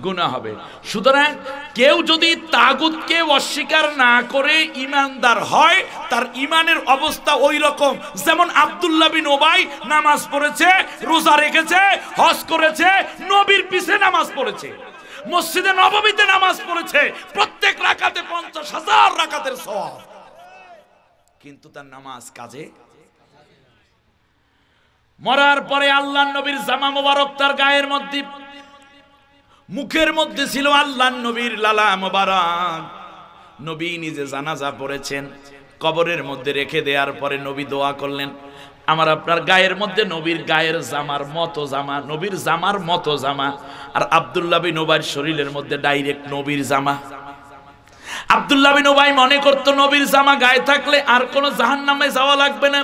গুণা হবে সুতরাং কেউ যদি তাগুতকে অস্বীকার না করে ইমানদার হয় তার ইমানের অবস্থা ওই রকম যেমন আবদুল্লাহ বিন ওবাই নামাজ পড়েছে রোজা রেখেছে হজ করেছে নবীর পিছে নামাজ পড়েছে মসজিদে নবমীতে নামাজ পড়েছে প্রত্যেক রাকাতে পঞ্চাশ হাজার রাকাতের সব কিন্তু তার নামাজ কাজে মরার পরে আল্লাহ নবীর জামা মোবারক তার গায়ের মধ্যে মুখের মধ্যে ছিল আল্লাহ নবীর লালা মোবারক নবী নিজে জানাজা পড়েছেন কবরের মধ্যে রেখে দেওয়ার পরে নবী দোয়া করলেন আমার আপনার গায়ের মধ্যে নবীর গায়ের জামার মতো জামা নবীর জামার মতো জামা আর আবদুল্লাহ বিন ওবাইর শরীরের মধ্যে ডাইরেক্ট নবীর জামা আবদুল্লাহ বিন ওবাই মনে করতো নবীর জামা গায়ে থাকলে আর কোনো জাহান নামে যাওয়া লাগবে না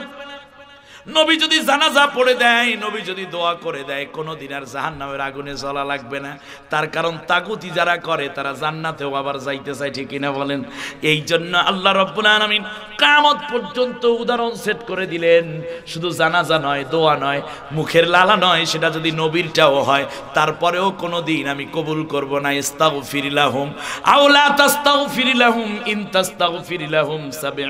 নবী যদি জানাজা পড়ে দেয় নবী যদি দোয়া করে দেয় কোনোদিন আর জাহান নামের আগুনে জ্বলা লাগবে না তার কারণ তাগুতি যারা করে তারা জান্নাতেও আবার যাইতে চায় ঠিক কিনা বলেন এই জন্য আল্লাহ রব্বুল আলমিন কামত পর্যন্ত উদাহরণ সেট করে দিলেন শুধু জানাজা নয় দোয়া নয় মুখের লালা নয় সেটা যদি নবীরটাও হয় তারপরেও কোনো দিন আমি কবুল করব না ইস্তাউ ফিরিলাহুম আউলা তাস্তাউ ফিরিলাহুম ইন তাস্তাউ ফিরিলাহুম সাবে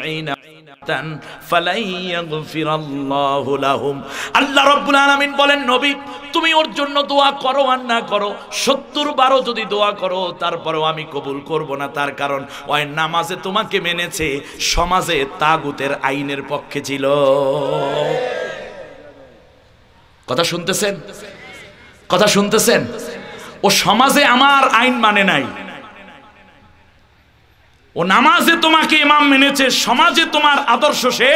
বলেন নবী তুমি ওর জন্য দোয়া করো করো সত্তর বারো যদি দোয়া করো আমি কবুল না তার কারণ নামাজে তোমাকে মেনেছে সমাজে তাগুতের আইনের পক্ষে ছিল কথা শুনতেছেন কথা শুনতেছেন ও সমাজে আমার আইন মানে নাই ও নামাজে তোমাকে ইমাম মেনেছে সমাজে তোমার আদর্শ সে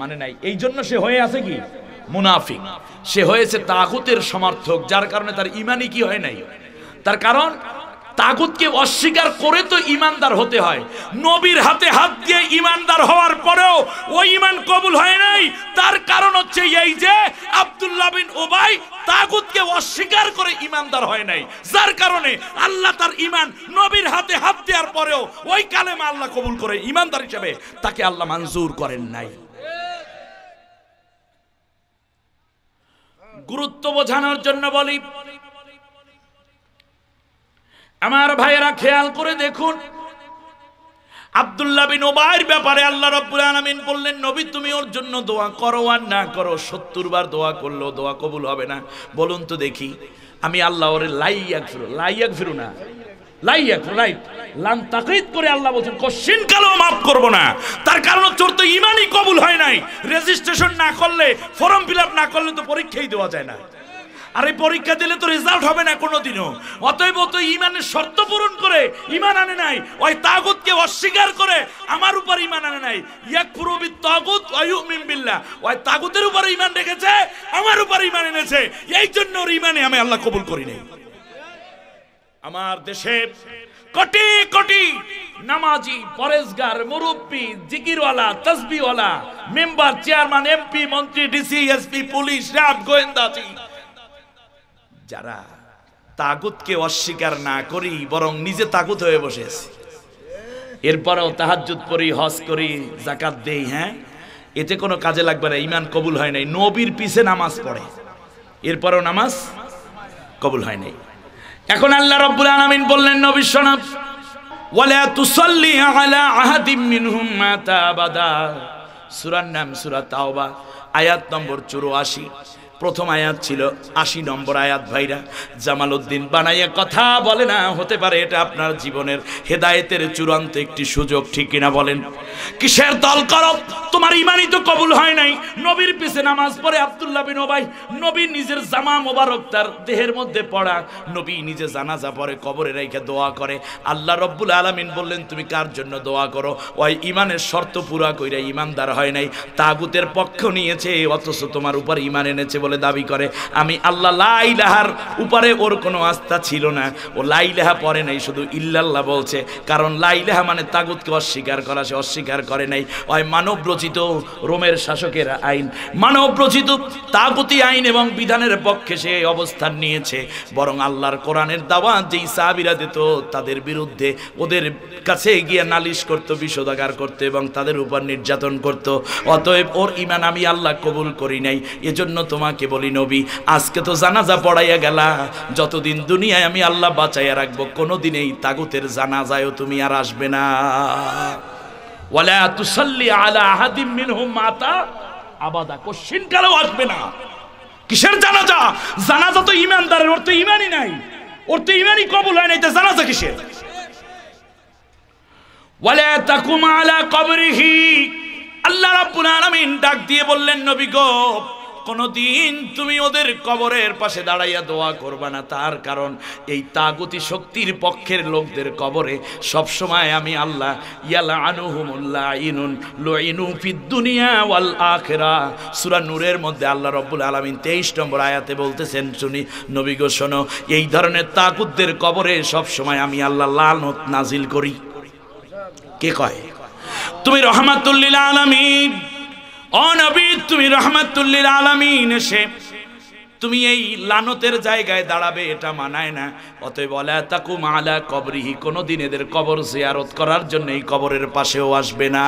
মানে নাই এই জন্য সে হয়ে আছে কি মুনাফিক সে হয়েছে তাগুতের সমর্থক যার কারণে তার ইমানই কি হয় নাই তার কারণ তাগুতকে অস্বীকার করে তো ইমানদার হতে হয় নবীর হাতে হাত দিয়ে ইমানদার হওয়ার পরেও ওই ইমান কবুল হয় নাই তার কারণ হচ্ছে এই যে আব্দুল্লাহ বিন ওবাই তাগুতকে অস্বীকার করে ইমানদার হয় নাই যার কারণে আল্লাহ তার ইমান নবীর হাতে হাত দেওয়ার পরেও ওই কালেমা আল্লাহ কবুল করে ইমানদার হিসেবে তাকে আল্লাহ মঞ্জুর করেন নাই গুরুত্ব বোঝানোর জন্য বলি আমার ভাইয়েরা খেয়াল করে দেখুন আবদুল্লাহ বিন ওবায়ের ব্যাপারে আল্লাহ রাব্বুল আলামিন বললেন নবী তুমি ওর জন্য দোয়া করো আর না করো সত্তর বার দোয়া করলো দোয়া কবুল হবে না বলুন তো দেখি আমি আল্লাহ ওরে লাইয়াক ফিরু লাইয়াক ফিরু না লাইয়াক রাইট লাম তাকরিদ করে আল্লাহ বলছেন কশিন কালেও মাফ করব না তার কারণ চোর তো ইমানই কবুল হয় নাই রেজিস্ট্রেশন না করলে ফর্ম ফিল না করলে তো পরীক্ষাই দেওয়া যায় না আর এই পরীক্ষা দিলে তো রেজাল্ট হবে না কোনোদিনও অতএব তো ইমানের শর্ত পূরণ করে ইমান আনে নাই ওই তাগুতকে অস্বীকার করে আমার উপর ইমান আনে নাই ইয়াক পুরবি তাগুত অয়ুমিম বিল্লাহ ওই তাগুতের উপর ইমান রেখেছে আমার উপর ইমান এনেছে এই জন্য ওর ইমানে আমি আল্লাহ কবুল করি নাই আমার দেশে কোটি কোটি নামাজি পরেশগার মুরব্বী জিকিরওয়ালা তসবিওয়ালা মেম্বার চেয়ারম্যান এমপি মন্ত্রী ডিসি এসপি পুলিশ র্যাব জি যারা তাগুতকে অস্বীকার না করি বরং নিজে তাগুত হয়ে বসেছি এরপরেও তাহাজুদ করি হজ করি জাকাত দেই হ্যাঁ এতে কোনো কাজে লাগবে না ইমান কবুল হয় নাই নবীর পিছে নামাজ পড়ে এরপরও নামাজ কবুল হয় নাই এখন আল্লাহ রব্বুল আলামিন বললেন নবী সোনাব ওয়ালা তুসাল্লি আলা আহাদিম মিনহুম মাতা আবাদা সূরা নাম সূরা তাওবা আয়াত নম্বর 84 প্রথম আয়াত ছিল আশি নম্বর আয়াত ভাইরা জামাল উদ্দিন বানাইয়া কথা বলে না হতে পারে এটা আপনার জীবনের হেদায়েতের চূড়ান্ত একটি সুযোগ ঠিক কিনা বলেন কিসের দল করো তোমার ইমানই তো কবুল হয় না নবীর পিছে নামাজ পড়ে আবদুল্লাহ বিন ওবাই নবী নিজের জামা মোবারক তার দেহের মধ্যে পড়া নবী নিজে জানাজা পড়ে কবরে রেখে দোয়া করে আল্লাহ রব্বুল আলমিন বললেন তুমি কার জন্য দোয়া করো ওই ইমানের শর্ত পুরা করে ইমানদার হয় নাই তাগুতের পক্ষ নিয়েছে অথচ তোমার উপর ইমান এনেছে বলে দাবি করে আমি আল্লাহ লাইলাহার উপরে ওর কোনো আস্থা ছিল না ও লাইলাহা পরে নাই শুধু ইল্লাল্লাহ বলছে কারণ লাইলাহা মানে তাগুতকে অস্বীকার করা সে অস্বীকার করে নাই ওই মানব রচিত রোমের শাসকেরা আইন মানব রচিত তাগুতি আইন এবং বিধানের পক্ষে সে অবস্থান নিয়েছে বরং আল্লাহর কোরআনের দাওয়া যেই সাহাবিরা দিত তাদের বিরুদ্ধে ওদের কাছে গিয়ে নালিশ করত বিশোধাগার করতো এবং তাদের উপর নির্যাতন করত অতএব ওর ইমান আমি আল্লাহ কবুল করি নাই এজন্য তোমাকে বলি নবী আজকে তো জানাজা পড়াইয়া গেলা যতদিন দুনিয়ায় আমি আল্লাহ বাঁচাইয়া রাখবো কোনোদিন এই তাগুতের জানাজায়ও তুমি আর আসবে না ওয়ালা তুসল্লি আলা আহাদিম মিনহুম মাতা আবাদা কোশ্চিন কালেও আসবে না কিসের জানাজা জানাজা তো ইমানদারের ওর তো ইমানই নাই ওর তো ইমানই কবুল হয় নাই তা জানাজা কিসের ওয়ালা তাকুম আলা কবরিহি আল্লাহ রাব্বুল আলামিন ডাক দিয়ে বললেন নবী গো কোনদিন তুমি ওদের কবরের পাশে দাঁড়াইয়া দোয়া করবে না তার কারণ এই তাগতি শক্তির পক্ষের লোকদের কবরে সবসময় আমি আল্লাহ ইয়ালা আনুহুমুল্লাহ ইনুন লইনু ওয়াল আখেরা নূরের মধ্যে আল্লাহ রব্বুল আলমিন তেইশ নম্বর আয়াতে বলতেছেন শুনি নবী গো শোনো এই ধরনের তাগুদদের কবরে সবসময় আমি আল্লাহ লালত নাজিল করি কে কয় তুমি রহমাতুল্লিল আলমিন অনবী তুমি রহমাতুল্লিল আলামিন এসে তুমি এই লানতের জায়গায় দাঁড়াবে এটা মানায় না অতএব তাকু মালা কবরিহি কোনো দিন এদের কবর করার কবরের পাশেও আসবে না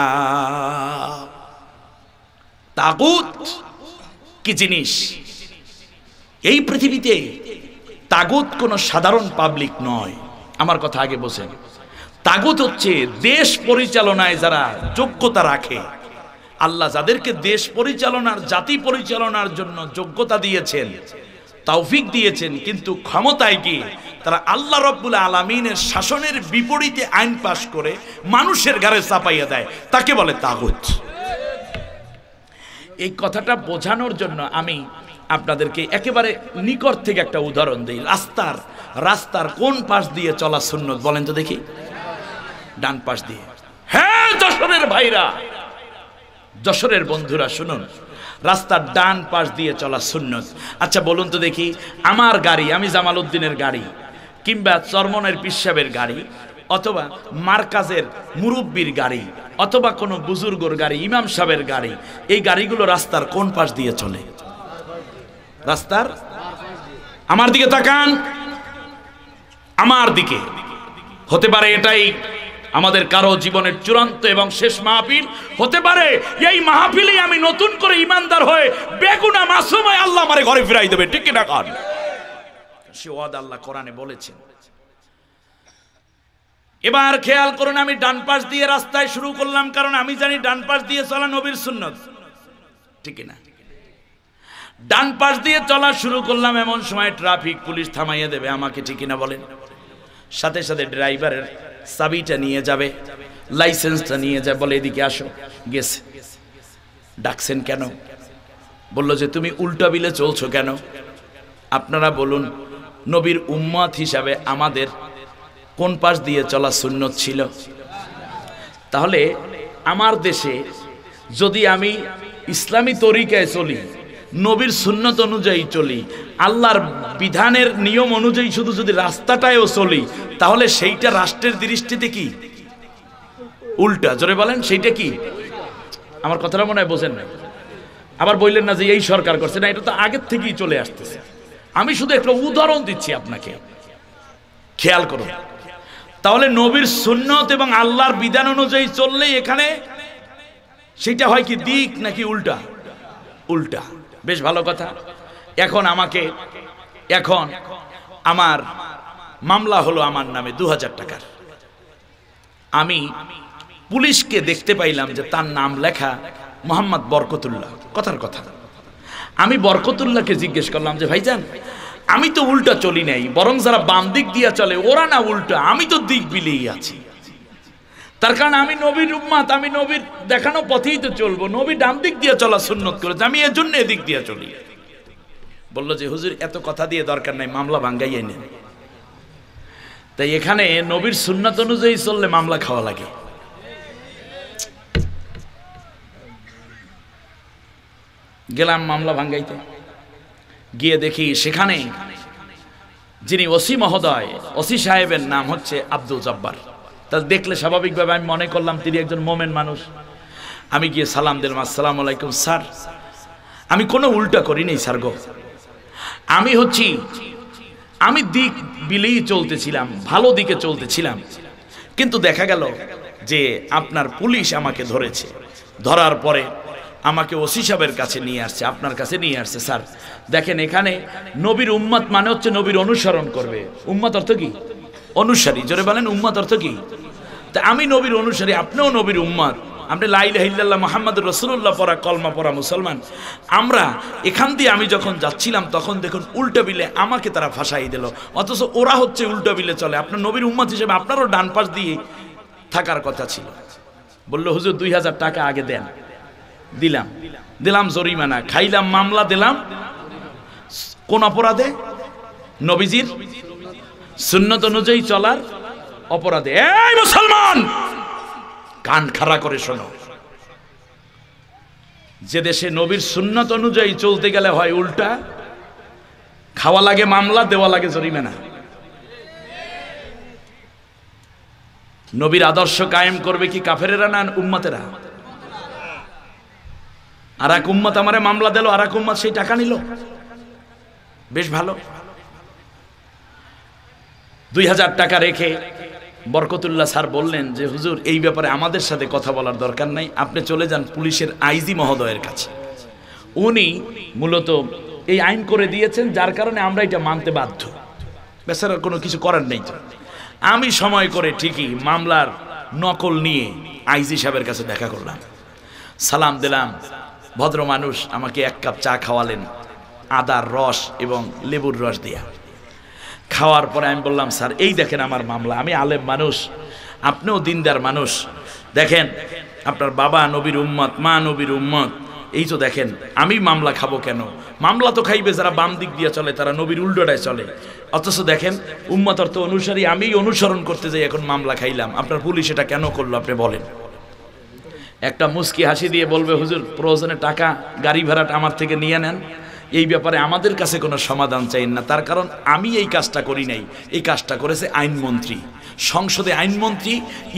কি জিনিস এই পৃথিবীতে তাগুত কোনো সাধারণ পাবলিক নয় আমার কথা আগে বোঝেন তাগুত হচ্ছে দেশ পরিচালনায় যারা যোগ্যতা রাখে আল্লাহ যাদেরকে দেশ পরিচালনার জাতি পরিচালনার জন্য যোগ্যতা দিয়েছেন তৌফিক দিয়েছেন কিন্তু ক্ষমতায় গিয়ে তারা আল্লাহ রব্বুল আলমিনের শাসনের বিপরীতে আইন পাশ করে মানুষের ঘরে চাপাইয়া দেয় তাকে বলে তাগুত এই কথাটা বোঝানোর জন্য আমি আপনাদেরকে একেবারে নিকট থেকে একটা উদাহরণ দিই রাস্তার রাস্তার কোন পাশ দিয়ে চলা সুন্নত বলেন তো দেখি ডান পাশ দিয়ে হ্যাঁ যশোরের ভাইরা যশোরের বন্ধুরা শুনুন রাস্তার ডান পাশ দিয়ে চলা শূন্য আচ্ছা বলুন তো দেখি আমার গাড়ি আমি জামাল উদ্দিনের গাড়ি কিংবা চরমনের পিসাবের গাড়ি অথবা মার্কাজের মুরব্বীর গাড়ি অথবা কোনো বুজুর্গর গাড়ি ইমাম সাহেবের গাড়ি এই গাড়িগুলো রাস্তার কোন পাশ দিয়ে চলে রাস্তার আমার দিকে তাকান আমার দিকে হতে পারে এটাই আমাদের কারো জীবনের চূড়ান্ত এবং শেষ মাহফিল হতে পারে এই মাহফিলেই আমি নতুন করে ইমানদার হয়ে বেগুনা মাসুমায় আল্লাহ আমার ঘরে ফিরাই দেবে ঠিক না কান সে ওয়াদ আল্লাহ কোরআনে বলেছেন এবার খেয়াল করুন আমি ডান পাশ দিয়ে রাস্তায় শুরু করলাম কারণ আমি জানি ডান পাশ দিয়ে চলা নবীর সুন্নত ঠিক না ডান পাশ দিয়ে চলা শুরু করলাম এমন সময় ট্রাফিক পুলিশ থামাইয়ে দেবে আমাকে ঠিক না বলেন সাথে সাথে ড্রাইভারের চাবিটা নিয়ে যাবে লাইসেন্সটা নিয়ে যায় বলে এদিকে আসো গেছে ডাকছেন কেন বলল যে তুমি উল্টা বিলে চলছো কেন আপনারা বলুন নবীর উম্মত হিসাবে আমাদের কোন পাশ দিয়ে চলা শূন্য ছিল তাহলে আমার দেশে যদি আমি ইসলামী তরিকায় চলি নবীর সুন্নত অনুযায়ী চলি আল্লাহর বিধানের নিয়ম অনুযায়ী শুধু যদি রাস্তাটায়ও চলি তাহলে সেইটা রাষ্ট্রের দৃষ্টিতে কি উল্টা জোরে বলেন সেইটা কি আমার কথাটা মনে হয় বোঝেন না আবার বললেন না যে এই সরকার করছে না এটা তো আগের থেকেই চলে আসতেছে আমি শুধু একটা উদাহরণ দিচ্ছি আপনাকে খেয়াল করুন তাহলে নবীর সুন্নত এবং আল্লাহর বিধান অনুযায়ী চললেই এখানে সেটা হয় কি দিক নাকি উল্টা উল্টা বেশ ভালো কথা এখন আমাকে এখন আমার মামলা হলো আমার নামে দু হাজার টাকার আমি পুলিশকে দেখতে পাইলাম যে তার নাম লেখা মোহাম্মদ বরকতুল্লাহ কথার কথা আমি বরকতুল্লাহকে জিজ্ঞেস করলাম যে যান আমি তো উল্টা চলি নাই বরং যারা বাম দিক দিয়া চলে ওরা না উল্টা আমি তো দিক বিলিয়ে আছি তার কারণ আমি নবীর উম্মাত আমি নবীর দেখানো পথেই তো চলবো নবী ডান দিক দিয়ে চলা সুন্নত করেছে আমি এর জন্য এদিক দিয়ে চলি বললো যে হুজুর এত কথা দিয়ে দরকার নাই মামলা ভাঙ্গাই এনে তাই এখানে নবীর সুন্নত অনুযায়ী চললে মামলা খাওয়া লাগে গেলাম মামলা ভাঙ্গাইতে গিয়ে দেখি সেখানে যিনি ওসি মহোদয় ওসি সাহেবের নাম হচ্ছে আব্দুল জব্বার তাহলে দেখলে স্বাভাবিকভাবে আমি মনে করলাম তিনি একজন মোমেন মানুষ আমি গিয়ে সালাম দিলাম আসসালাম আলাইকুম স্যার আমি কোনো উল্টা করিনি স্যার গো আমি হচ্ছি আমি দিক বিলেই চলতেছিলাম ভালো দিকে চলতেছিলাম কিন্তু দেখা গেল যে আপনার পুলিশ আমাকে ধরেছে ধরার পরে আমাকে ওসি সাহেবের কাছে নিয়ে আসছে আপনার কাছে নিয়ে আসছে স্যার দেখেন এখানে নবীর উম্মাত মানে হচ্ছে নবীর অনুসরণ করবে উম্মাত অর্থ কি অনুসারী জোরে বলেন উম্মাদ অর্থ কি তা আমি নবীর অনুসারী আপনিও নবীর উম্মাদ আমরা লাইল্লাহ মোহাম্মদ রসুল্লাহ পরা কলমা পরা মুসলমান আমরা এখান দিয়ে আমি যখন যাচ্ছিলাম তখন দেখুন উল্টো বিলে আমাকে তারা ফাঁসাই দিল অথচ ওরা হচ্ছে উল্টো বিলে চলে আপনার নবীর উম্মাদ হিসেবে আপনারও ডান পাশ দিয়ে থাকার কথা ছিল বলল হুজুর দুই হাজার টাকা আগে দেন দিলাম দিলাম জরিমানা খাইলাম মামলা দিলাম কোন অপরাধে নবীজির সুন্নত অনুযায়ী চলার অপরাধে এই মুসলমান কান খাড়া করে শোনো যে দেশে নবীর সুন্নত অনুযায়ী চলতে গেলে হয় উল্টা খাওয়া লাগে মামলা দেওয়া লাগে জরিমানা নবীর আদর্শ কায়েম করবে কি কাফেরেরা না উম্মাতেরা আর এক উম্মত আমারে মামলা দিল আর এক উম্মত সেই টাকা নিল বেশ ভালো দুই হাজার টাকা রেখে বরকতুল্লাহ স্যার বললেন যে হুজুর এই ব্যাপারে আমাদের সাথে কথা বলার দরকার নাই আপনি চলে যান পুলিশের আইজি মহোদয়ের কাছে উনি মূলত এই আইন করে দিয়েছেন যার কারণে আমরা এটা মানতে বাধ্য বেচারার কোনো কিছু করার নেই তো আমি সময় করে ঠিকই মামলার নকল নিয়ে আইজি সাহেবের কাছে দেখা করলাম সালাম দিলাম ভদ্র মানুষ আমাকে এক কাপ চা খাওয়ালেন আদার রস এবং লেবুর রস দিয়া খাওয়ার পরে আমি বললাম স্যার এই দেখেন আমার মামলা আমি আলেম মানুষ আপনিও দিনদার মানুষ দেখেন আপনার বাবা নবীর উম্মত মা নবীর উম্মত এই তো দেখেন আমি মামলা খাবো কেন মামলা তো খাইবে যারা বাম দিক দিয়ে চলে তারা নবীর উল্টোটায় চলে অথচ দেখেন উম্মত অর্থ অনুসারী আমি অনুসরণ করতে যাই এখন মামলা খাইলাম আপনার পুলিশ এটা কেন করলো আপনি বলেন একটা মুস্কি হাসি দিয়ে বলবে হুজুর প্রয়োজনে টাকা গাড়ি ভাড়াটা আমার থেকে নিয়ে নেন এই ব্যাপারে আমাদের কাছে কোনো সমাধান চাই না তার কারণ আমি এই কাজটা করি নাই এই কাজটা করেছে আইনমন্ত্রী সংসদে আইনমন্ত্রী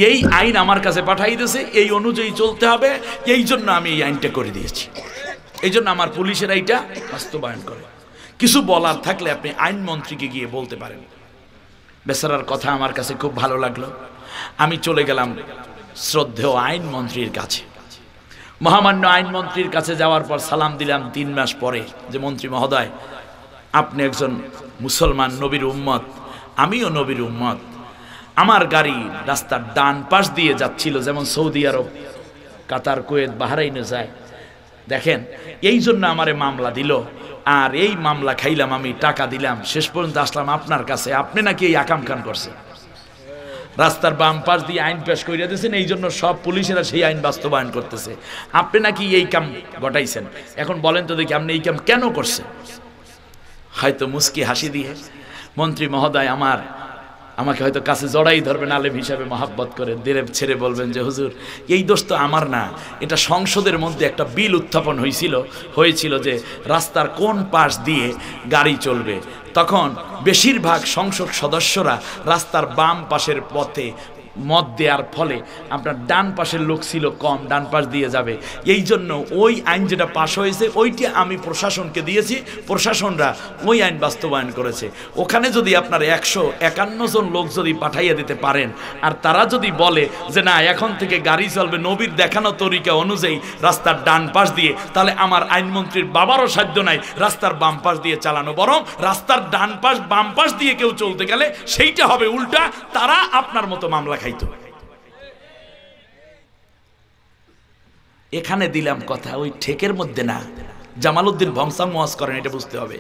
এই আইন আমার কাছে পাঠাই দিয়েছে এই অনুযায়ী চলতে হবে এই জন্য আমি এই আইনটা করে দিয়েছি এই জন্য আমার পুলিশের এইটা বাস্তবায়ন করে কিছু বলার থাকলে আপনি আইনমন্ত্রীকে গিয়ে বলতে পারেন বেচারার কথা আমার কাছে খুব ভালো লাগলো আমি চলে গেলাম শ্রদ্ধেয় আইনমন্ত্রীর কাছে মহামান্য আইনমন্ত্রীর কাছে যাওয়ার পর সালাম দিলাম তিন মাস পরে যে মন্ত্রী মহোদয় আপনি একজন মুসলমান নবীর উম্মত আমিও নবীর উম্মত আমার গাড়ি রাস্তার ডান পাশ দিয়ে যাচ্ছিল যেমন সৌদি আরব কাতার কুয়েত বাহারাইনে যায় দেখেন এই জন্য আমারে মামলা দিল আর এই মামলা খাইলাম আমি টাকা দিলাম শেষ পর্যন্ত আসলাম আপনার কাছে আপনি নাকি এই আকাম খান করছে রাস্তার বাম পাশ দিয়ে আইন পেশ করিয়া দিয়েছেন এই জন্য সব পুলিশেরা সেই আইন বাস্তবায়ন করতেছে আপনি নাকি এই কাম ঘটাইছেন এখন বলেন তো দেখি আপনি এই কাম কেন করছেন হয়তো মুস্কি হাসি দিয়ে মন্ত্রী মহোদয় আমার আমাকে হয়তো কাছে জড়াই ধরবেন আলেম হিসাবে মহাব্বত করে দেরে ছেড়ে বলবেন যে হুজুর এই দোষ তো আমার না এটা সংসদের মধ্যে একটা বিল উত্থাপন হয়েছিল হয়েছিল যে রাস্তার কোন পাশ দিয়ে গাড়ি চলবে তখন বেশিরভাগ সংসদ সদস্যরা রাস্তার বাম পাশের পথে মত দেওয়ার ফলে আপনার ডান পাশের লোক ছিল কম ডান পাশ দিয়ে যাবে এই জন্য ওই আইন যেটা পাশ হয়েছে ওইটি আমি প্রশাসনকে দিয়েছি প্রশাসনরা ওই আইন বাস্তবায়ন করেছে ওখানে যদি আপনার একশো একান্ন জন লোক যদি পাঠাইয়া দিতে পারেন আর তারা যদি বলে যে না এখন থেকে গাড়ি চলবে নবীর দেখানো তরিকা অনুযায়ী রাস্তার ডান পাশ দিয়ে তাহলে আমার আইনমন্ত্রীর বাবারও সাধ্য নাই রাস্তার বাম পাশ দিয়ে চালানো বরং রাস্তার ডান পাশ বাম পাশ দিয়ে কেউ চলতে গেলে সেইটা হবে উল্টা তারা আপনার মতো মামলা খাইতো এখানে দিলাম কথা ওই ঠেকের মধ্যে না জামাল উদ্দিন মোয়াজ করেন এটা বুঝতে হবে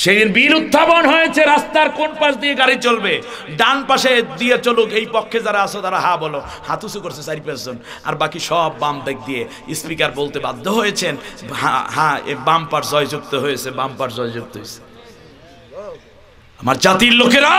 সেদিন বিল উত্থাপন হয়েছে রাস্তার কোন পাশ দিয়ে গাড়ি চলবে ডান পাশে দিয়ে চলুক এই পক্ষে যারা আসো তারা হা বলো হাত উঁচু করছে চারি পাঁচজন আর বাকি সব বাম দেখ দিয়ে স্পিকার বলতে বাধ্য হয়েছেন হ্যাঁ বাম বাম্পার জয়যুক্ত হয়েছে বাম্পার জয়যুক্ত হয়েছে আমার জাতির লোকেরা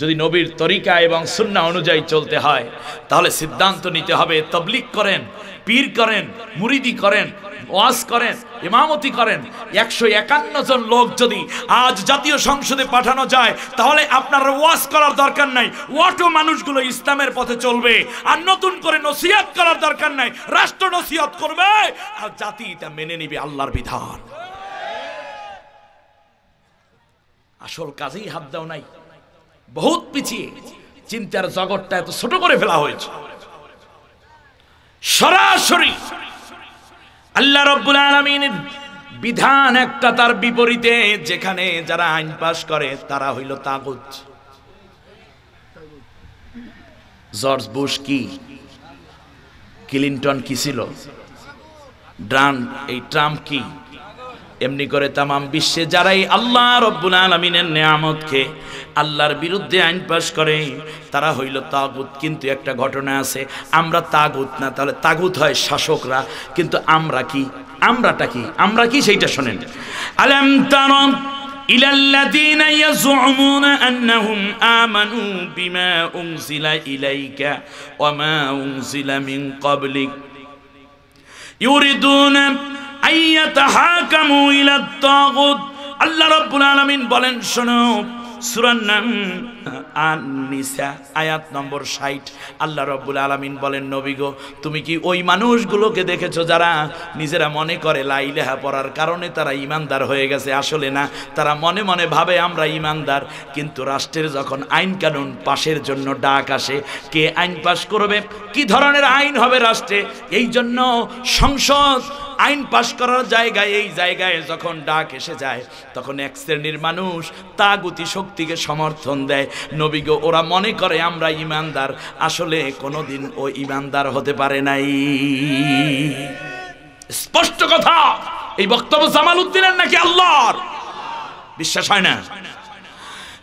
যদি নবীর তরিকা এবং সুন্না অনুযায়ী চলতে হয় তাহলে সিদ্ধান্ত নিতে হবে তবলিক করেন পীর করেন মুরিদি করেন ওয়াজ করেন ইমামতি করেন একশো একান্ন জন লোক যদি আজ জাতীয় সংসদে পাঠানো যায় তাহলে আপনার ওয়াজ করার দরকার নাই ওয়াটো মানুষগুলো ইসলামের পথে চলবে আর নতুন করে নসিহাত করার দরকার নাই রাষ্ট্র নসিহাত করবে আর জাতি এটা মেনে নিবে আল্লাহর বিধান আসল কাজেই হাত দাও নাই বহুত পিছিয়ে চিন্তার জগৎটা এত ছোট করে ফেলা হয়েছে সরাসরি আল্লাহ রব্বুল আলমিনের বিধান একটা তার বিপরীতে যেখানে যারা আইন পাশ করে তারা হইল তাগুত জর্জ বুশ কি ক্লিন্টন কি ছিল ড্রান এই ট্রাম্প কি এমনি করে তামাম বিশ্বে যারাই আল্লাহ রব্বুল আলমিনের নেয়ামতকে আল্লাহর বিরুদ্ধে আইন পাশ করে তারা হইল তাগুত কিন্তু একটা ঘটনা আছে আমরা তাগুত না তাহলে তাগুত হয় শাসকরা কিন্তু আমরা কি আমরাটা কি আমরা কি সেইটা শোনেন আলমতার আল্লাহ রাব্বুল আলমিন বলেন শোনো সুরান্নাম আন নিসা আয়াত নম্বর ষাট আল্লাহ রব্বুল আলমিন বলেন নবীগো তুমি কি ওই মানুষগুলোকে দেখেছো যারা নিজেরা মনে করে লাইলেহা পড়ার কারণে তারা ইমানদার হয়ে গেছে আসলে না তারা মনে মনে ভাবে আমরা ইমানদার কিন্তু রাষ্ট্রের যখন আইন কানুন পাশের জন্য ডাক আসে কে আইন পাশ করবে কি ধরনের আইন হবে রাষ্ট্রে এই জন্য সংসদ আইন পাশ করার জায়গায় এই জায়গায় যখন ডাক এসে যায় তখন এক শ্রেণীর মানুষ তাগুতি শক্তিকে সমর্থন দেয় নবী গো ওরা মনে করে আমরা ইমানদার আসলে কোনোদিন ও ইমানদার হতে পারে নাই স্পষ্ট কথা এই বক্তব্য জামাল উদ্দিনের নাকি আল্লাহর বিশ্বাস হয় না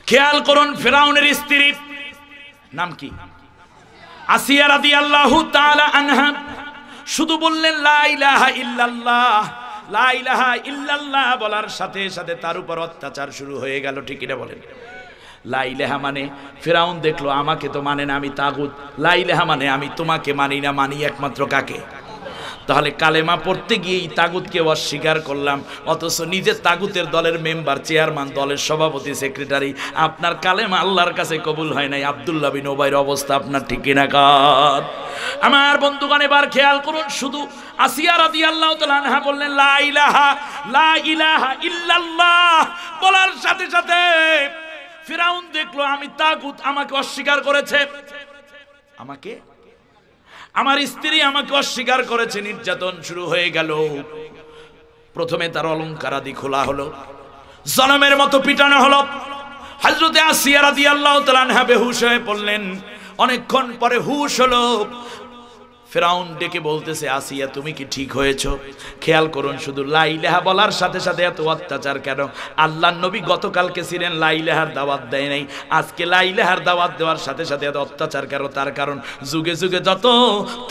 খেয়াল করুন ফেরাউনের স্ত্রীর নাম কি আসিয়া রাদি আল্লাহ আনহা শুধু বললেন লাইলাহা ইল্লাল্লাহ লাইলাহা ইল্লাল্লাহ বলার সাথে সাথে তার উপর অত্যাচার শুরু হয়ে গেল ঠিক কিনা বলেন লাইলেহা মানে ফেরাউন দেখলো আমাকে তো মানে না আমি লাই লাইলেহা মানে আমি তোমাকে মানি না মানি একমাত্র কাকে তাহলে কালেমা পড়তে গিয়েই তাগুদকে অস্বীকার করলাম অথচ নিজের তাগুতের দলের মেম্বার চেয়ারম্যান দলের সভাপতি সেক্রেটারি আপনার কালেমা আল্লাহর কাছে কবুল হয় নাই আবদুল্লাহ বিন ওবাইর অবস্থা আপনার ঠিক কিনা কাত আমার বন্ধুগণ এবার খেয়াল করুন শুধু আসিয়া রাদি আল্লাহ তালহা বললেন লা ইলাহা লা ইলাহা ইল্লাল্লাহ বলার সাথে সাথে ফেরাউন দেখলো আমি তাগুত আমাকে অস্বীকার করেছে আমাকে আমার স্ত্রী আমাকে অস্বীকার করেছে নির্যাতন শুরু হয়ে গেল প্রথমে তার আদি খোলা হলো জনমের মতো পিটানো হলো হজরতে আসিয়া রাদিয়াল্লাহু তাআলা বেহুশ হয়ে পড়লেন অনেকক্ষণ পরে হুশ হলো ফেরাউন ডেকে বলতেছে আসিয়া তুমি কি ঠিক হয়েছ খেয়াল করুন শুধু লাইলেহা বলার সাথে সাথে এত অত্যাচার কেন আল্লাহ নবী গতকালকে ছিলেন লাইলেহার দাওয়াত দেয় নাই আজকে লাইলেহার দাওয়াত দেওয়ার সাথে সাথে এত অত্যাচার কেন তার কারণ যুগে যুগে যত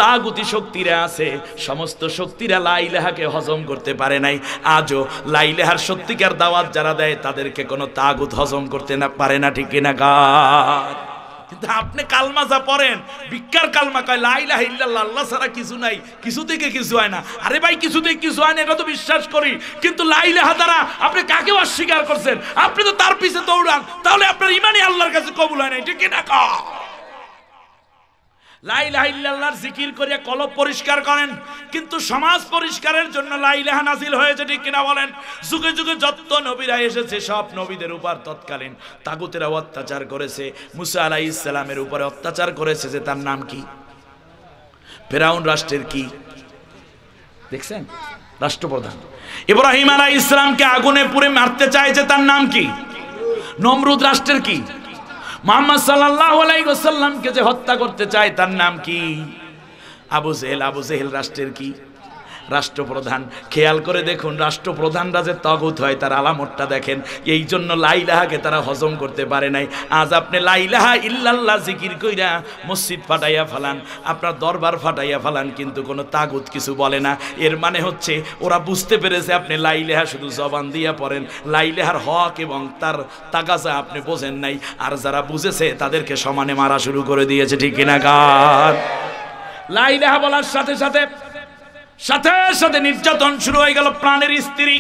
তাগুতি শক্তিরা আছে সমস্ত শক্তিরা লাইলেহাকে হজম করতে পারে নাই আজও লাইলেহার সত্যিকার দাওয়াত যারা দেয় তাদেরকে কোনো তাগুত হজম করতে না পারে না ঠিক কিনা গা কিন্তু আপনি কালমা যা পড়েন ভিক্ষার কালমা কয় লাইলা ইল্লাল্লাহ আল্লাহ ছাড়া কিছু নাই কিছু থেকে কিছু হয় না আরে ভাই কিছু থেকে কিছু হয় না এটা তো বিশ্বাস করি কিন্তু লাইলাহা দ্বারা আপনি কাকে অস্বীকার করছেন আপনি তো তার পিছে দৌড়ান তাহলে আপনার ইমানই আল্লাহর কাছে কবুল হয় না এটা কিনা কয় লাইলাহিল্লাহর জিকির করিয়া কলব পরিষ্কার করেন কিন্তু সমাজ পরিষ্কারের জন্য লাইলাহা হয়েছে ঠিক বলেন যুগে যুগে যত নবীরা এসেছে সব নবীদের উপর তৎকালীন অত্যাচার করেছে মুসা আলাই ইসলামের উপরে অত্যাচার করেছে যে তার নাম কি ফেরাউন রাষ্ট্রের কি দেখছেন রাষ্ট্রপ্রধান ইব্রাহিম আলাই ইসলামকে আগুনে পুড়ে মারতে চায় যে তার নাম কি নমরুদ রাষ্ট্রের কি মোহাম্মদ সাল্লাহ আলাইসাল্লামকে যে হত্যা করতে চায় তার নাম কি আবু জেহেল আবু জেহেল রাষ্ট্রের কি রাষ্ট্রপ্রধান খেয়াল করে দেখুন রাষ্ট্রপ্রধানরা যে তগুত হয় তার আলামতটা দেখেন এই জন্য লাইলাহাকে তারা হজম করতে পারে নাই আজ আপনি লাইলাহা ইল্লাল্লাহ জিকির কইরা মসজিদ ফাটাইয়া ফালান আপনার দরবার ফাটাইয়া ফালান কিন্তু কোনো তাগুত কিছু বলে না এর মানে হচ্ছে ওরা বুঝতে পেরেছে আপনি লাইলেহা শুধু জবান দিয়া পড়েন লাইলেহার হক এবং তার তাকাজা আপনি বোঝেন নাই আর যারা বুঝেছে তাদেরকে সমানে মারা শুরু করে দিয়েছে ঠিক কিনা গান লাইলেহা বলার সাথে সাথে সাথে সাথে নির্যাতন শুরু হয়ে গেল প্রাণের স্ত্রী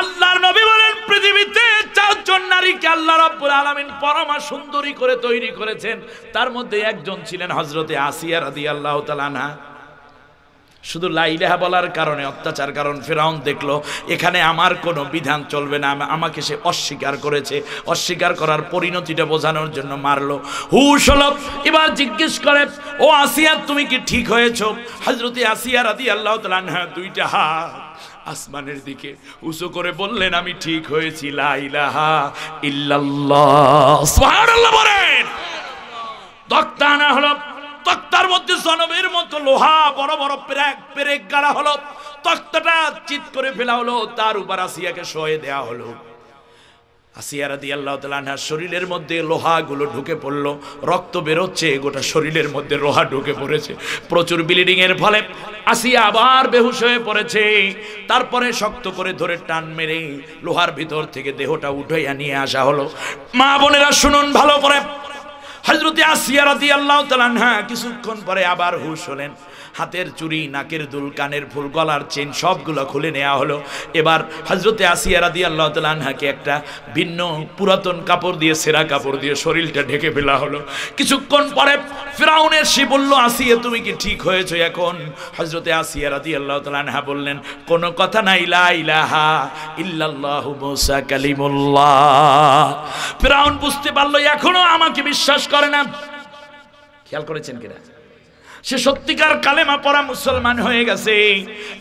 আল্লাহর নবী বলেন পৃথিবীতে চারজন নারীকে আল্লাহ রাব্বুল আলামিন পরমা সুন্দরী করে তৈরি করেছেন তার মধ্যে একজন ছিলেন হযরতে আসিয়া রাদিয়াল্লাহু তাআলা আনহা শুধু লাইলাহা বলার কারণে অত্যাচার কারণ ফেরাউন দেখলো এখানে আমার কোনো বিধান চলবে না আমাকে সে অস্বীকার করেছে অস্বীকার করার পরিণতিটা বোঝানোর জন্য মারলো হুশ হলো এবার জিজ্ঞেস করে ও আসিয়া তুমি কি ঠিক হয়েছ হজরতি আসিয়া রাতি আল্লাহ হ্যাঁ দুইটা হা আসমানের দিকে উঁচু করে বললেন আমি ঠিক হয়েছি লাইলাহা ইল্লাল্লাহ বলেন দক্তানা হলো তক্তার মধ্যে জনমের মতো লোহা বড় বড় প্রেক প্রেক গাড়া হলো তক্তাটা চিত করে ফেলা হলো তার উপর আসিয়াকে শয়ে দেয়া হলো আসিয়া রাদি আল্লাহ তালাহার শরীরের মধ্যে লোহাগুলো ঢুকে পড়লো রক্ত বেরোচ্ছে গোটা শরীরের মধ্যে লোহা ঢুকে পড়েছে প্রচুর ব্লিডিংয়ের ফলে আসিয়া আবার বেহুশ হয়ে পড়েছে তারপরে শক্ত করে ধরে টান মেরে লোহার ভিতর থেকে দেহটা উঠে নিয়ে আসা হলো মা বোনেরা শুনুন ভালো করে হজরতে আসিয়া রাদিয়াল্লাহু তাআলা কিছুক্ষণ পরে আবার হুঁশ হলেন হাতের চুরি নাকের দুল কানের ফুল গলার চেন সবগুলো খুলে নেওয়া হলো এবার হজরতে আসিয়া রাদি আল্লাহ তালহাকে একটা ভিন্ন পুরাতন কাপড় দিয়ে সেরা কাপড় দিয়ে শরীরটা ঢেকে ফেলা হলো কিছুক্ষণ পরে ফেরাউনের সে বলল আসিয়া তুমি কি ঠিক হয়েছো এখন হজরতে আসিয়া রাদি আল্লাহ তালহা বললেন কোনো কথা না ইলা ইলাহা ইল্লাল্লাহু মুসা কালিমুল্লাহ ফেরাউন বুঝতে পারলো এখনো আমাকে বিশ্বাস করে না খেয়াল করেছেন কিনা সে সত্যিকার কালেমা পড়া মুসলমান হয়ে গেছে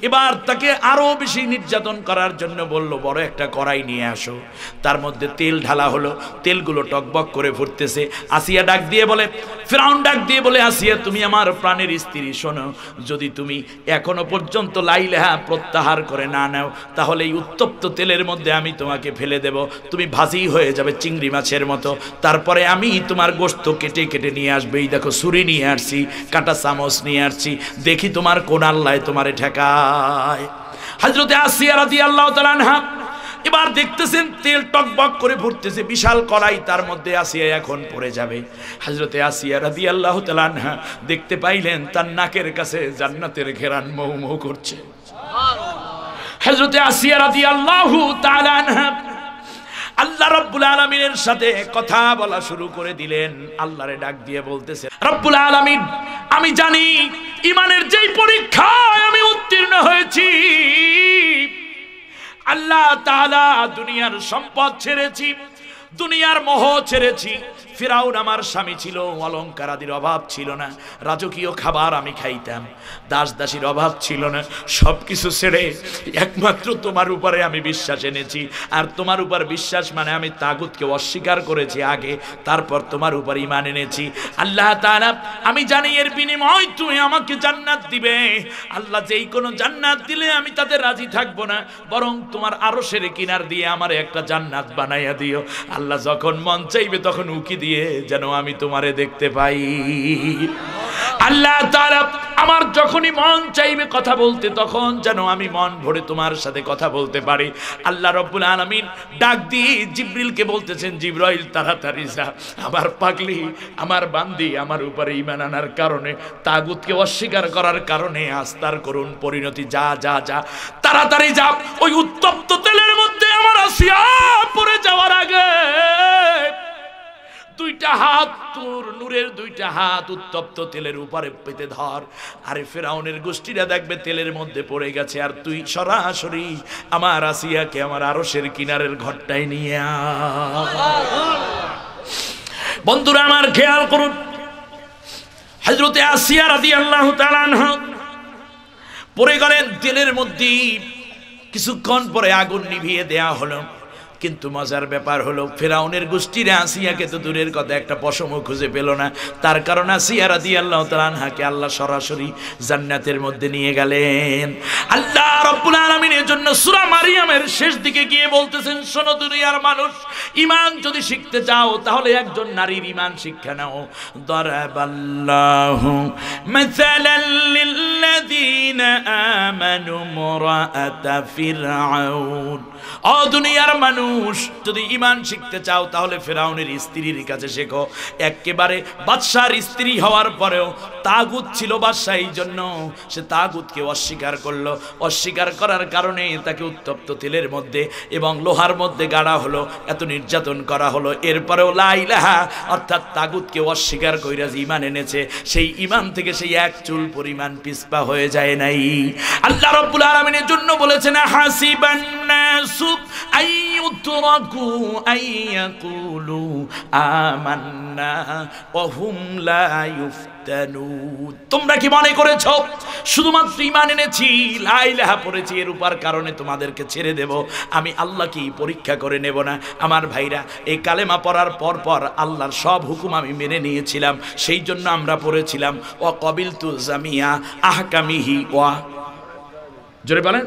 এবার তাকে আরো বেশি নির্যাতন করার জন্য বলল বড় একটা কড়াই নিয়ে আসো তার মধ্যে তেল ঢালা হলো তেলগুলো টকবক করে ফুটতেছে আসিয়া ডাক দিয়ে বলে ফ্রাউন ডাক দিয়ে বলে আসিয়া তুমি আমার প্রাণের স্ত্রী শোনো যদি তুমি এখনো পর্যন্ত লাইলেহা প্রত্যাহার করে না নাও তাহলে এই উত্তপ্ত তেলের মধ্যে আমি তোমাকে ফেলে দেব তুমি ভাজি হয়ে যাবে চিংড়ি মাছের মতো তারপরে আমি তোমার গোস্ত কেটে কেটে নিয়ে আসবে এই দেখো সুরি নিয়ে আসছি কাটা চামচ নিয়ে আসছি দেখি তোমার কোন আল্লাহ তোমার ঠেকায় হাজরতে আসিয়া রাদি আল্লাহ তালানহা এবার দেখতেছেন তেল টক বক করে ভরতেছে বিশাল কড়াই তার মধ্যে আসিয়া এখন পড়ে যাবে হাজরতে আসিয়া রাদি আল্লাহ তালানহা দেখতে পাইলেন তার নাকের কাছে জান্নাতের ঘেরান মৌ মৌ করছে হাজরতে আসিয়া রাদি আল্লাহ তালানহা আল্লাহ রব্বুল আলমিনের সাথে কথা বলা শুরু করে দিলেন আল্লাহরে ডাক দিয়ে বলতেছে রব্বুল আলমিন আমি জানি ইমানের যেই পরীক্ষায় আমি উত্তীর্ণ হয়েছি আল্লাহ তাহলা দুনিয়ার সম্পদ ছেড়েছি দুনিয়ার মোহ ছেড়েছি ফিরাউন আমার স্বামী ছিল অলঙ্কার আদির অভাব ছিল না রাজকীয় খাবার আমি খাইতাম দাস দাসীর অভাব ছিল না সব কিছু ছেড়ে একমাত্র তোমার উপরে আমি বিশ্বাস এনেছি আর তোমার উপর বিশ্বাস মানে আমি তাগুতকে অস্বীকার করেছি আগে তারপর তোমার উপর ইমান এনেছি আল্লাহ তালা আমি জানি এর বিনিময় তুমি আমাকে জান্নাত দিবে আল্লাহ যেই কোনো জান্নাত দিলে আমি তাদের রাজি থাকবো না বরং তোমার আরো সেরে কিনার দিয়ে আমার একটা জান্নাত বানাইয়া দিও আল্লাহ যখন মন চাইবে তখন উকি দিয়ে যেন আমি তোমারে দেখতে পাই আল্লাহ তাআলা আমার যখনই মন চাইবে কথা বলতে তখন যেন আমি মন ভরে তোমার সাথে কথা বলতে পারি আল্লাহ রব্বুল আলমিন ডাক দিয়ে জিব্রিলকে বলতেছেন জিব্রাইল তাড়াতাড়ি যা আমার পাগলি আমার বান্দি আমার উপরে ইমান আনার কারণে তাগুতকে অস্বীকার করার কারণে আস্তার করুন পরিণতি যা যা যা তাড়াতাড়ি যা ওই উত্তপ্ত তেলের মধ্যে আমার আসিয়া পড়ে যাওয়ার আগে দুইটা হাত তোর নূরের দুইটা হাত উত্তপ্ত তেলের উপরে পেতে ধর আরে ফেরাউনের গোষ্ঠীরা দেখবে তেলের মধ্যে পড়ে গেছে আর তুই সরাসরি আমার আসিয়াকে আমার আরসের কিনারের ঘরটায় নিয়ে বন্ধুরা আমার খেয়াল করুন হজরতে আসিয়া রাদি আল্লাহ পরে গেলেন তেলের মধ্যে কিছুক্ষণ পরে আগুন নিভিয়ে দেয়া হলো কিন্তু মজার ব্যাপার হলো ফেরাউনের গোষ্ঠীরে আসিয়াকে তো দূরের কথা একটা পশমও খুঁজে পেল না তার কারণ আসিয়া রাদি আল্লাহ তালহাকে আল্লাহ সরাসরি জান্নাতের মধ্যে নিয়ে গেলেন আল্লাহ রব্বুল আলমিনের জন্য সুরা মারিয়ামের শেষ দিকে গিয়ে বলতেছেন শোনো দুনিয়ার মানুষ ইমান যদি শিখতে চাও তাহলে একজন নারীর ইমান শিক্ষা নাও দরাবাল্লাহ মাসালাল ও দুনিয়ার মানুষ মানুষ যদি ইমান শিখতে চাও তাহলে ফেরাউনের স্ত্রীর কাছে শেখো একেবারে বাদশার স্ত্রী হওয়ার পরেও তাগুত ছিল বাদশাহ এই জন্য সে তাগুতকে অস্বীকার করলো অস্বীকার করার কারণে তাকে উত্তপ্ত তেলের মধ্যে এবং লোহার মধ্যে গাড়া হলো এত নির্যাতন করা হলো এরপরেও লাইলাহা অর্থাৎ তাগুতকে অস্বীকার কইরা যে ইমান এনেছে সেই ইমান থেকে সেই এক চুল পরিমাণ পিসপা হয়ে যায় নাই আল্লাহ রব্বুল আলমিনের জন্য বলেছেন হাসিবান্নাসু আই يتركوا أن يقولوا آمنا وهم لا يفتنون তোমরা কি মনে করেছ শুধুমাত্র ইমান এনেছি লাইলাহা পড়েছি এর উপার কারণে তোমাদেরকে ছেড়ে দেব আমি আল্লাহকে পরীক্ষা করে নেব না আমার ভাইরা এই কালেমা পড়ার পর পর আল্লাহর সব হুকুম আমি মেনে নিয়েছিলাম সেই জন্য আমরা পড়েছিলাম ও কবিল তু জামিয়া আহকামিহি ওয়া জোরে বলেন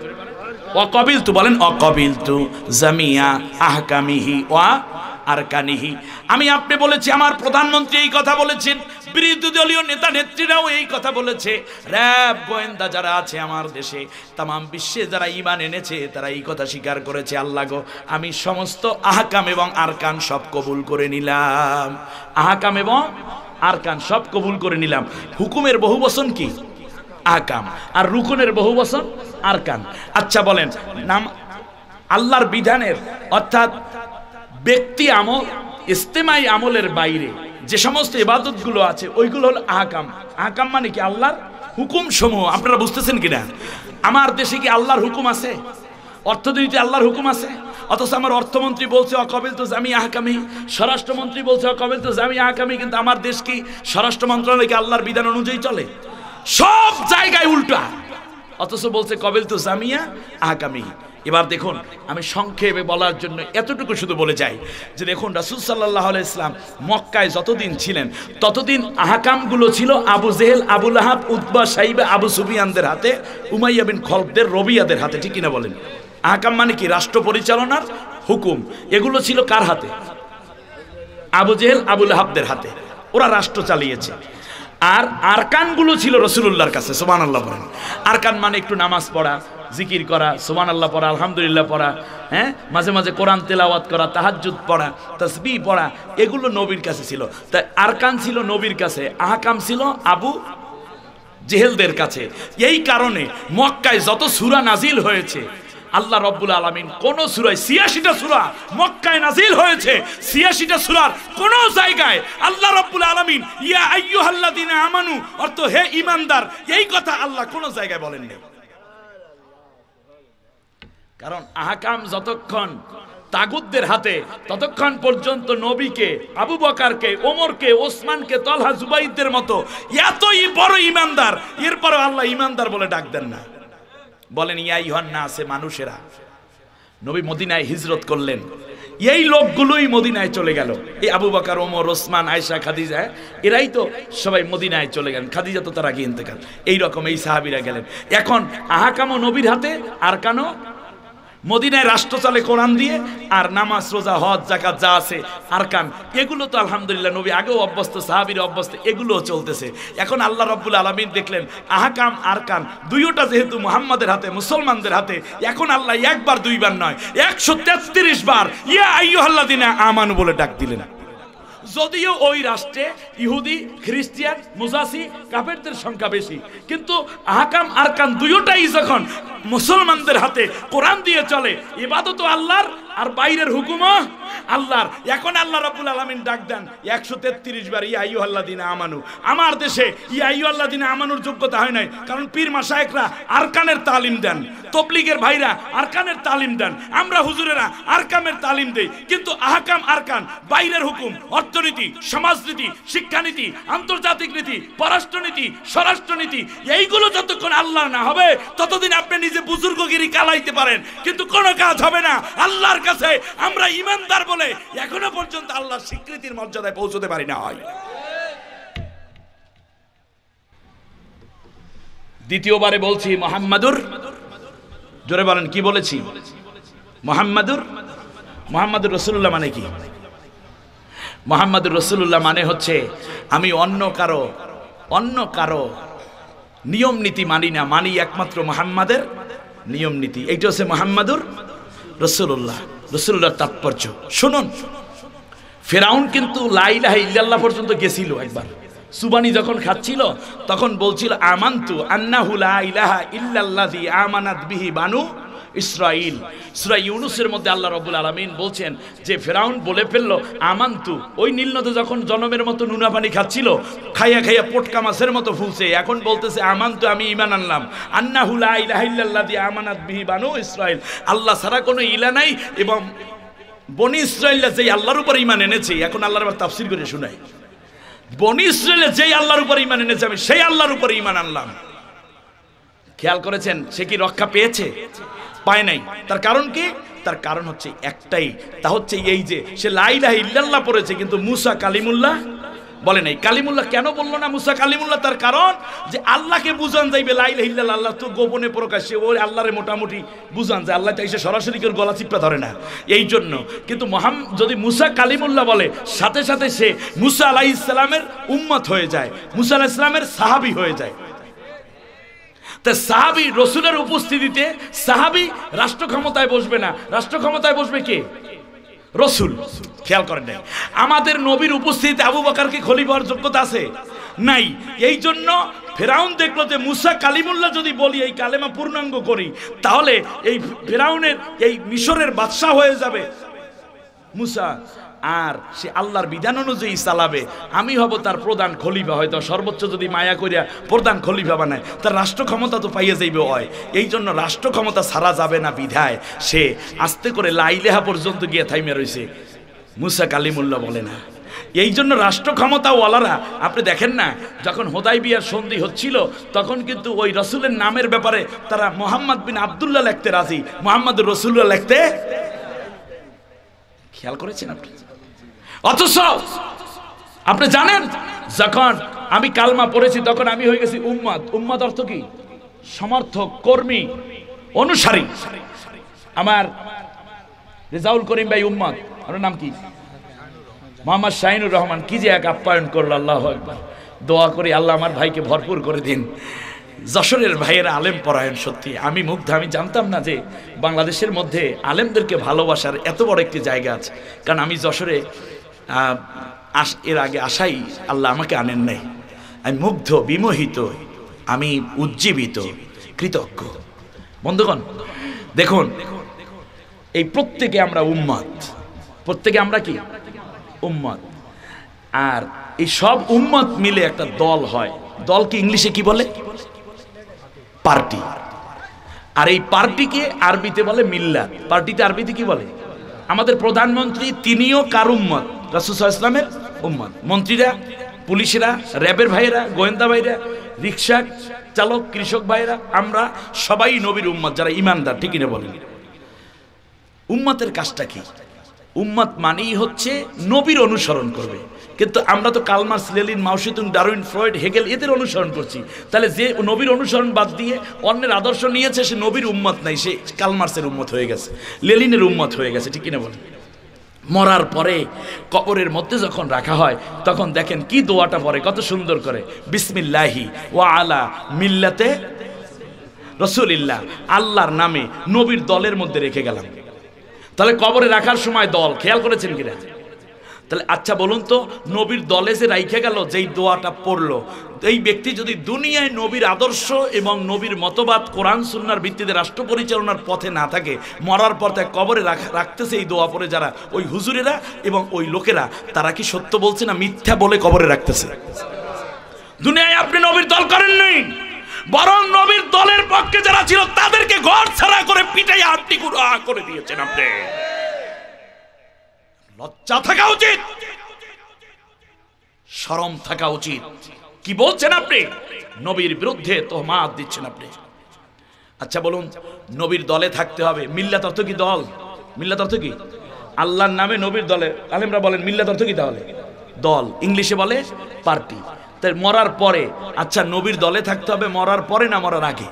অকবিল তু বলেন অকবিল তু জামিয়া আহকামিহি ওয়া আরকানিহি আমি আপনি বলেছি আমার প্রধানমন্ত্রী এই কথা বলেছেন বিরোধী দলীয় নেতা নেত্রীরাও এই কথা বলেছে র্যাব গোয়েন্দা যারা আছে আমার দেশে তাম বিশ্বে যারা ইমান এনেছে তারা এই কথা স্বীকার করেছে আল্লাহ গো আমি সমস্ত আহকাম এবং আরকান সব কবুল করে নিলাম আহকাম এবং আরকান সব কবুল করে নিলাম হুকুমের বহু বচন কি আহকাম আর রুকুনের বহু বচন আরকান আচ্ছা বলেন নাম আল্লাহর বিধানের অর্থাৎ ব্যক্তি আমল ইস্তেমাই আমলের বাইরে যে সমস্ত ইবাদতগুলো আছে ওইগুলো হল আহকাম আহকাম মানে কি আল্লাহর হুকুম সমূহ আপনারা বুঝতেছেন কিনা আমার দেশে কি আল্লাহর হুকুম আছে অর্থনীতি আল্লাহর হুকুম আছে অথচ আমার অর্থমন্ত্রী বলছে অকবেল তো জামি আহকামি স্বরাষ্ট্রমন্ত্রী বলছে অকবেল তো জামি আহকামি কিন্তু আমার দেশ কি স্বরাষ্ট্র মন্ত্রণালয় কি আল্লাহর বিধান অনুযায়ী চলে সব জায়গায় উল্টা অথচ বলছে কবিল তো জামিয়া আহকামিহি এবার দেখুন আমি সংক্ষেপে বলার জন্য এতটুকু শুধু বলে যাই যে দেখুন রাসুল সাল্লাহ ইসলাম মক্কায় যতদিন ছিলেন ততদিন আহাকামগুলো ছিল আবু জেহেল আবুল আহাব উদ্বা সাহিব আবু সুবিয়ানদের হাতে উমাইয়া বিন খলবদের রবিয়াদের হাতে ঠিক কিনা বলেন আহাকাম মানে কি রাষ্ট্র পরিচালনার হুকুম এগুলো ছিল কার হাতে আবু জেহেল আবুল আহাবদের হাতে ওরা রাষ্ট্র চালিয়েছে আর আরকানগুলো ছিল রসুলুল্লাহর কাছে সোমান আল্লাহ পড়েন আরকান মানে একটু নামাজ পড়া জিকির করা সোমান আল্লাহ পড়া আলহামদুলিল্লাহ পড়া হ্যাঁ মাঝে মাঝে কোরআন তেলাওয়াত করা তাহাজুদ পড়া তসবি পড়া এগুলো নবীর কাছে ছিল তাই আরকান ছিল নবীর কাছে আহকাম ছিল আবু জেহেলদের কাছে এই কারণে মক্কায় যত সুরা নাজিল হয়েছে আল্লাহ রব্বুল আলমিন কোন সুরায় ছিয়াশিটা সুরা মক্কায় নাজিল হয়েছে ছিয়াশিটা সুরার কোন জায়গায় আল্লাহ রব্বুল আলমিন ইয়া আয়ু আল্লাহ দিন আমানু অর্থ হে ইমানদার এই কথা আল্লাহ কোন জায়গায় বলেননি কারণ আহাকাম যতক্ষণ তাগুদদের হাতে ততক্ষণ পর্যন্ত নবীকে আবু বকারকে ওমরকে ওসমানকে তলহা জুবাইদের মতো এতই বড় ইমানদার এরপরে আল্লাহ ইমানদার বলে ডাক দেন না বলেন ইয়া ইহন্না আছে মানুষেরা নবী মদিনায় হিজরত করলেন এই লোকগুলোই মদিনায় চলে গেল এই আবু বাকার ওমর ওসমান আয়সা খাদিজা এরাই তো সবাই মদিনায় চলে গেলেন খাদিজা তো তারা গিয়ে ইন্তেকাল এইরকম এই সাহাবিরা গেলেন এখন আহাকামো নবীর হাতে আর কানো মদিনায় রাষ্ট্র চলে কোরআন দিয়ে আর নামাজ রোজা হজ জাকাত যা আছে আর কান এগুলো তো আলহামদুলিল্লাহ নবী আগেও অভ্যস্ত সাহাবির অভ্যস্ত এগুলোও চলতেছে এখন আল্লাহ রব্বুল আলমিন দেখলেন আহাকাম আর কান দুইওটা যেহেতু মুহাম্মাদের হাতে মুসলমানদের হাতে এখন আল্লাহ একবার দুইবার নয় একশো তেত্রিশ বার ইয়া দিনে আমানু বলে ডাক দিলেন যদিও ওই রাষ্ট্রে ইহুদি খ্রিস্টিয়ান মুজাসি কাপেরদের সংখ্যা বেশি কিন্তু আহকাম আরকান দুইটাই যখন মুসলমানদের হাতে কোরআন দিয়ে চলে ইবাদত আল্লাহর আর বাইরের হুকুমও আল্লাহর এখন আল্লাহ রাবুল আলমিন ডাক দেন একশো তেত্রিশ বার ইয়াইউ আল্লাহ দিনে আমানু আমার দেশে ইয়াইউ আল্লাহ দিনে আমানুর যোগ্যতা হয় নাই কারণ পীর মাসায়েকরা আরকানের তালিম দেন তবলিগের ভাইরা আরকানের তালিম দেন আমরা হুজুরেরা আরকামের তালিম দেই কিন্তু আহকাম আরকান বাইরের হুকুম অর্থনীতি সমাজনীতি শিক্ষানীতি আন্তর্জাতিক নীতি পররাষ্ট্রনীতি স্বরাষ্ট্রনীতি এইগুলো যতক্ষণ আল্লাহ না হবে ততদিন আপনি নিজে বুজুর্গগিরি কালাইতে পারেন কিন্তু কোনো কাজ হবে না আল্লাহর কাছে আমরা ইমানদার বলে এখনো পর্যন্ত আল্লাহ স্বীকৃতির মর্যাদায় পৌঁছতে পারি না হয় দ্বিতীয়বারে বলছি মোহাম্মাদুর জোরে বলেন কি বলেছি মোহাম্মাদুর মোহাম্মদুর রসুল্লাহ মানে কি মোহাম্মদুর রসুল্লাহ মানে হচ্ছে আমি অন্য কারো অন্য কারো নিয়ম নীতি মানি না মানি একমাত্র মোহাম্মাদের নিয়ম নীতি এইটা হচ্ছে মোহাম্মাদুর রসুল্লাহ রসুল্লার তাৎপর্য শুনুন ফেরাউন কিন্তু লাইলাহ ইল্লাল্লাহ পর্যন্ত গেছিল একবার সুবানি যখন খাচ্ছিল তখন বলছিল আমান্তু আন্নাহুলা ইলাহা ইল্লাল্লাহ আমানাত বিহি বানু ইসরাইল সুরা ইউনুসের মধ্যে আল্লাহ রবুল আলমিন বলছেন যে ফেরাউন বলে ফেললো আমান্তু ওই নীলনদে যখন জনমের মতো নুনা পানি খাচ্ছিল খাইয়া খাইয়া পোটকা মাছের মতো ফুলছে এখন বলতেছে আমান্তু আমি ইমান আনলাম আন্না দিয়ে আমানাত বিহি বানু ইসরাইল আল্লাহ ছাড়া কোনো ইলা নাই এবং বনি ইসরায়েলরা যেই আল্লাহর উপর ইমান এনেছে এখন আল্লাহর আবার তাফসির করে শুনাই বনি ইসরায়েলের যেই আল্লাহর উপর ইমান এনেছে আমি সেই আল্লাহর উপর ইমান আনলাম খেয়াল করেছেন সে কি রক্ষা পেয়েছে পায় নাই তার কারণ কি তার কারণ হচ্ছে একটাই তা হচ্ছে এই যে সে লাইলা ইল্লাল্লাহ পড়েছে কিন্তু মুসা কালিমুল্লাহ বলে নাই কালিমুল্লাহ কেন বললো না মুসা কালিমুল্লাহ তার কারণ যে আল্লাহকে বুঝান যাইবে লাইলা ইল্লাল্লাহ আল্লাহ তো গোপনে প্রকাশ্যে ওই আল্লাহরে মোটামুটি বুঝান যায় আল্লাহ তাই সে সরাসরি কেউ গলা চিপটা ধরে না এই জন্য কিন্তু মহাম যদি মুসা কালিমুল্লাহ বলে সাথে সাথে সে মুসা আলাহ ইসলামের উম্মত হয়ে যায় মুসা আলাহ ইসলামের সাহাবি হয়ে যায় তা সাহাবি রসুলের উপস্থিতিতে সাহাবি রাষ্ট্র ক্ষমতায় বসবে না রাষ্ট্র ক্ষমতায় বসবে কে রসুল খেয়াল করেন নাই আমাদের নবীর উপস্থিতিতে আবু বাকার কি পাওয়ার যোগ্যতা আছে নাই এই জন্য ফেরাউন দেখলো যে মুসা কালিমুল্লা যদি বলি এই কালেমা পূর্ণাঙ্গ করি তাহলে এই ফেরাউনের এই মিশরের বাদশাহ হয়ে যাবে মুসা আর সে আল্লাহর বিধান অনুযায়ী চালাবে আমি হব তার প্রধান খলিফা হয়তো সর্বোচ্চ যদি মায়া করিয়া প্রধান খলিফা বানায় তার রাষ্ট্র ক্ষমতা তো পাইয়া যাইবে হয় এই জন্য রাষ্ট্র ক্ষমতা ছাড়া যাবে না বিধায় সে আস্তে করে লাইলেহা পর্যন্ত গিয়ে থাইমে রয়েছে মুসা কালিমুল্লা বলে না এই জন্য রাষ্ট্র ক্ষমতাওয়ালারা আপনি দেখেন না যখন হোদাই বিয়ার সন্ধি হচ্ছিল তখন কিন্তু ওই রসুলের নামের ব্যাপারে তারা মোহাম্মদ বিন আবদুল্লাহ লেখতে রাজি মোহাম্মদ রসুল্লাহ লেখতে খেয়াল করেছেন আপনি অথচ আপনি জানেন যখন আমি কালমা পড়েছি তখন আমি হয়ে গেছি উম্মাদ উম্মাদ অর্থ কি সমর্থক কর্মী অনুসারী আমার রেজাউল করিম ভাই উম্মাদ আমার নাম কি মোহাম্মদ শাহিনুর রহমান কি যে এক আপ্যায়ন করলো আল্লাহ একবার দোয়া করি আল্লাহ আমার ভাইকে ভরপুর করে দিন যশোরের ভাইয়ের আলেম পরায়ণ সত্যি আমি মুগ্ধ আমি জানতাম না যে বাংলাদেশের মধ্যে আলেমদেরকে ভালোবাসার এত বড় একটি জায়গা আছে কারণ আমি যশোরে আস এর আগে আসাই আল্লাহ আমাকে আনেন নাই আমি মুগ্ধ বিমোহিত আমি উজ্জীবিত কৃতজ্ঞ বন্ধুগণ দেখুন এই প্রত্যেকে আমরা উম্মাদ প্রত্যেকে আমরা কি উম্মাদ আর এই সব উম্মত মিলে একটা দল হয় দলকে ইংলিশে কি বলে পার্টি আর এই পার্টিকে আরবিতে বলে মিল্লা পার্টিতে আরবিতে কি বলে আমাদের প্রধানমন্ত্রী তিনিও কার উম্মত রাসুসা ইসলামের উম্মত মন্ত্রীরা পুলিশেরা র্যাবের ভাইয়েরা গোয়েন্দা ভাইরা রিক্সা চালক কৃষক ভাইরা আমরা সবাই নবীর উম্মত যারা ইমানদার ঠিক না বলেন উম্মতের কাজটা কি উম্মত মানেই হচ্ছে নবীর অনুসরণ করবে কিন্তু আমরা তো Karl Marx Lenin Mao Tse tung Darwin Freud Hegel এদের অনুসরণ করছি তাহলে যে নবীর অনুসরণ বাদ দিয়ে অন্যের আদর্শ নিয়েছে সে নবীর উম্মত নাই সে কালমার্সের উম্মত হয়ে গেছে লেলিনের উম্মত হয়ে গেছে ঠিক কিনা বলেন মরার পরে কবরের মধ্যে যখন রাখা হয় তখন দেখেন কি দোয়াটা পরে কত সুন্দর করে বিসমিল্লাহি ওয়া আলা মিল্লাতে রসুলিল্লাহ আল্লাহর নামে নবীর দলের মধ্যে রেখে গেলাম তাহলে কবরে রাখার সময় দল খেয়াল করেছেন কিনা তাহলে আচ্ছা বলুন তো নবীর দলে যে রাইখে গেল যেই দোয়াটা পড়লো এই ব্যক্তি যদি দুনিয়ায় নবীর আদর্শ এবং নবীর মতবাদ কোরআন সুন্নার ভিত্তিতে রাষ্ট্র পরিচালনার পথে না থাকে মরার পর তাই কবরে রাখতেছে এই দোয়া পরে যারা ওই হুজুরেরা এবং ওই লোকেরা তারা কি সত্য বলছে না মিথ্যা বলে কবরে রাখতেছে দুনিয়ায় আপনি নবীর দল করেন নাই বরং নবীর দলের পক্ষে যারা ছিল তাদেরকে ঘর ছাড়া করে পিটাই আটটি করে দিয়েছেন আপনি লজ্জা থাকা উচিত সরম থাকা উচিত কি বলছেন আপনি নবীর বিরুদ্ধে তোহমাত দিচ্ছেন আপনি আচ্ছা বলুন নবীর দলে থাকতে হবে মিল্লাত অর্থ কি দল মিল্লাত অর্থ কি আল্লাহর নামে নবীর দলে আলেমরা বলেন মিল্লাত অর্থ কি তাহলে দল ইংলিশে বলে পার্টি তাই মরার পরে আচ্ছা নবীর দলে থাকতে হবে মরার পরে না মরার আগে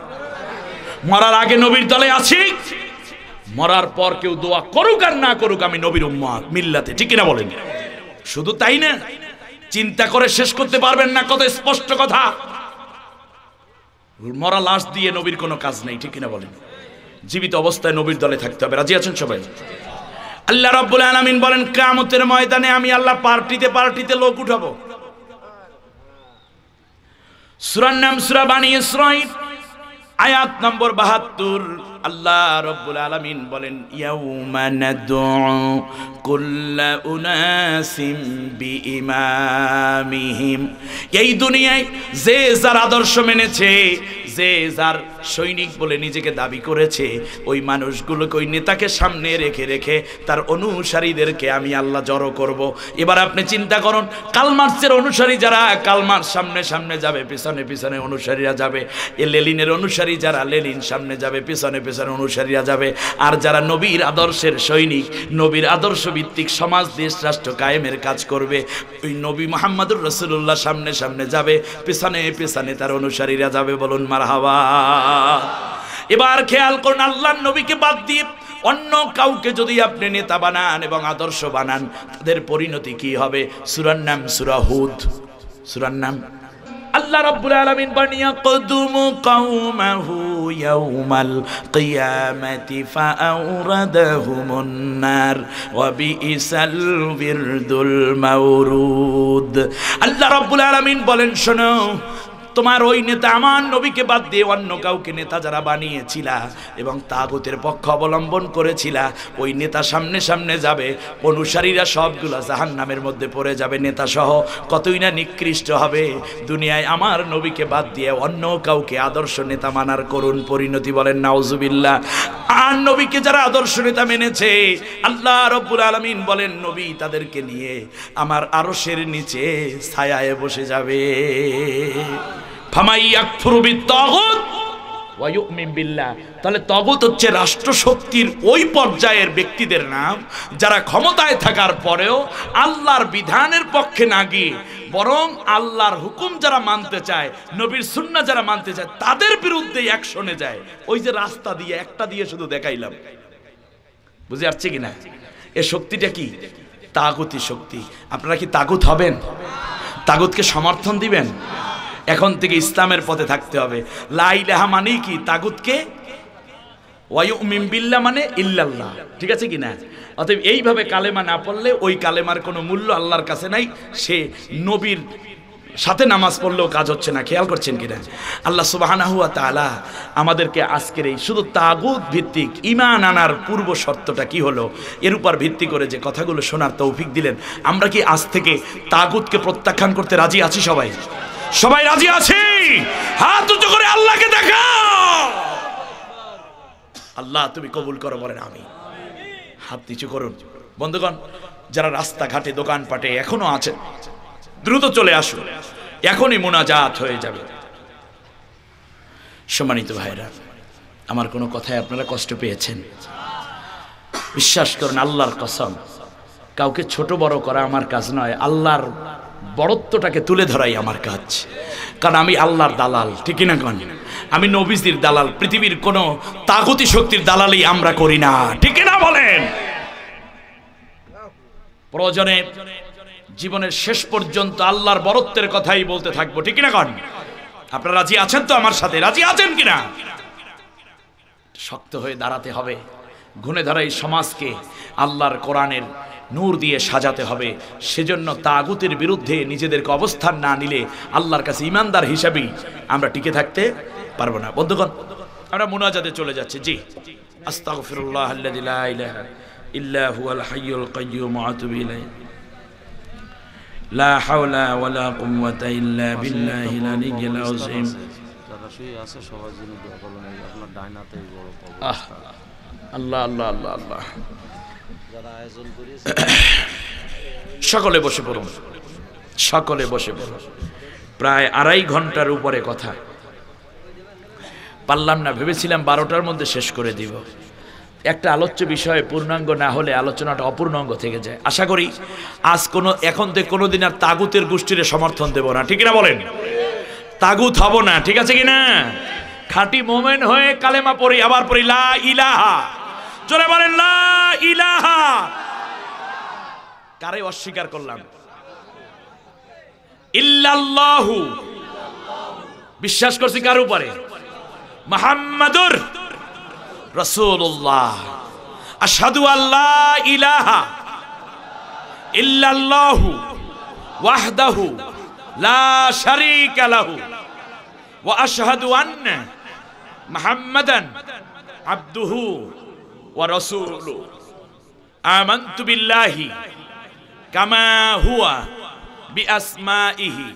মরার আগে নবীর দলে আছি মরার পর কেউ দোয়া করুক আর না করুক আমি নবীর উম্মাদ মিল্লাতে ঠিক না বলেন শুধু তাই না চিন্তা করে শেষ করতে পারবেন না কত স্পষ্ট কথা মরা লাশ দিয়ে নবীর কোনো কাজ নেই ঠিক না বলেন জীবিত অবস্থায় নবীর দলে থাকতে হবে রাজি আছেন সবাই আল্লাহ রাব্বুল আলামিন বলেন কিয়ামতের ময়দানে আমি আল্লাহ পার্টিতে পার্টিতে লোক উঠাবো সূরার নাম সূরা বানি ইসরাঈল আয়াত নম্বর 72 আল্লাহ রব্বুল আলমিন বলেন এই দুনিয়ায় যে যার আদর্শ মেনেছে যে যার সৈনিক বলে নিজেকে দাবি করেছে ওই মানুষগুলোকে ওই নেতাকে সামনে রেখে রেখে তার অনুসারীদেরকে আমি আল্লাহ জড়ো করব। এবার আপনি চিন্তা করুন কালমার্সের অনুসারী যারা কালমার সামনে সামনে যাবে পিছনে পিছনে অনুসারীরা যাবে এ লেলিনের অনুসারী যারা লেলিন সামনে যাবে পিছনে পিছনে রেজার অনুসারীরা যাবে আর যারা নবীর আদর্শের সৈনিক নবীর আদর্শ ভিত্তিক সমাজ দেশ রাষ্ট্র কায়েমের কাজ করবে ওই নবী মোহাম্মদুর রসুল্লাহ সামনে সামনে যাবে পেছনে পেছনে তার অনুসারীরা যাবে বলুন মার হাওয়া এবার খেয়াল করুন আল্লাহ নবীকে বাদ দিয়ে অন্য কাউকে যদি আপনি নেতা বানান এবং আদর্শ বানান তাদের পরিণতি কি হবে সুরার নাম সুরাহুদ সুরার নাম আল্লাহ রাব্বুল আলামিন বানিয়া কদুমু কাউমাহু ইয়াউমাল কিয়ামাতি ফাআউরাদাহুমুন নার ওয়া বিইসাল বিরদুল মাউরুদ আল্লাহ রাব্বুল আলামিন বলেন শোনো তোমার ওই নেতা আমার নবীকে বাদ দিয়ে অন্য কাউকে নেতা যারা বানিয়েছিলা এবং তাগতের পক্ষ অবলম্বন করেছিলা ওই নেতা সামনে সামনে যাবে অনুসারীরা সবগুলা জাহান নামের মধ্যে পড়ে যাবে নেতা সহ কতই না নিকৃষ্ট হবে দুনিয়ায় আমার নবীকে বাদ দিয়ে অন্য কাউকে আদর্শ নেতা মানার করুন পরিণতি বলেন নাউজুবিল্লা আর নবীকে যারা আদর্শ নেতা মেনেছে আল্লাহ রব্বুল আলমিন বলেন নবী তাদেরকে নিয়ে আমার আরশের নিচে ছায়ায় বসে যাবে তাহলে তগত হচ্ছে রাষ্ট্রশক্তির ওই পর্যায়ের ব্যক্তিদের নাম যারা ক্ষমতায় থাকার পরেও আল্লাহর বিধানের পক্ষে না গিয়ে বরং আল্লাহর হুকুম যারা মানতে চায় নবীর সুন্না যারা মানতে চায় তাদের বিরুদ্ধে অ্যাকশনে যায় ওই যে রাস্তা দিয়ে একটা দিয়ে শুধু দেখাইলাম বুঝে আসছে কিনা এ শক্তিটা কি তাগুতি শক্তি আপনারা কি তাগুত হবেন তাগুতকে সমর্থন দিবেন এখন থেকে ইসলামের পথে থাকতে হবে লাইলাহা মানে কি তাগুতকে বিল্লা মানে ইল্লাল্লাহ ঠিক আছে কি না অতএব এইভাবে কালেমা না পড়লে ওই কালেমার কোনো মূল্য আল্লাহর কাছে নাই সে নবীর সাথে নামাজ পড়লেও কাজ হচ্ছে না খেয়াল করছেন কিনা আল্লাহ সুবাহানাহুয়া তালা আমাদেরকে আজকের এই শুধু তাগুদ ভিত্তিক ইমান আনার পূর্ব শর্তটা কি হলো এর উপর ভিত্তি করে যে কথাগুলো শোনার তৌফিক দিলেন আমরা কি আজ থেকে তাগুদকে প্রত্যাখ্যান করতে রাজি আছি সবাই সবাই রাজি আছি হাত উঁচু করে আল্লাহকে দেখাও আল্লাহ তুমি কবুল করো বলেন আমি হাত নিচু করুন বন্ধুগণ যারা রাস্তাঘাটে দোকানপাটে এখনো আছেন দ্রুত চলে আসুন এখনই মোনাজাত হয়ে যাবে সম্মানিত ভাইরা আমার কোনো কথায় আপনারা কষ্ট পেয়েছেন বিশ্বাস করুন আল্লাহর কসম কাউকে ছোট বড় করা আমার কাজ নয় আল্লাহর বড়ত্বটাকে তুলে ধরাই আমার কাজ কারণ আমি আল্লাহর দালাল ঠিকই না কন আমি নবীজির দালাল পৃথিবীর কোনো তাগতি শক্তির দালালই আমরা করি না ঠিকই না বলেন প্রয়োজনে জীবনের শেষ পর্যন্ত আল্লাহর বরত্বের কথাই বলতে থাকবো ঠিক না কন আপনারা রাজি আছেন তো আমার সাথে রাজি আছেন কিনা শক্ত হয়ে দাঁড়াতে হবে ঘুনে ধরা এই সমাজকে আল্লাহর কোরআনের নূর দিয়ে সাজাতে হবে সেজন্য তাগুতের বিরুদ্ধে নিজেদেরকে অবস্থান না নিলে আল্লাহর কাছে ইমানদার হিসাবেই আমরা টিকে থাকতে পারবো না বন্ধুগণ আমরা মোনাজাতে চলে যাচ্ছি জি আল্লাহ আল্লাহ আল্লাহ আল্লাহ সকলে বসে পড়ুন সকলে বসে পড়ুন প্রায় আড়াই ঘন্টার উপরে কথা পারলাম না ভেবেছিলাম বারোটার মধ্যে শেষ করে দিব একটা আলোচ্য বিষয়ে পূর্ণাঙ্গ না হলে আলোচনাটা অপূর্ণাঙ্গ থেকে যায় আশা করি আজ কোনো এখন থেকে কোনো দিন আর তাগুতের গোষ্ঠীরে সমর্থন দেব না ঠিক না বলেন তাগুত হব না ঠিক আছে কি না খাঁটি মোমেন হয়ে কালেমা পড়ি আবার পড়ি লা ইলাহা জোরে বলেন লা ইলাহা কারে অস্বীকার করলাম ইল্লাল্লাহু বিশ্বাস করছি কার উপরে মুহাম্মাদুর রাসূলুল্লাহ আশহাদু আল্লা ইলাহা ইল্লাল্লাহু ওয়াহদাহু লা শারীকা লাহু ওয়া আশহাদু আন্না মুহাম্মাদান আব্দুহু ওয়া রাসূলু আমানতু বিল্লাহি কামা হুয়া বিআসমাইহি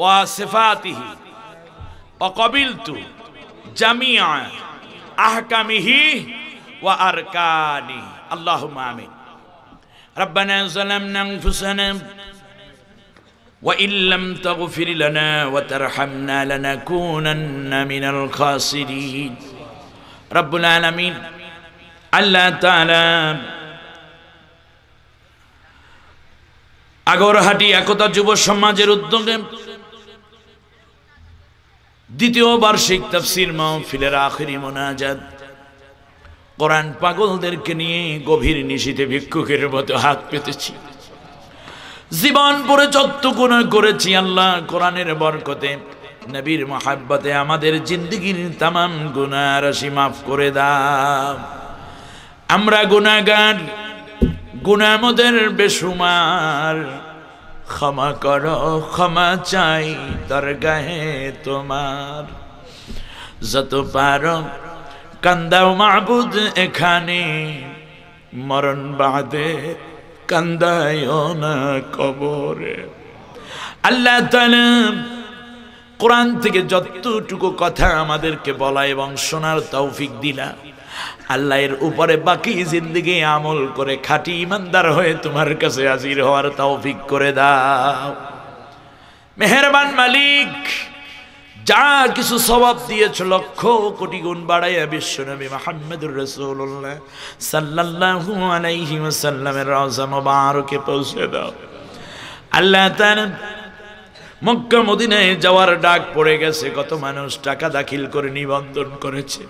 ওয়া সিফাতিহি ওয়া কবিলতু জামিআ আহকামিহি ওয়া আরকানি আল্লাহুম্মা আমিন ربنا ظلمنا انفسنا وإن لم تغفر لنا وترحمنا لنكونن من الخاسرين রব্বুল আলমিন আল্লাহ আগরহাটি একতা যুব সমাজের উদ্যোগে দ্বিতীয় বার্ষিক তাফসির মাহফিলের আখেরি মোনাজাত কোরআন পাগলদেরকে নিয়ে গভীর নিশিতে ভিক্ষুকের মতো হাত পেতেছি জীবন পরে চত্বগুণ করেছি আল্লাহ কোরআনের বরকতে নবীর মহাব্বতে আমাদের জিন্দগির তাম গুনার মাফ করে দাম আমরা গুনাগার গুনামদের বেসুমার ক্ষমা কর ক্ষমা চাই দরগাহে তোমার যত পার কান্দাও মাহবুদ এখানে মরণ বাদে কান্দায় না কবরে আল্লাহ তালা কোরআন থেকে যতটুকু কথা আমাদেরকে বলা এবং শোনার তৌফিক দিলা আল্লাহর উপরে বাকি জিন্দিগি আমল করে খাঁটি ইমানদার হয়ে তোমার কাছে হাজির হওয়ার তৌফিক করে দাও মেহেরবান মালিক যা কিছু স্বভাব দিয়েছ লক্ষ কোটি গুণ বাড়াইয়া বিশ্বনবী মাহমেদুর রসুল্লাহ সাল্লাহু আলাইহি ওয়াসাল্লামের রওজা পৌঁছে দাও আল্লাহ তাআলা মক্কা মদিনায় যাওয়ার ডাক পড়ে গেছে কত মানুষ টাকা দাখিল করে নিবন্ধন করেছে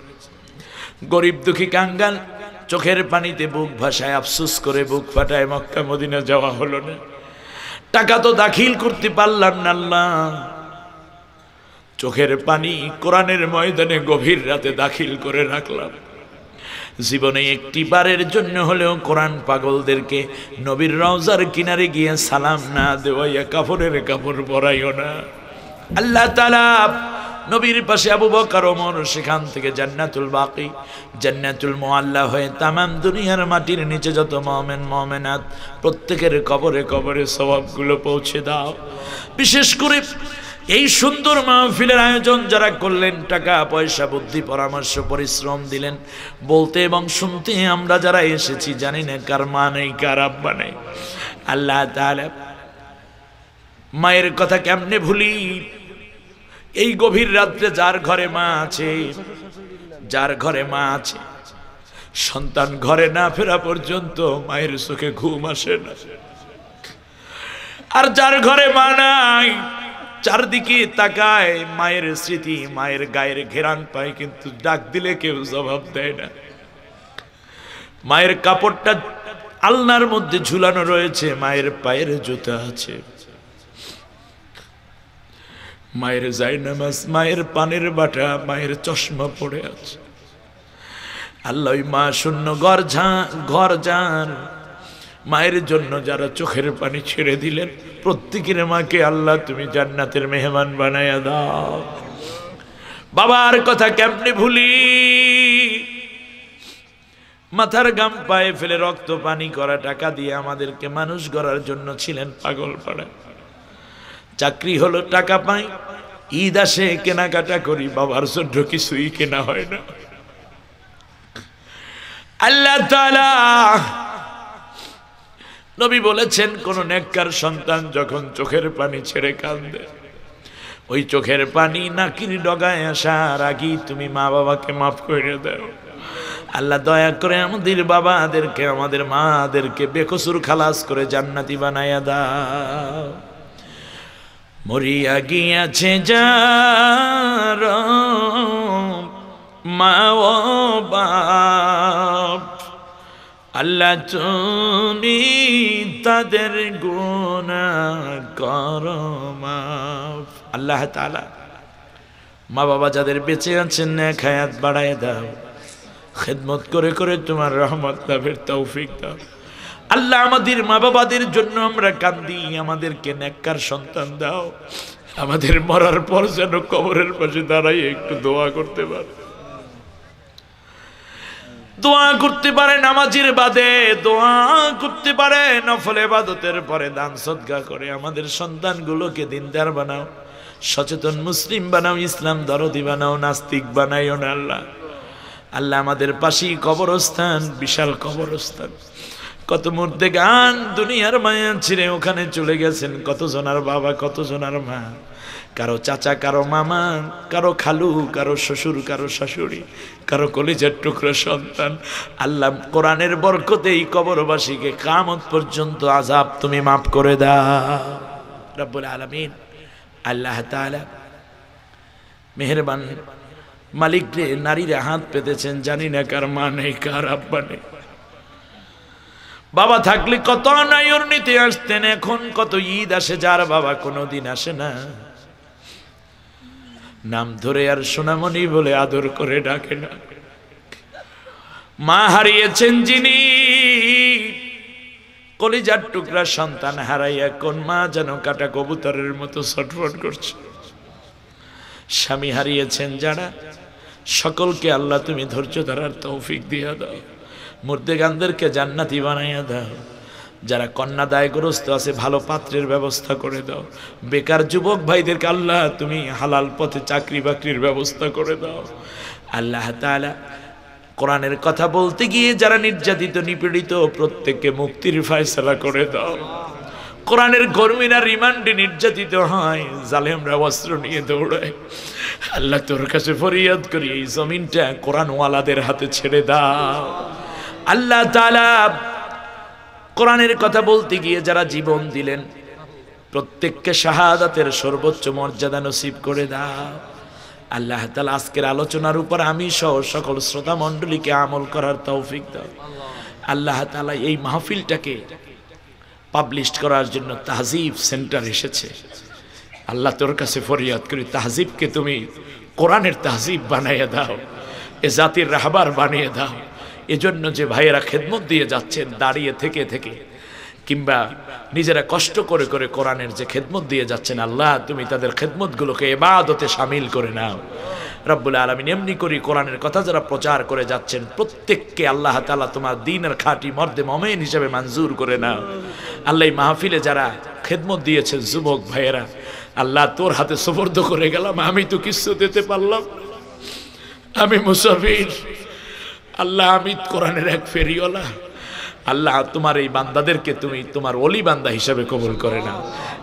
গরিব দুঃখী কাঙ্গাল চোখের পানিতে বুক ভাসায় আফসুস করে বুক ফাটায় মক্কা মদিনা যাওয়া হলো না টাকা তো দাখিল করতে পারলাম না আল্লাহ চোখের পানি কোরআনের ময়দানে গভীর রাতে দাখিল করে রাখলাম জীবনে একটি বারের জন্য হলেও কোরআন পাগলদেরকে নবীর রওজার কিনারে গিয়ে সালাম না দেওয়াইয়া কাপড়ের কাপড় পরাইও না আল্লাহ তালা নবীর পাশে আবু বকার ওমর সেখান থেকে জান্নাতুল বাকি জান্নাতুল মোয়াল্লা হয়ে তামাম দুনিয়ার মাটির নিচে যত মহমেন মমেনাত প্রত্যেকের কবরে কবরে স্বভাবগুলো পৌঁছে দাও বিশেষ করে এই সুন্দর মাহফিলের আয়োজন যারা করলেন টাকা পয়সা বুদ্ধি পরামর্শ পরিশ্রম দিলেন বলতে এবং শুনতে আমরা যারা এসেছি জানি না কার মা নেই কার আব্বা নেই আল্লাহ তাহলে মায়ের কথা কেমনে ভুলি এই গভীর রাত্রে যার ঘরে মা আছে যার ঘরে মা আছে সন্তান ঘরে না ফেরা পর্যন্ত মায়ের চোখে ঘুম আসে না আর যার ঘরে মা নাই চারদিকে তাকায় মায়ের স্মৃতি মায়ের গায়ের ঘেরান পায় কিন্তু ডাক দিলে কেউ জবাব দেয় না মায়ের কাপড়টা আলনার মধ্যে ঝুলানো রয়েছে মায়ের পায়ের জুতা আছে মায়ের জায়নামাজ মায়ের পানের বাটা মায়ের চশমা পড়ে আছে আল্লাহ মা শূন্য ঘর ঝাঁ ঘর যান মায়ের জন্য যারা চোখের পানি ছেড়ে দিলেন প্রত্যেকের মাকে আল্লাহ তুমি জান্নাতের মেহমান বানাইয়া দাও বাবার কথা কেমনে ভুলি মাথার গাম পায়ে ফেলে রক্ত পানি করা টাকা দিয়ে আমাদেরকে মানুষ গড়ার জন্য ছিলেন পাগল পাড়া চাকরি হলো টাকা পাই ঈদ আসে কেনাকাটা করি বাবার জন্য কিছুই কেনা হয় না আল্লাহ তালা নবী বলেছেন কোন নেককার সন্তান যখন চোখের পানি ছেড়ে কান্দে ওই চোখের পানি নাকির ডগায় আসার আগে তুমি মা বাবাকে মাফ করে দাও আল্লাহ দয়া করে আমাদের বাবাদেরকে আমাদের মাদেরকে বেকসুর খালাস করে জান্নাতি বানাইয়া দাও মরিয়া গিয়াছে যার মা ও বাপ আল্লাহ তুমি তাদের গুণা কর আল্লাহ তালা মা বাবা যাদের বেঁচে আছেন না খায়াত বাড়ায় দাও খেদমত করে করে তোমার রহমত লাভের তৌফিক দাও আল্লাহ আমাদের মা বাবাদের জন্য আমরা কান্দি আমাদেরকে ন্যাক্কার সন্তান দাও আমাদের মরার পর যেন কবরের পাশে দাঁড়াই একটু দোয়া করতে পারে দোয়া করতে পারে নামাজের বাদে দোয়া করতে পারে নফলে বাদতের পরে দান সদ্গা করে আমাদের সন্তানগুলোকে দিনদার বানাও সচেতন মুসলিম বানাও ইসলাম দরদি বানাও নাস্তিক বানাইও না আল্লাহ আল্লাহ আমাদের পাশেই কবরস্থান বিশাল কবরস্থান কত মূর্তে গান দুনিয়ার মায়া ছিঁড়ে ওখানে চলে গেছেন কত জনার বাবা কত জনার মা কারো চাচা কারো মামা কারো খালু কারো শ্বশুর কারো শাশুড়ি কারো কলিজার টুকরো সন্তান আল্লাহ কোরআনের বরকতে এই কবরবাসীকে কামত পর্যন্ত আজাব তুমি মাফ করে দাও আলমিন আল্লাহ মেহরবান মালিক রে নারীরা হাত পেতেছেন জানি না কার মা নেই কার আব্বা নেই বাবা থাকলে কত নাই নিতে আসতেন এখন কত ঈদ আসে যার বাবা কোনোদিন আসে না নাম ধরে আর সোনামণি বলে আদর করে ডাকে না মা হারিয়েছেন যিনি কলিজার টুকরা সন্তান হারাইয়া কোন মা যেন কাটা কবুতরের মতো ছটফট করছে স্বামী হারিয়েছেন যারা সকলকে আল্লাহ তুমি ধৈর্য ধরার তৌফিক দিয়ে দাও মুর্দেগানদেরকে জান্নাতি বানাইয়া দাও যারা কন্যা দায়গ্রস্ত আছে ভালো পাত্রের ব্যবস্থা করে দাও বেকার যুবক ভাইদেরকে আল্লাহ তুমি হালাল পথে চাকরি বাকরির ব্যবস্থা করে দাও আল্লাহ তালা কোরআনের কথা বলতে গিয়ে যারা নির্যাতিত নিপীড়িত প্রত্যেককে মুক্তির ফায়সলা করে দাও কোরআনের গর্মিনা রিমান্ডে নির্যাতিত হয় জালেমরা অস্ত্র নিয়ে দৌড়ায় আল্লাহ তোর কাছে ফরিয়াদ করি এই জমিনটা কোরআনওয়ালাদের হাতে ছেড়ে দাও আল্লাহ তালা কোরআনের কথা বলতে গিয়ে যারা জীবন দিলেন প্রত্যেককে শাহাদাতের সর্বোচ্চ মর্যাদা নসিব করে দাও আল্লাহ তালা আজকের আলোচনার উপর আমি সহ সকল শ্রোতা মণ্ডলীকে আমল করার তৌফিক দাও আল্লাহ তালা এই মাহফিলটাকে পাবলিশ করার জন্য তাহজিব সেন্টার এসেছে আল্লাহ তোর কাছে ফরিয়াদ করি তাহজিবকে তুমি কোরআনের তাহজিব বানাইয়া দাও এ জাতির রাহবার বানিয়ে দাও এজন্য যে ভাইয়েরা খেদমত দিয়ে যাচ্ছেন দাঁড়িয়ে থেকে থেকে কিংবা নিজেরা কষ্ট করে করে কোরআনের যে খেদমত দিয়ে যাচ্ছেন আল্লাহ তুমি তাদের খেদমতগুলোকে এবাদতে সামিল করে নাও রব্বুল আলমিন এমনি করি কোরআনের কথা যারা প্রচার করে যাচ্ছেন প্রত্যেককে আল্লাহ তালা তোমার দিনের খাঁটি মর্দে মমেন হিসেবে মঞ্জুর করে নাও আল্লাহ মাহফিলে যারা খেদমত দিয়েছেন যুবক ভাইয়েরা আল্লাহ তোর হাতে সুবর্ধ করে গেলাম আমি তো কিছু দিতে পারলাম আমি মুসাফির আল্লাহ আমিদ কোরআনের এক ফেরিওয়ালা আল্লাহ তোমার এই বান্দাদেরকে তুমি তোমার অলি বান্দা হিসাবে কবুল করে না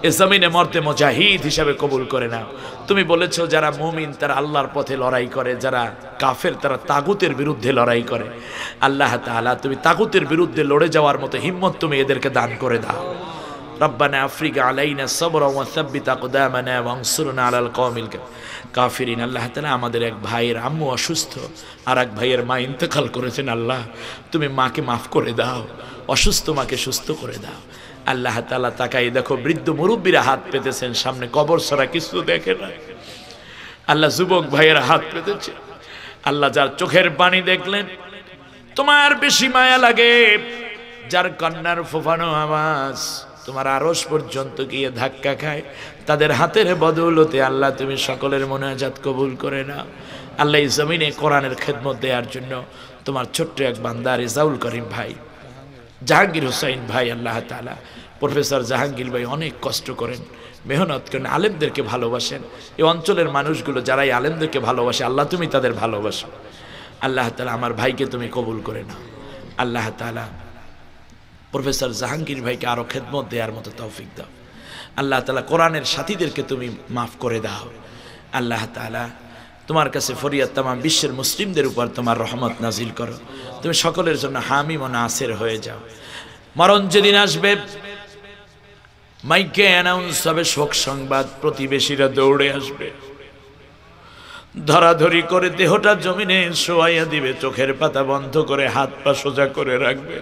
এসামিনে মর্তে মোজাহিদ হিসাবে কবুল করে না তুমি বলেছো যারা মুমিন তারা আল্লাহর পথে লড়াই করে যারা কাফের তারা তাগুতের বিরুদ্ধে লড়াই করে আল্লাহ তাহলে তুমি তাগুতের বিরুদ্ধে লড়ে যাওয়ার মতো হিম্মত তুমি এদেরকে দান করে দাও ربنا আফ্রিকা علينا সবর وثبت اقدامنا وانصرنا আলাল القوم কাফিরিন আল্লাহ তাআলা আমাদের এক ভাইয়ের আম্মু অসুস্থ আর এক ভাইয়ের মা ইন্তেকাল করেছেন আল্লাহ তুমি মাকে মাফ করে দাও অসুস্থ মাকে সুস্থ করে দাও আল্লাহ তাআলা তাকাই দেখো বৃদ্ধ মুরব্বীরা হাত পেতেছেন সামনে কবর ছাড়া কিছু দেখে না আল্লাহ যুবক ভাইয়ের হাত পেতেছে আল্লাহ যার চোখের পানি দেখলেন তোমার বেশি মায়া লাগে যার কন্যার ফোফানো আওয়াজ তোমার আরস পর্যন্ত গিয়ে ধাক্কা খায় তাদের হাতের বদৌলতে আল্লাহ তুমি সকলের মনোজাত কবুল করে না আল্লাহ জমিনে কোরআনের খেদমত দেওয়ার জন্য তোমার ছোট্ট এক বান্দা রেজাউল করিম ভাই জাহাঙ্গীর হুসাইন ভাই আল্লাহ তালা প্রফেসর জাহাঙ্গীর ভাই অনেক কষ্ট করেন মেহনত করেন আলেমদেরকে ভালোবাসেন এই অঞ্চলের মানুষগুলো যারাই আলেমদেরকে ভালোবাসে আল্লাহ তুমি তাদের ভালোবাসো আল্লাহ তালা আমার ভাইকে তুমি কবুল করে নাও আল্লাহ তালা প্রফেসর জাহাঙ্গীর ভাইকে আরও খেদমত দেওয়ার মতো তৌফিক দাও আল্লাহ তালা কোরআনের সাথীদেরকে তুমি মাফ করে দাও আল্লাহ তালা তোমার কাছে ফরিয়াদ তামা বিশ্বের মুসলিমদের উপর তোমার রহমত নাজিল করো তুমি সকলের জন্য হামি মনে আসের হয়ে যাও মরণ যেদিন আসবে মাইকে অ্যানাউন্স হবে শোক সংবাদ প্রতিবেশীরা দৌড়ে আসবে ধরাধরি করে দেহটা জমিনে শোয়াইয়া দিবে চোখের পাতা বন্ধ করে হাত পা সোজা করে রাখবে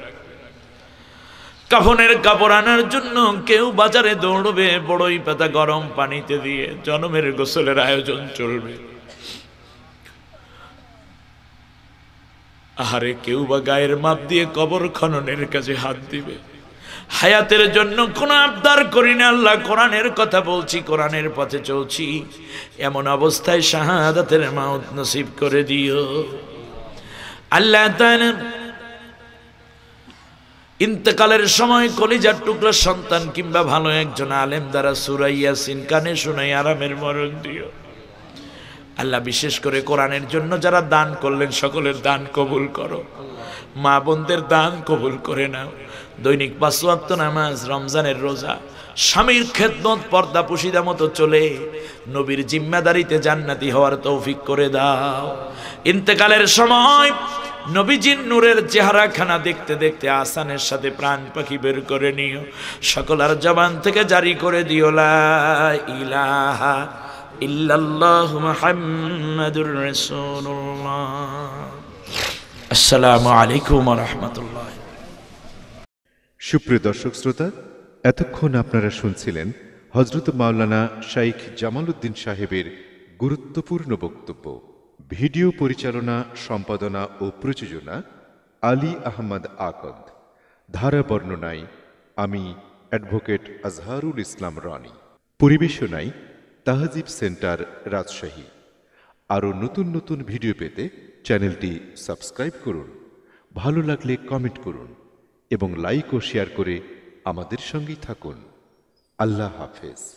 কাফনের কাপড় আনার জন্য কেউ বাজারে দৌড়বে বড়ই পাতা গরম পানিতে দিয়ে জনমের গোসলের আয়োজন চলবে আহারে কেউ বা গায়ের মাপ দিয়ে কবর খননের কাজে হাত দিবে হায়াতের জন্য কোন আবদার করি না আল্লাহ কোরআনের কথা বলছি কোরআনের পথে চলছি এমন অবস্থায় শাহাদাতের মাউত নসিব করে দিও আল্লাহ তাআলা ইন্তেকালের সময় কলিজার টুকরা সন্তান কিংবা ভালো একজন আলেম দ্বারা সিন কানে শুনাই আরামের মরণ দিও আল্লাহ বিশেষ করে কোরআনের জন্য যারা দান করলেন সকলের দান কবুল করো মা বোনদের দান কবুল করে নাও দৈনিক পাশ্চাত্য নামাজ রমজানের রোজা স্বামীর খেদমত পর্দা পুশিদা মতো চলে নবীর জিম্মাদারিতে জান্নাতি হওয়ার তৌফিক করে দাও ইন্তেকালের সময় নবীজির নূরের চেহারাখানা দেখতে দেখতে আসানের সাথে প্রাণ পাখি বের করে নিও সকল আর জবান থেকে জারি করে দিও ইলাহা ইল্লাল্লাহ আসসালামু সুপ্রিয় দর্শক শ্রোতা এতক্ষণ আপনারা শুনছিলেন হজরত মাওলানা শাইখ জামালুদ্দিন সাহেবের গুরুত্বপূর্ণ বক্তব্য ভিডিও পরিচালনা সম্পাদনা ও প্রযোজনা আলী আহমদ আকদ ধারা বর্ণনায় আমি অ্যাডভোকেট আজহারুল ইসলাম রনি পরিবেশনায় তাহজিব সেন্টার রাজশাহী আরও নতুন নতুন ভিডিও পেতে চ্যানেলটি সাবস্ক্রাইব করুন ভালো লাগলে কমেন্ট করুন এবং লাইক ও শেয়ার করে আমাদের সঙ্গেই থাকুন আল্লাহ হাফেজ